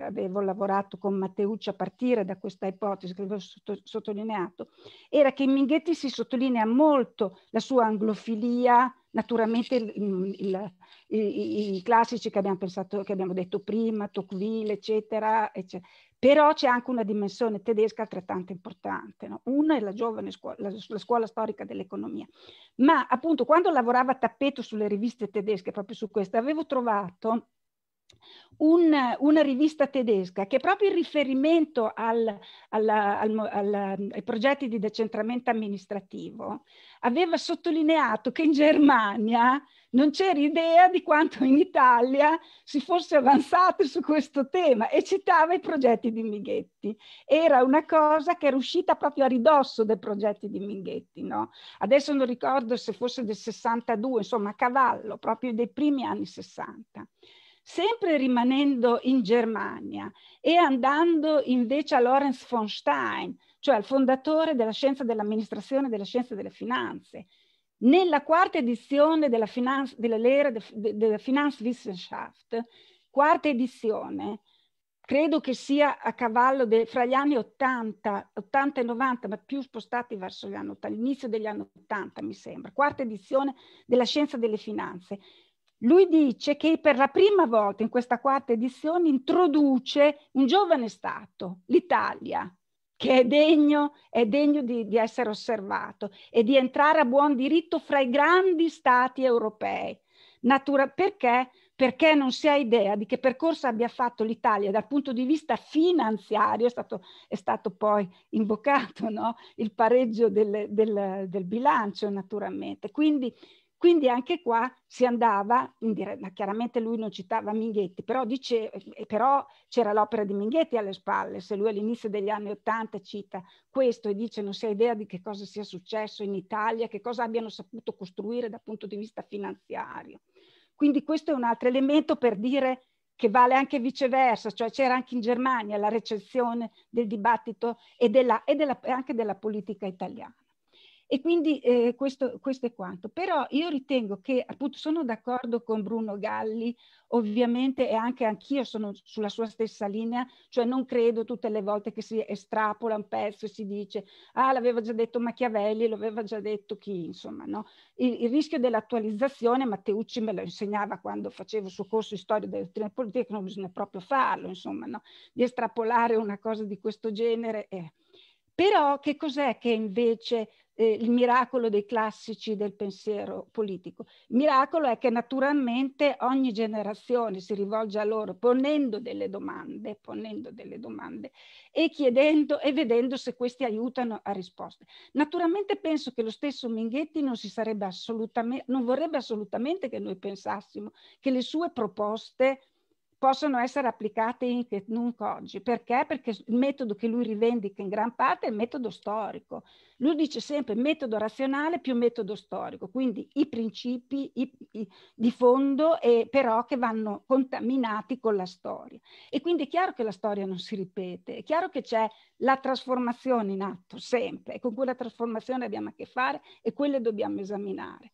avevo lavorato con Matteucci a partire da questa ipotesi che avevo sotto, sottolineato, era che in Minghetti si sottolinea molto la sua anglofilia, Naturalmente il, il, i, i, classici che abbiamo, pensato, che abbiamo detto prima, Tocqueville, eccetera, eccetera. Però c'è anche una dimensione tedesca altrettanto importante. No? Una è la giovane scuola, la, la scuola storica dell'economia. Ma appunto quando lavoravo a tappeto sulle riviste tedesche, proprio su questo, avevo trovato un, una rivista tedesca che proprio in riferimento al, alla, al, alla, um, ai progetti di decentramento amministrativo aveva sottolineato che in Germania non c'era idea di quanto in Italia si fosse avanzato su questo tema e citava i progetti di Minghetti. Era una cosa che era uscita proprio a ridosso dei progetti di Minghetti. No? Adesso non ricordo se fosse del 62, insomma a cavallo, proprio dei primi anni 60 sempre rimanendo in Germania e andando invece a Lorenz von Stein, cioè al fondatore della scienza dell'amministrazione e della scienza delle finanze, nella quarta edizione della, Finanz, della Lehre de, della Finanzwissenschaft, quarta edizione, credo che sia a cavallo de, fra gli anni 80, 80 e 90, ma più spostati verso gli anni 80, all'inizio degli anni 80 mi sembra, quarta edizione della scienza delle finanze, lui dice che per la prima volta in questa quarta edizione introduce un giovane Stato, l'Italia, che è degno, è degno di, di, essere osservato e di entrare a buon diritto fra i grandi Stati europei. Natura, perché? Perché non si ha idea di che percorso abbia fatto l'Italia dal punto di vista finanziario, è stato, è stato poi invocato no? il pareggio del, del, del bilancio naturalmente. Quindi quindi anche qua si andava, in diretta, chiaramente lui non citava Minghetti, però, dice, eh, però c'era l'opera di Minghetti alle spalle, se lui all'inizio degli anni Ottanta cita questo e dice non si ha idea di che cosa sia successo in Italia, che cosa abbiano saputo costruire dal punto di vista finanziario. Quindi questo è un altro elemento per dire che vale anche viceversa, cioè c'era anche in Germania la recensione del dibattito e, della, e della, anche della politica italiana. E quindi eh, questo, questo, è quanto. Però io ritengo che, appunto, sono d'accordo con Bruno Galli, ovviamente, e anche anch'io sono sulla sua stessa linea, cioè non credo tutte le volte che si estrapola un pezzo e si dice, ah, l'aveva già detto Machiavelli, l'aveva già detto chi, insomma, no? Il, il rischio dell'attualizzazione, Matteucci me lo insegnava quando facevo il suo corso di storia della dottrina politica, non bisogna proprio farlo, insomma, no? Di estrapolare una cosa di questo genere. Eh. Però che cos'è che invece eh, il miracolo dei classici del pensiero politico. Il miracolo è che naturalmente ogni generazione si rivolge a loro ponendo delle domande, ponendo delle domande e chiedendo e vedendo se questi aiutano a risposte. Naturalmente penso che lo stesso Minghetti non, si assolutamente, non vorrebbe assolutamente che noi pensassimo che le sue proposte possono essere applicate in Ketnunk oggi. Perché? Perché il metodo che lui rivendica in gran parte è il metodo storico. Lui dice sempre metodo razionale più metodo storico, quindi i principi i, i, di fondo e però che vanno contaminati con la storia. E quindi è chiaro che la storia non si ripete, è chiaro che c'è la trasformazione in atto sempre e con quella trasformazione abbiamo a che fare e quelle dobbiamo esaminare.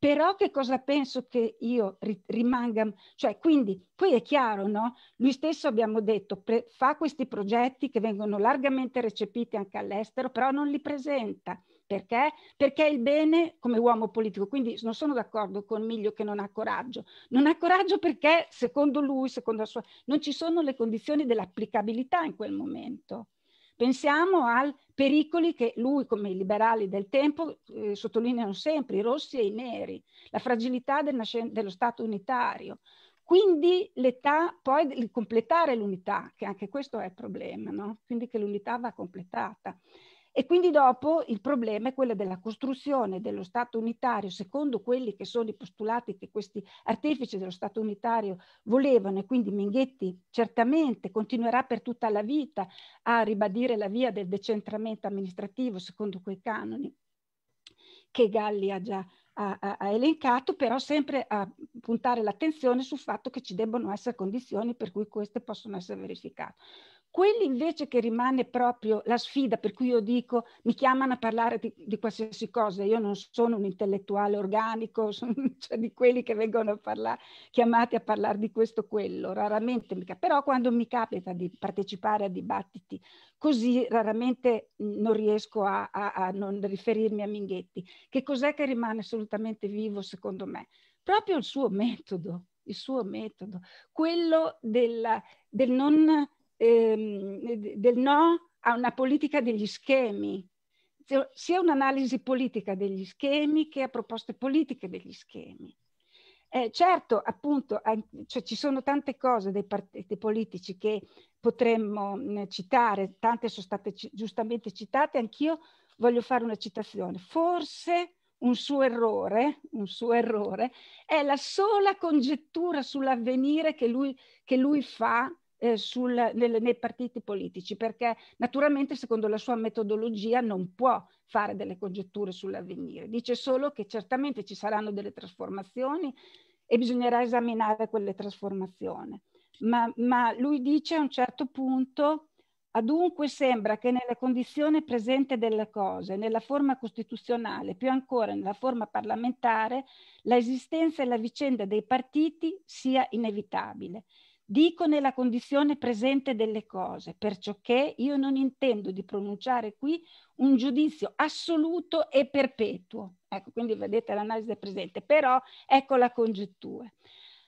Però che cosa penso che io ri rimanga? Cioè, quindi, poi è chiaro, no? Lui stesso abbiamo detto, fa questi progetti che vengono largamente recepiti anche all'estero, però non li presenta. Perché? Perché è il bene come uomo politico, quindi non sono d'accordo con Miglio che non ha coraggio. Non ha coraggio perché, secondo lui, secondo la sua, non ci sono le condizioni dell'applicabilità in quel momento. Pensiamo ai pericoli che lui, come i liberali del tempo, eh, sottolineano sempre, i rossi e i neri, la fragilità del dello Stato unitario. Quindi l'età poi di completare l'unità, che anche questo è il problema, no? quindi che l'unità va completata. E quindi dopo il problema è quello della costruzione dello Stato unitario secondo quelli che sono i postulati che questi artefici dello Stato unitario volevano e quindi Minghetti certamente continuerà per tutta la vita a ribadire la via del decentramento amministrativo secondo quei canoni che Galli ha già ha, ha, elencato, però sempre a puntare l'attenzione sul fatto che ci debbano essere condizioni per cui queste possono essere verificate. Quelli invece che rimane proprio la sfida, per cui io dico mi chiamano a parlare di, di qualsiasi cosa, io non sono un intellettuale organico, sono cioè, di quelli che vengono a parlare, chiamati a parlare di questo o quello, raramente mica. però quando mi capita di partecipare a dibattiti così raramente non riesco a, a, a non riferirmi a Minghetti. Che cos'è che rimane assolutamente vivo secondo me? Proprio il suo metodo, il suo metodo, quello della, del non ehm, del no a una politica degli schemi, sia un'analisi politica degli schemi che a proposte politiche degli schemi. Eh, certo, appunto, cioè, ci sono tante cose dei partiti politici che potremmo mh, citare, tante sono state giustamente citate, anch'io voglio fare una citazione. Forse un suo errore, un suo errore è la sola congettura sull'avvenire che lui, che lui fa eh, sul, nel, nei partiti politici, perché naturalmente secondo la sua metodologia non può fare delle congetture sull'avvenire, dice solo che certamente ci saranno delle trasformazioni e bisognerà esaminare quelle trasformazioni. Ma, ma lui dice a un certo punto, adunque sembra che nella condizione presente delle cose, nella forma costituzionale, più ancora nella forma parlamentare, l'esistenza e la vicenda dei partiti sia inevitabile Dico nella condizione presente delle cose, perciò che io non intendo di pronunciare qui un giudizio assoluto e perpetuo. Ecco, quindi vedete l'analisi del presente, però ecco la congettura.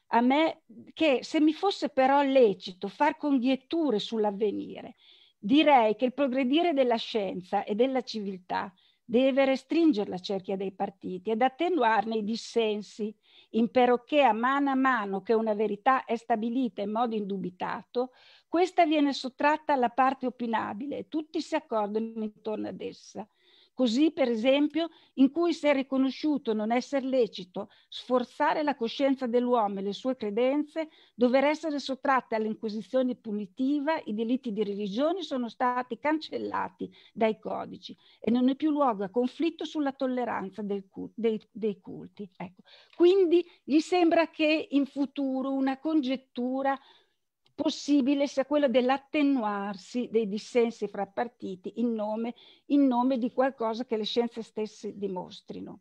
A me che se mi fosse però lecito far congetture sull'avvenire, direi che il progredire della scienza e della civiltà deve restringere la cerchia dei partiti ed attenuarne i dissensi, impero che a mano a mano che una verità è stabilita in modo indubitato, questa viene sottratta alla parte opinabile, e tutti si accordano intorno ad essa. Così, per esempio, in cui si è riconosciuto non essere lecito sforzare la coscienza dell'uomo e le sue credenze, dover essere sottratte all'inquisizione punitiva, i delitti di religione sono stati cancellati dai codici e non è più luogo a conflitto sulla tolleranza cult dei, dei, culti. Ecco. Quindi gli sembra che in futuro una congettura possibile sia quella dell'attenuarsi dei dissensi fra partiti in nome, in nome, di qualcosa che le scienze stesse dimostrino.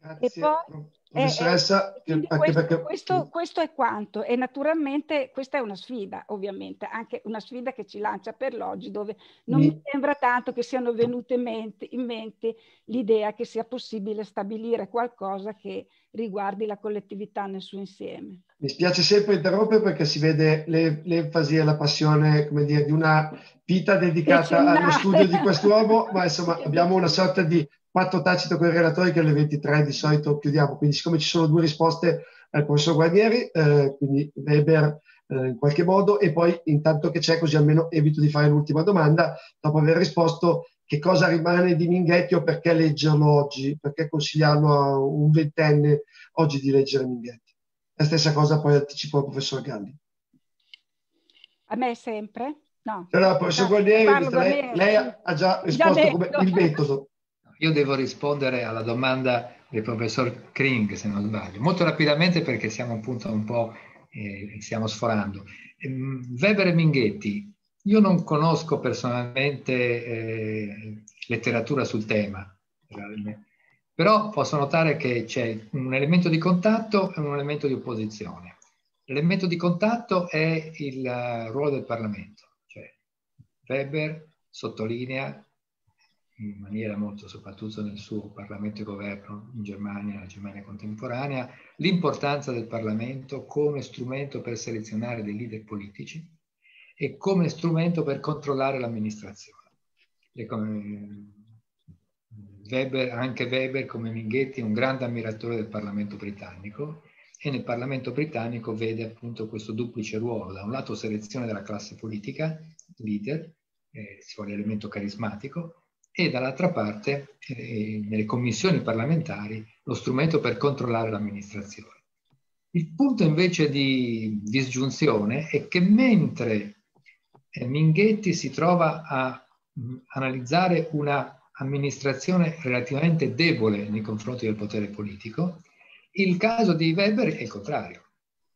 Grazie. E poi, professoressa, eh, questo, perché... questo, mm. questo, è quanto e naturalmente questa è una sfida ovviamente, anche una sfida che ci lancia per l'oggi dove non mi... mi sembra tanto che siano venute in mente, mente l'idea che sia possibile stabilire qualcosa che riguardi la collettività nel suo insieme. Mi spiace sempre interrompere perché si vede l'enfasi e la passione come dire, di una vita dedicata allo studio di quest'uomo, ma insomma abbiamo una sorta di patto tacito con i relatori che alle 23 di solito chiudiamo. Quindi siccome ci sono due risposte al professor Guarnieri, eh, quindi Weber eh, in qualche modo, e poi intanto che c'è così almeno evito di fare l'ultima domanda, dopo aver risposto che cosa rimane di Minghetti o perché leggerlo oggi, perché consigliarlo a un ventenne oggi di leggere Minghetti. La stessa cosa poi anticipo il professor Gandhi. A me sempre? No. Allora, professor no, Guarnieri, lei, lei, ha già risposto già come il metodo. Io devo rispondere alla domanda del professor Kring, se non sbaglio, molto rapidamente perché siamo appunto un po', eh, stiamo sforando. Ehm, Weber e Minghetti, io non conosco personalmente eh, letteratura sul tema, però posso notare che c'è un elemento di contatto e un elemento di opposizione. L'elemento di contatto è il eh, ruolo del Parlamento. Cioè Weber sottolinea in maniera molto, soprattutto nel suo Parlamento e Governo in Germania, la Germania contemporanea, l'importanza del Parlamento come strumento per selezionare dei leader politici e come strumento per controllare l'amministrazione. Le, Weber, anche Weber, come Minghetti, è un grande ammiratore del Parlamento britannico e nel Parlamento britannico vede appunto questo duplice ruolo, da un lato selezione della classe politica, leader, eh, si vuole elemento carismatico, e dall'altra parte, eh, nelle commissioni parlamentari, lo strumento per controllare l'amministrazione. Il punto invece di disgiunzione è che mentre eh, Minghetti si trova a mh, mm, analizzare una amministrazione relativamente debole nei confronti del potere politico, il caso di Weber è il contrario.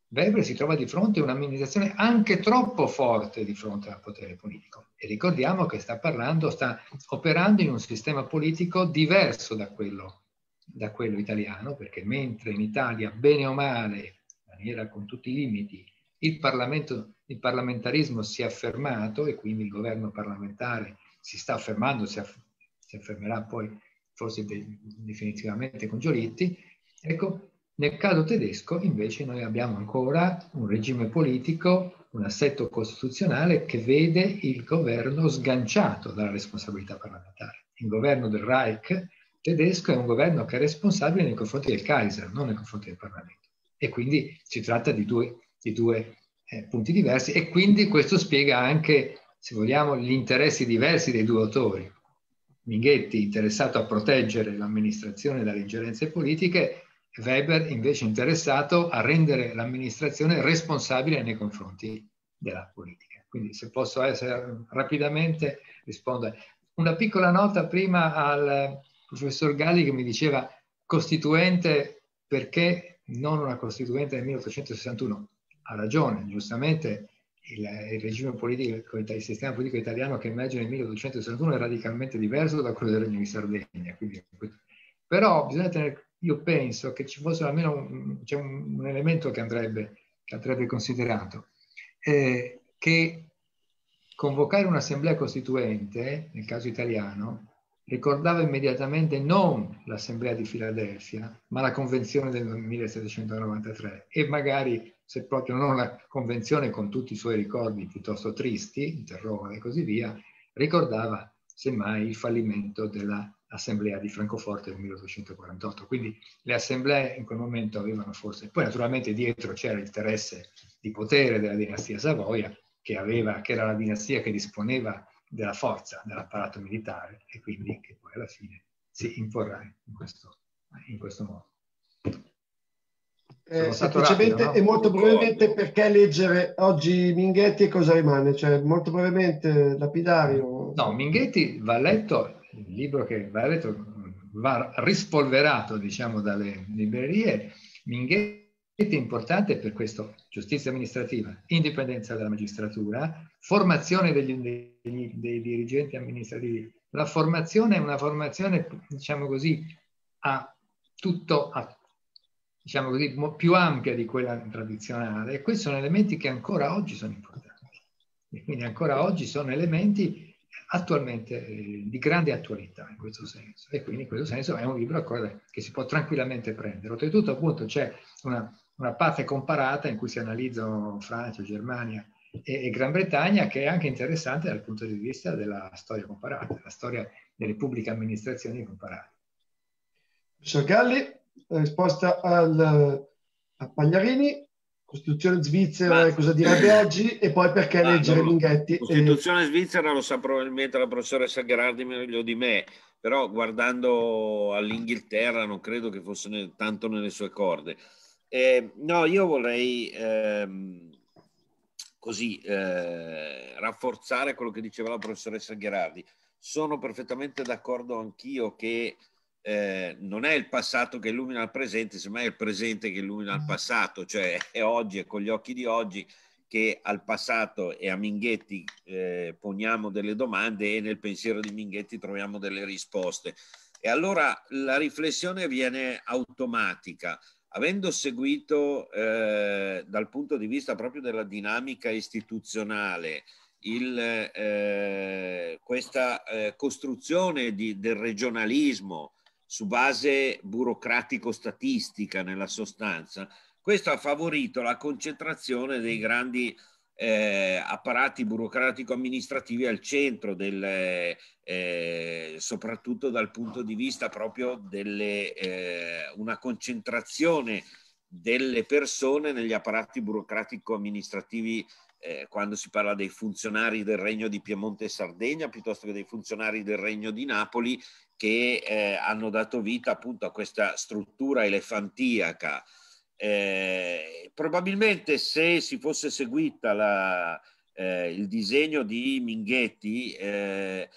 Weber si trova di fronte a un'amministrazione anche troppo forte di fronte al potere politico. E ricordiamo che sta parlando, sta operando in un sistema politico diverso da quello, da quello italiano, perché mentre in Italia, bene o male, in maniera con tutti i limiti, il, il parlamentarismo si è affermato e quindi il governo parlamentare si sta affermando, si, aff si affermerà poi forse definitivamente con Giolitti, ecco, nel caso tedesco invece noi abbiamo ancora un regime politico, un assetto costituzionale che vede il governo sganciato dalla responsabilità parlamentare. Il governo del Reich tedesco è un governo che è responsabile nei confronti del Kaiser, non nei confronti del Parlamento. E quindi si tratta di due, di due eh, punti diversi e quindi questo spiega anche, se vogliamo, gli interessi diversi dei due autori. Minghetti interessato a proteggere l'amministrazione dalle ingerenze politiche, Weber invece interessato a rendere l'amministrazione responsabile nei confronti della politica. Quindi se posso essere rapidamente rispondere. Una piccola nota prima al professor Galli che mi diceva costituente perché non una costituente del 1861. Ha ragione, giustamente il, il, regime politico, il sistema politico italiano che emerge nel 1861 è radicalmente diverso da quello del Regno di Sardegna. Quindi, però bisogna tenere, io penso che ci fosse almeno un, cioè un, un elemento che andrebbe, che andrebbe considerato, eh, che convocare un'assemblea costituente, nel caso italiano, ricordava immediatamente non l'assemblea di Filadelfia, ma la convenzione del 1793 e magari se proprio non la convenzione con tutti i suoi ricordi piuttosto tristi, interroga e così via, ricordava semmai il fallimento dell'assemblea di Francoforte del 1848. Quindi le assemblee in quel momento avevano forse... Poi naturalmente dietro c'era l'interesse di potere della dinastia Savoia, che, aveva, che era la dinastia che disponeva della forza dell'apparato militare e quindi che poi alla fine si imporrà in questo, in questo modo. Eh, semplicemente no? e molto brevemente perché leggere oggi Minghetti e cosa rimane? Cioè, molto brevemente, lapidario. No, Minghetti va letto, il libro che va letto va rispolverato, diciamo, dalle librerie. Minghetti è importante per questo, giustizia amministrativa, indipendenza della magistratura, formazione degli, degli, dei dirigenti amministrativi. La formazione è una formazione, diciamo così, a tutto, a diciamo così, più ampia di quella tradizionale. E questi sono elementi che ancora oggi sono importanti. E quindi ancora oggi sono elementi attualmente eh, di grande attualità in questo senso. E quindi in questo senso è un libro che si può tranquillamente prendere. Oltretutto appunto c'è una, una parte comparata in cui si analizzano Francia, Germania e, e Gran Bretagna che è anche interessante dal punto di vista della storia comparata, la storia delle pubbliche amministrazioni comparate. Professor Galli, eh, risposta al, a Pagliarini, Costituzione svizzera, Ma... cosa direbbe oggi, e poi perché Ma ah, leggere non, Lunghetti. Costituzione e... svizzera lo sa probabilmente la professoressa Gherardi meglio di me, però guardando all'Inghilterra non credo che fosse ne, tanto nelle sue corde. Eh, no, io vorrei ehm, così eh, rafforzare quello che diceva la professoressa Gherardi. Sono perfettamente d'accordo anch'io che eh, non è il passato che illumina il presente, semmai è il presente che illumina il mm. passato, cioè è oggi, è con gli occhi di oggi che al passato e a Minghetti eh, poniamo delle domande e nel pensiero di Minghetti troviamo delle risposte. E allora la riflessione viene automatica. Avendo seguito eh, dal punto di vista proprio della dinamica istituzionale il, eh, questa eh, costruzione di, del regionalismo, su base burocratico-statistica nella sostanza, questo ha favorito la concentrazione dei grandi eh, apparati burocratico-amministrativi al centro, del, eh, soprattutto dal punto di vista proprio di eh, una concentrazione delle persone negli apparati burocratico-amministrativi eh, quando si parla dei funzionari del Regno di Piemonte e Sardegna piuttosto che dei funzionari del Regno di Napoli che eh, hanno dato vita appunto a questa struttura elefantiaca. Eh, probabilmente se si fosse seguita la, eh, il disegno di Minghetti eh,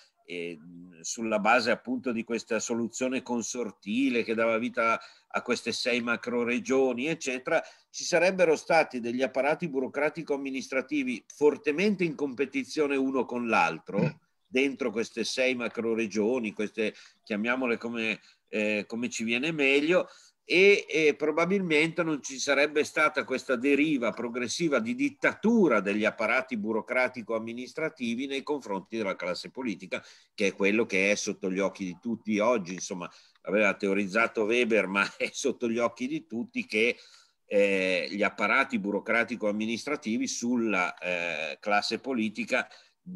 sulla base appunto di questa soluzione consortile che dava vita a queste sei macro regioni, eccetera, ci sarebbero stati degli apparati burocratico-amministrativi fortemente in competizione uno con l'altro dentro queste sei macro regioni, queste chiamiamole come, eh, come ci viene meglio, e, e, probabilmente non ci sarebbe stata questa deriva progressiva di dittatura degli apparati burocratico-amministrativi nei confronti della classe politica, che è quello che è sotto gli occhi di tutti oggi. Insomma, aveva teorizzato Weber, ma è sotto gli occhi di tutti che eh, gli apparati burocratico-amministrativi sulla eh, classe politica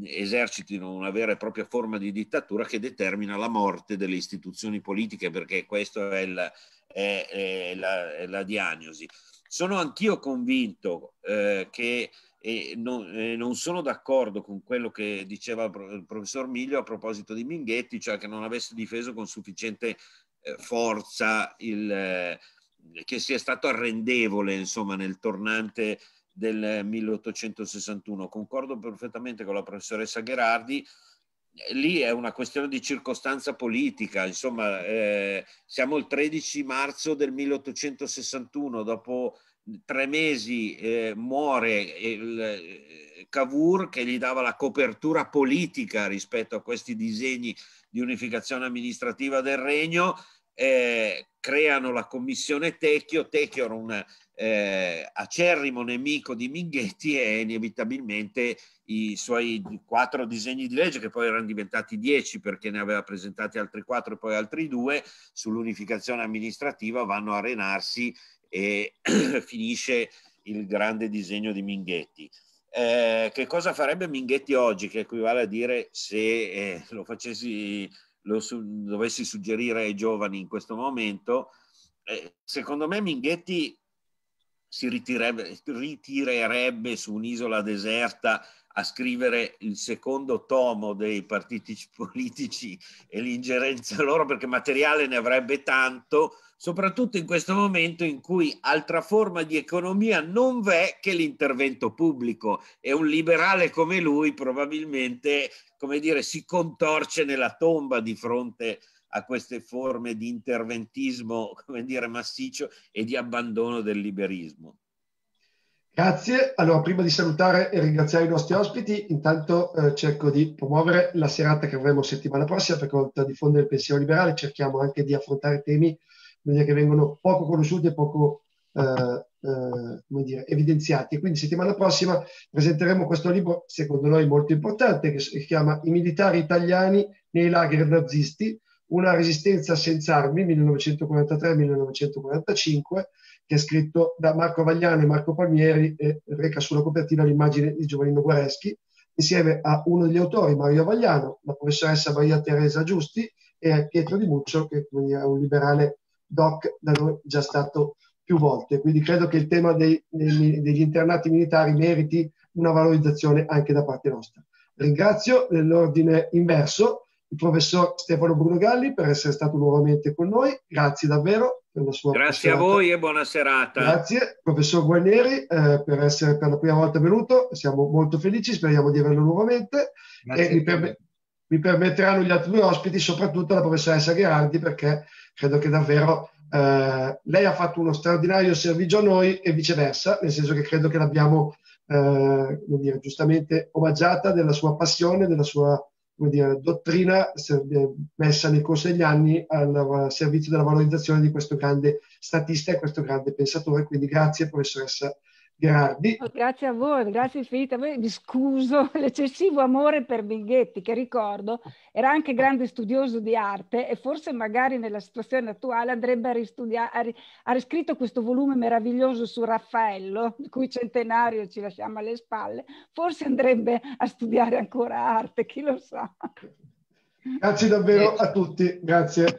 esercitino una vera e propria forma di dittatura che determina la morte delle istituzioni politiche, perché questa è, la, è, è è la diagnosi. Sono anch'io convinto eh, che e non, eh, non, sono d'accordo con quello che diceva il professor Miglio a proposito di Minghetti, cioè che non avesse difeso con sufficiente eh, forza il, eh, che sia stato arrendevole insomma, nel tornante del 1861. Concordo perfettamente con la professoressa Gherardi, lì è una questione di circostanza politica, insomma eh, siamo il 13 marzo del 1861, dopo tre mesi eh, muore il eh, Cavour che gli dava la copertura politica rispetto a questi disegni di unificazione amministrativa del regno eh, creano la commissione Tecchio. Tecchio era un eh, acerrimo nemico di Minghetti e inevitabilmente i suoi quattro disegni di legge, che poi erano diventati dieci perché ne aveva presentati altri quattro e poi altri due, sull'unificazione amministrativa vanno a arenarsi e finisce il grande disegno di Minghetti. Eh, che cosa farebbe Minghetti oggi, che equivale a dire se eh, lo facessi lo su- dovessi suggerire ai giovani in questo momento, eh, secondo me Minghetti si ritirerebbe su un'isola deserta a scrivere il secondo tomo dei partiti politici e l'ingerenza loro perché materiale ne avrebbe tanto soprattutto in questo momento in cui altra forma di economia non v'è che l'intervento pubblico e un liberale come lui probabilmente come dire, si contorce nella tomba di fronte a queste forme di interventismo come dire, massiccio e di abbandono del liberismo. Grazie, allora prima di salutare e ringraziare i nostri ospiti, intanto eh, cerco di promuovere la serata che avremo settimana prossima perché oltre a diffondere il pensiero liberale cerchiamo anche di affrontare temi dire, che vengono poco conosciuti e poco eh, eh, dire, evidenziati. Quindi settimana prossima presenteremo questo libro, secondo noi molto importante, che si chiama I militari italiani nei lager nazisti, una resistenza senza armi 1943-1945, che è scritto da Marco Vagliano e Marco Palmieri e reca sulla copertina l'immagine di Giovannino Guareschi, insieme a uno degli autori, Mario Vagliano, la professoressa Maria Teresa Giusti e Pietro Di Muccio, che è un liberale doc da noi già stato più volte. Quindi credo che il tema dei, dei, degli internati militari meriti una valorizzazione anche da parte nostra. Ringrazio nell'ordine inverso il professor Stefano Bruno Galli per essere stato nuovamente con noi. Grazie davvero per la sua Grazie a voi e buona serata. Grazie, professor Guarnieri, eh, per essere per la prima volta venuto. Siamo molto felici, speriamo di averlo nuovamente. Grazie e mi, perm- mi permetteranno gli altri due ospiti, soprattutto la professoressa Gherardi, perché credo che davvero eh, lei ha fatto uno straordinario servizio a noi e viceversa, nel senso che credo che l'abbiamo eh, dire, giustamente omaggiata della sua passione, della sua dire, dottrina eh, messa nel corso degli anni al servizio della valorizzazione di questo grande statista e questo grande pensatore. Quindi grazie professoressa Grazie. Oh, grazie a voi, grazie infinite. Mi scuso l'eccessivo amore per Binghetti, che ricordo era anche grande studioso di arte e forse magari nella situazione attuale andrebbe a, ristudiare, ha riscritto questo volume meraviglioso su Raffaello, il cui centenario ci lasciamo alle spalle. Forse andrebbe a studiare ancora arte, chi lo sa. Grazie davvero eh. a tutti, grazie.